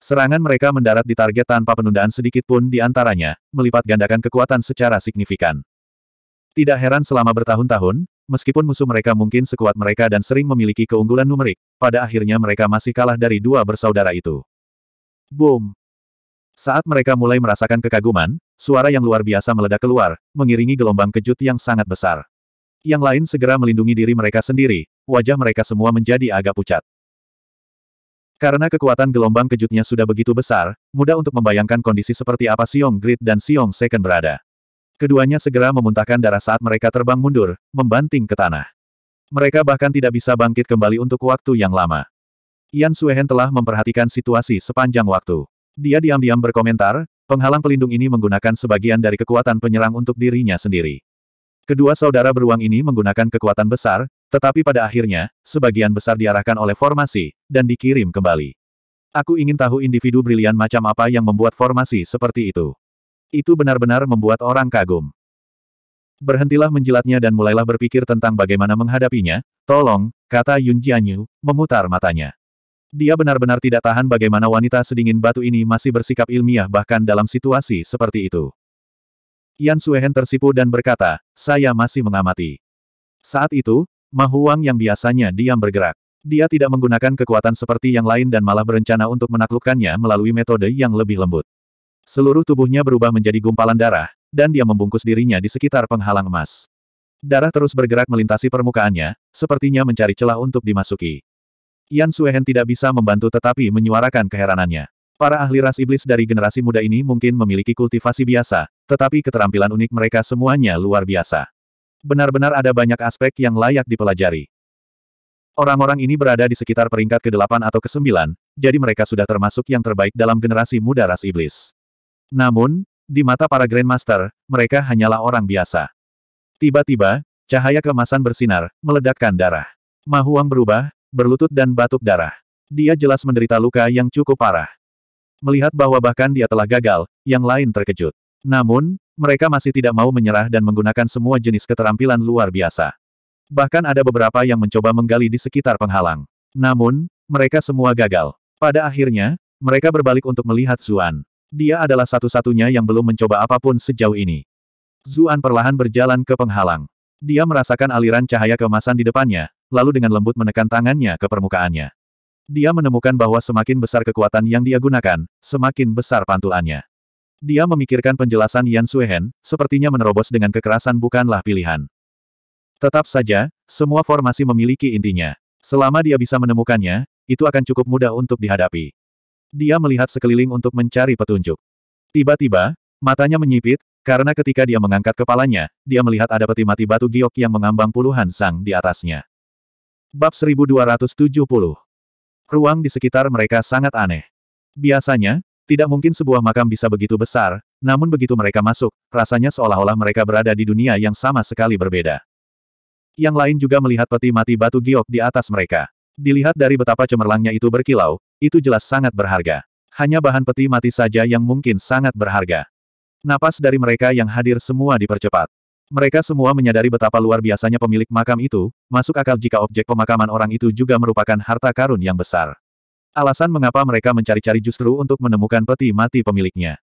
Serangan mereka mendarat di target tanpa penundaan sedikit pun di antaranya, melipat gandakan kekuatan secara signifikan. Tidak heran selama bertahun-tahun, meskipun musuh mereka mungkin sekuat mereka dan sering memiliki keunggulan numerik, pada akhirnya mereka masih kalah dari dua bersaudara itu. Boom! Saat mereka mulai merasakan kekaguman, suara yang luar biasa meledak keluar, mengiringi gelombang kejut yang sangat besar. Yang lain segera melindungi diri mereka sendiri, wajah mereka semua menjadi agak pucat. Karena kekuatan gelombang kejutnya sudah begitu besar, mudah untuk membayangkan kondisi seperti apa Siong Grid dan Siong Second berada. Keduanya segera memuntahkan darah saat mereka terbang mundur, membanting ke tanah. Mereka bahkan tidak bisa bangkit kembali untuk waktu yang lama. Yan Suehen telah memperhatikan situasi sepanjang waktu. Dia diam-diam berkomentar, penghalang pelindung ini menggunakan sebagian dari kekuatan penyerang untuk dirinya sendiri. Kedua saudara beruang ini menggunakan kekuatan besar, tetapi pada akhirnya, sebagian besar diarahkan oleh formasi, dan dikirim kembali. Aku ingin tahu individu brilian macam apa yang membuat formasi seperti itu. Itu benar-benar membuat orang kagum. Berhentilah menjilatnya dan mulailah berpikir tentang bagaimana menghadapinya, tolong, kata Yun Jianyu, memutar matanya. Dia benar-benar tidak tahan bagaimana wanita sedingin batu ini masih bersikap ilmiah bahkan dalam situasi seperti itu. Yan Suehen tersipu dan berkata, saya masih mengamati. Saat itu, Mahuang yang biasanya diam bergerak. Dia tidak menggunakan kekuatan seperti yang lain dan malah berencana untuk menaklukkannya melalui metode yang lebih lembut. Seluruh tubuhnya berubah menjadi gumpalan darah, dan dia membungkus dirinya di sekitar penghalang emas. Darah terus bergerak melintasi permukaannya, sepertinya mencari celah untuk dimasuki. Yan Suehen tidak bisa membantu tetapi menyuarakan keheranannya. Para ahli ras iblis dari generasi muda ini mungkin memiliki kultivasi biasa, tetapi keterampilan unik mereka semuanya luar biasa. Benar-benar ada banyak aspek yang layak dipelajari. Orang-orang ini berada di sekitar peringkat ke-8 atau ke-9, jadi mereka sudah termasuk yang terbaik dalam generasi muda ras iblis. Namun, di mata para Grandmaster, mereka hanyalah orang biasa. Tiba-tiba, cahaya kemasan bersinar, meledakkan darah. Mahuang berubah, berlutut dan batuk darah. Dia jelas menderita luka yang cukup parah. Melihat bahwa bahkan dia telah gagal, yang lain terkejut. Namun, mereka masih tidak mau menyerah dan menggunakan semua jenis keterampilan luar biasa. Bahkan ada beberapa yang mencoba menggali di sekitar penghalang. Namun, mereka semua gagal. Pada akhirnya, mereka berbalik untuk melihat Zuan. Dia adalah satu-satunya yang belum mencoba apapun sejauh ini. Zuan perlahan berjalan ke penghalang. Dia merasakan aliran cahaya kemasan di depannya, lalu dengan lembut menekan tangannya ke permukaannya. Dia menemukan bahwa semakin besar kekuatan yang dia gunakan, semakin besar pantulannya. Dia memikirkan penjelasan Yan Suehen, sepertinya menerobos dengan kekerasan bukanlah pilihan. Tetap saja, semua formasi memiliki intinya. Selama dia bisa menemukannya, itu akan cukup mudah untuk dihadapi. Dia melihat sekeliling untuk mencari petunjuk. Tiba-tiba, matanya menyipit, karena ketika dia mengangkat kepalanya, dia melihat ada peti mati batu giok yang mengambang puluhan sang di atasnya. Bab 1270 Ruang di sekitar mereka sangat aneh. Biasanya, tidak mungkin sebuah makam bisa begitu besar, namun begitu mereka masuk, rasanya seolah-olah mereka berada di dunia yang sama sekali berbeda. Yang lain juga melihat peti mati batu giok di atas mereka. Dilihat dari betapa cemerlangnya itu berkilau, itu jelas sangat berharga. Hanya bahan peti mati saja yang mungkin sangat berharga. Napas dari mereka yang hadir semua dipercepat. Mereka semua menyadari betapa luar biasanya pemilik makam itu, masuk akal jika objek pemakaman orang itu juga merupakan harta karun yang besar. Alasan mengapa mereka mencari-cari justru untuk menemukan peti mati pemiliknya.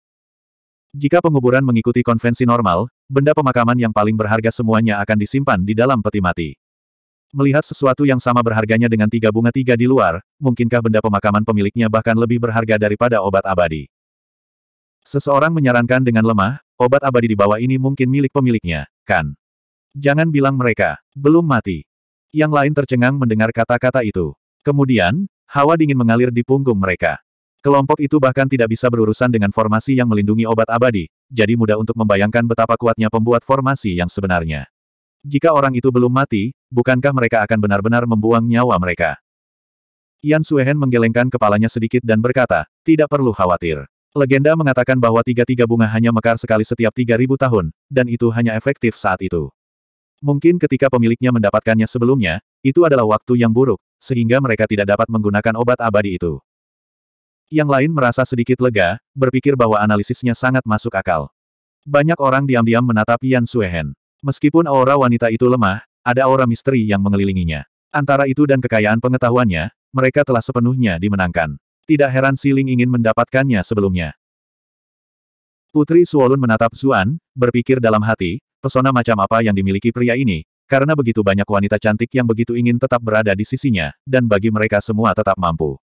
Jika penguburan mengikuti konvensi normal, benda pemakaman yang paling berharga semuanya akan disimpan di dalam peti mati. Melihat sesuatu yang sama berharganya dengan tiga bunga tiga di luar, mungkinkah benda pemakaman pemiliknya bahkan lebih berharga daripada obat abadi? Seseorang menyarankan dengan lemah, obat abadi di bawah ini mungkin milik pemiliknya, kan? Jangan bilang mereka, belum mati. Yang lain tercengang mendengar kata-kata itu. Kemudian, hawa dingin mengalir di punggung mereka. Kelompok itu bahkan tidak bisa berurusan dengan formasi yang melindungi obat abadi, jadi mudah untuk membayangkan betapa kuatnya pembuat formasi yang sebenarnya. Jika orang itu belum mati, bukankah mereka akan benar-benar membuang nyawa mereka? Yan Suehen menggelengkan kepalanya sedikit dan berkata, tidak perlu khawatir. Legenda mengatakan bahwa tiga-tiga bunga hanya mekar sekali setiap tiga ribu tahun, dan itu hanya efektif saat itu. Mungkin ketika pemiliknya mendapatkannya sebelumnya, itu adalah waktu yang buruk, sehingga mereka tidak dapat menggunakan obat abadi itu. Yang lain merasa sedikit lega, berpikir bahwa analisisnya sangat masuk akal. Banyak orang diam-diam menatap Yan Suehen. Meskipun aura wanita itu lemah, ada aura misteri yang mengelilinginya. Antara itu dan kekayaan pengetahuannya, mereka telah sepenuhnya dimenangkan. Tidak heran Siling ingin mendapatkannya sebelumnya. Putri Suolun menatap Zuan, berpikir dalam hati, pesona macam apa yang dimiliki pria ini, karena begitu banyak wanita cantik yang begitu ingin tetap berada di sisinya, dan bagi mereka semua tetap mampu.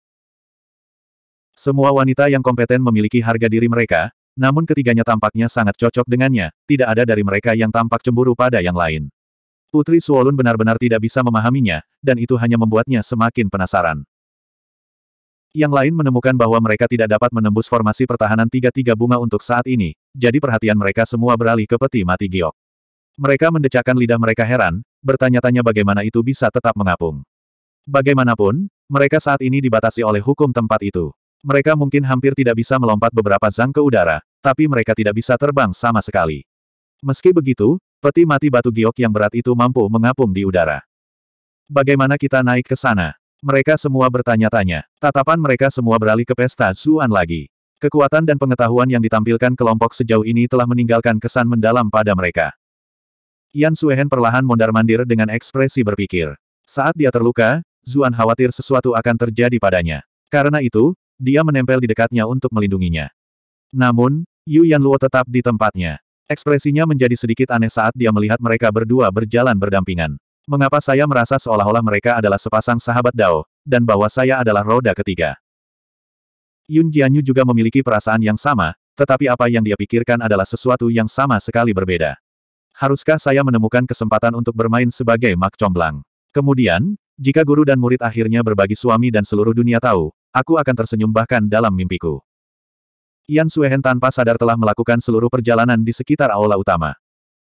Semua wanita yang kompeten memiliki harga diri mereka, namun ketiganya tampaknya sangat cocok dengannya, tidak ada dari mereka yang tampak cemburu pada yang lain. Putri Suolun benar-benar tidak bisa memahaminya, dan itu hanya membuatnya semakin penasaran. Yang lain menemukan bahwa mereka tidak dapat menembus formasi pertahanan tiga-tiga bunga untuk saat ini, jadi perhatian mereka semua beralih ke peti mati giok. Mereka mendecakkan lidah mereka heran, bertanya-tanya bagaimana itu bisa tetap mengapung. Bagaimanapun, mereka saat ini dibatasi oleh hukum tempat itu. Mereka mungkin hampir tidak bisa melompat beberapa zang ke udara, tapi mereka tidak bisa terbang sama sekali. Meski begitu, peti mati batu giok yang berat itu mampu mengapung di udara. Bagaimana kita naik ke sana? Mereka semua bertanya-tanya. Tatapan mereka semua beralih ke pesta Zuan lagi. Kekuatan dan pengetahuan yang ditampilkan kelompok sejauh ini telah meninggalkan kesan mendalam pada mereka. Yan Suehen perlahan mondar-mandir dengan ekspresi berpikir. Saat dia terluka, Zuan khawatir sesuatu akan terjadi padanya. Karena itu, dia menempel di dekatnya untuk melindunginya. Namun, Yu Luo tetap di tempatnya. Ekspresinya menjadi sedikit aneh saat dia melihat mereka berdua berjalan berdampingan. Mengapa saya merasa seolah-olah mereka adalah sepasang sahabat Dao, dan bahwa saya adalah roda ketiga? Yun Jianyu juga memiliki perasaan yang sama, tetapi apa yang dia pikirkan adalah sesuatu yang sama sekali berbeda. Haruskah saya menemukan kesempatan untuk bermain sebagai mak comblang? Kemudian, jika guru dan murid akhirnya berbagi suami dan seluruh dunia tahu, Aku akan tersenyum bahkan dalam mimpiku. Yan Suehen tanpa sadar telah melakukan seluruh perjalanan di sekitar aula utama.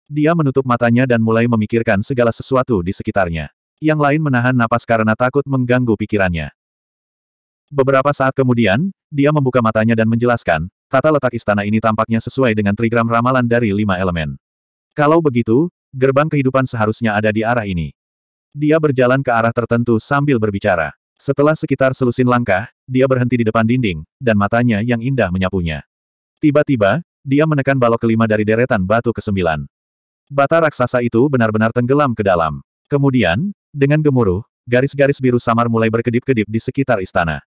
Dia menutup matanya dan mulai memikirkan segala sesuatu di sekitarnya. Yang lain menahan napas karena takut mengganggu pikirannya. Beberapa saat kemudian, dia membuka matanya dan menjelaskan, tata letak istana ini tampaknya sesuai dengan trigram ramalan dari lima elemen. Kalau begitu, gerbang kehidupan seharusnya ada di arah ini. Dia berjalan ke arah tertentu sambil berbicara. Setelah sekitar selusin langkah, dia berhenti di depan dinding, dan matanya yang indah menyapunya. Tiba-tiba, dia menekan balok kelima dari deretan batu kesembilan. Bata raksasa itu benar-benar tenggelam ke dalam. Kemudian, dengan gemuruh, garis-garis biru samar mulai berkedip-kedip di sekitar istana.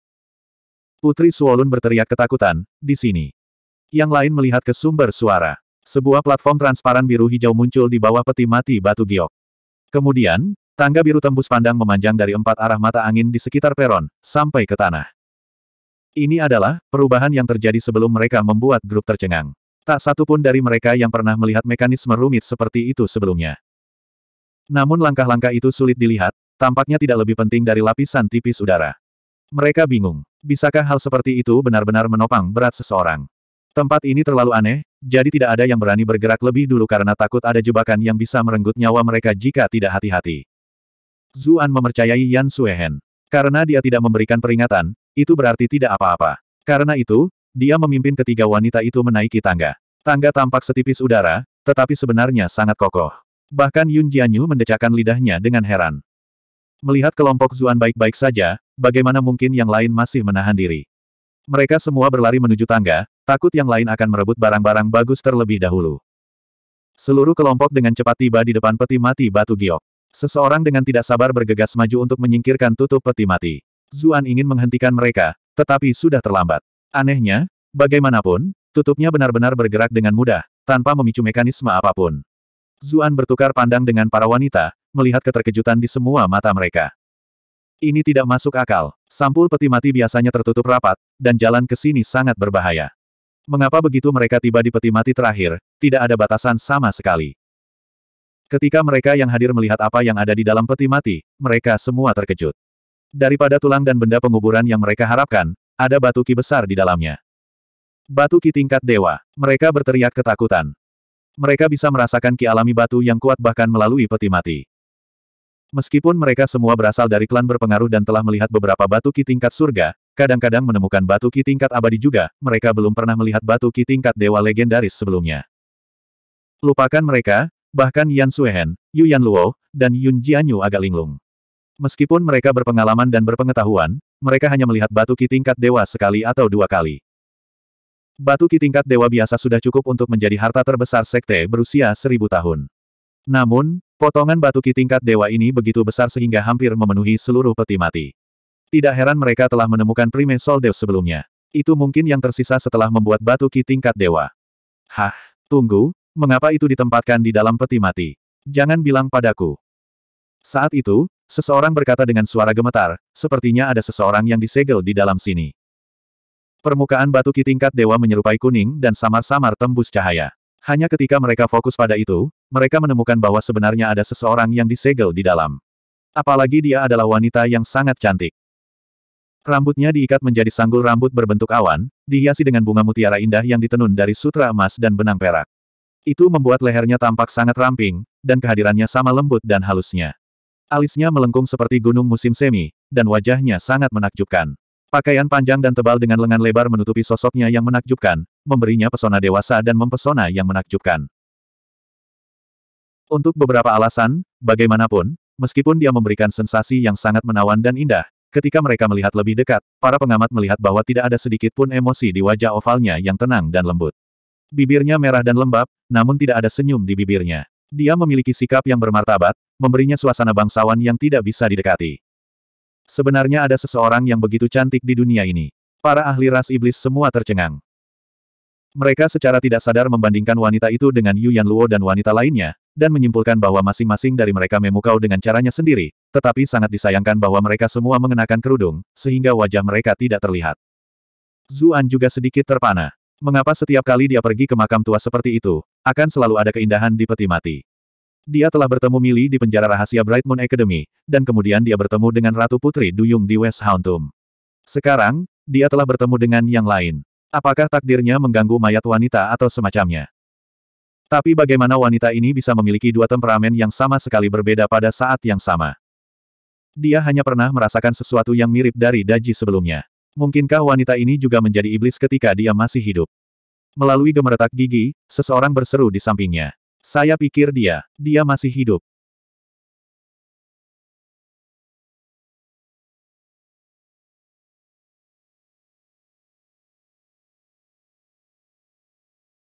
Putri Suolun berteriak ketakutan, di sini. Yang lain melihat ke sumber suara. Sebuah platform transparan biru hijau muncul di bawah peti mati batu giok. Kemudian, Tangga biru tembus pandang memanjang dari empat arah mata angin di sekitar peron, sampai ke tanah. Ini adalah perubahan yang terjadi sebelum mereka membuat grup tercengang. Tak satu pun dari mereka yang pernah melihat mekanisme rumit seperti itu sebelumnya. Namun langkah-langkah itu sulit dilihat, tampaknya tidak lebih penting dari lapisan tipis udara. Mereka bingung. Bisakah hal seperti itu benar-benar menopang berat seseorang? Tempat ini terlalu aneh, jadi tidak ada yang berani bergerak lebih dulu karena takut ada jebakan yang bisa merenggut nyawa mereka jika tidak hati-hati. Zuan memercayai Yan Suehen. Karena dia tidak memberikan peringatan, itu berarti tidak apa-apa. Karena itu, dia memimpin ketiga wanita itu menaiki tangga. Tangga tampak setipis udara, tetapi sebenarnya sangat kokoh. Bahkan Yun Jianyu mendecakkan lidahnya dengan heran. Melihat kelompok Zuan baik-baik saja, bagaimana mungkin yang lain masih menahan diri? Mereka semua berlari menuju tangga, takut yang lain akan merebut barang-barang bagus terlebih dahulu. Seluruh kelompok dengan cepat tiba di depan peti mati batu giok. Seseorang dengan tidak sabar bergegas maju untuk menyingkirkan tutup peti mati. Zuan ingin menghentikan mereka, tetapi sudah terlambat. Anehnya, bagaimanapun, tutupnya benar-benar bergerak dengan mudah, tanpa memicu mekanisme apapun. Zuan bertukar pandang dengan para wanita, melihat keterkejutan di semua mata mereka. Ini tidak masuk akal. Sampul peti mati biasanya tertutup rapat, dan jalan ke sini sangat berbahaya. Mengapa begitu mereka tiba di peti mati terakhir, tidak ada batasan sama sekali. Ketika mereka yang hadir melihat apa yang ada di dalam peti mati, mereka semua terkejut. Daripada tulang dan benda penguburan yang mereka harapkan, ada batu ki besar di dalamnya. Batu ki tingkat dewa. Mereka berteriak ketakutan. Mereka bisa merasakan ki alami batu yang kuat bahkan melalui peti mati. Meskipun mereka semua berasal dari klan berpengaruh dan telah melihat beberapa batu ki tingkat surga, kadang-kadang menemukan batu ki tingkat abadi juga, mereka belum pernah melihat batu ki tingkat dewa legendaris sebelumnya. Lupakan mereka, Bahkan Yan Suehen, Yu Yan Luo, dan Yun Jianyu agak linglung. Meskipun mereka berpengalaman dan berpengetahuan, mereka hanya melihat batu ki tingkat dewa sekali atau dua kali. Batu ki tingkat dewa biasa sudah cukup untuk menjadi harta terbesar sekte berusia seribu tahun. Namun, potongan batu ki tingkat dewa ini begitu besar sehingga hampir memenuhi seluruh peti mati. Tidak heran mereka telah menemukan Prime soldeus sebelumnya. Itu mungkin yang tersisa setelah membuat batu ki tingkat dewa. Hah, tunggu, Mengapa itu ditempatkan di dalam peti mati? Jangan bilang padaku. Saat itu, seseorang berkata dengan suara gemetar, sepertinya ada seseorang yang disegel di dalam sini. Permukaan batu ki tingkat dewa menyerupai kuning dan samar-samar tembus cahaya. Hanya ketika mereka fokus pada itu, mereka menemukan bahwa sebenarnya ada seseorang yang disegel di dalam. Apalagi dia adalah wanita yang sangat cantik. Rambutnya diikat menjadi sanggul rambut berbentuk awan, dihiasi dengan bunga mutiara indah yang ditenun dari sutra emas dan benang perak. Itu membuat lehernya tampak sangat ramping, dan kehadirannya sama lembut dan halusnya. Alisnya melengkung seperti gunung musim semi, dan wajahnya sangat menakjubkan. Pakaian panjang dan tebal dengan lengan lebar menutupi sosoknya yang menakjubkan, memberinya pesona dewasa dan mempesona yang menakjubkan. Untuk beberapa alasan, bagaimanapun, meskipun dia memberikan sensasi yang sangat menawan dan indah, Ketika mereka melihat lebih dekat, para pengamat melihat bahwa tidak ada sedikit pun emosi di wajah ovalnya yang tenang dan lembut. Bibirnya merah dan lembab, namun tidak ada senyum di bibirnya. Dia memiliki sikap yang bermartabat, memberinya suasana bangsawan yang tidak bisa didekati. Sebenarnya ada seseorang yang begitu cantik di dunia ini. Para ahli ras iblis semua tercengang. Mereka secara tidak sadar membandingkan wanita itu dengan Yu Yan Luo dan wanita lainnya, dan menyimpulkan bahwa masing-masing dari mereka memukau dengan caranya sendiri, tetapi sangat disayangkan bahwa mereka semua mengenakan kerudung, sehingga wajah mereka tidak terlihat. Zuan juga sedikit terpana. Mengapa setiap kali dia pergi ke makam tua seperti itu, akan selalu ada keindahan di peti mati. Dia telah bertemu Mili di penjara rahasia Bright Moon Academy, dan kemudian dia bertemu dengan Ratu Putri Duyung di West Hauntum. Sekarang, dia telah bertemu dengan yang lain. Apakah takdirnya mengganggu mayat wanita atau semacamnya? Tapi bagaimana wanita ini bisa memiliki dua temperamen yang sama sekali berbeda pada saat yang sama? Dia hanya pernah merasakan sesuatu yang mirip dari Daji sebelumnya. Mungkinkah wanita ini juga menjadi iblis ketika dia masih hidup? Melalui gemeretak gigi, seseorang berseru di sampingnya. Saya pikir dia, dia masih hidup.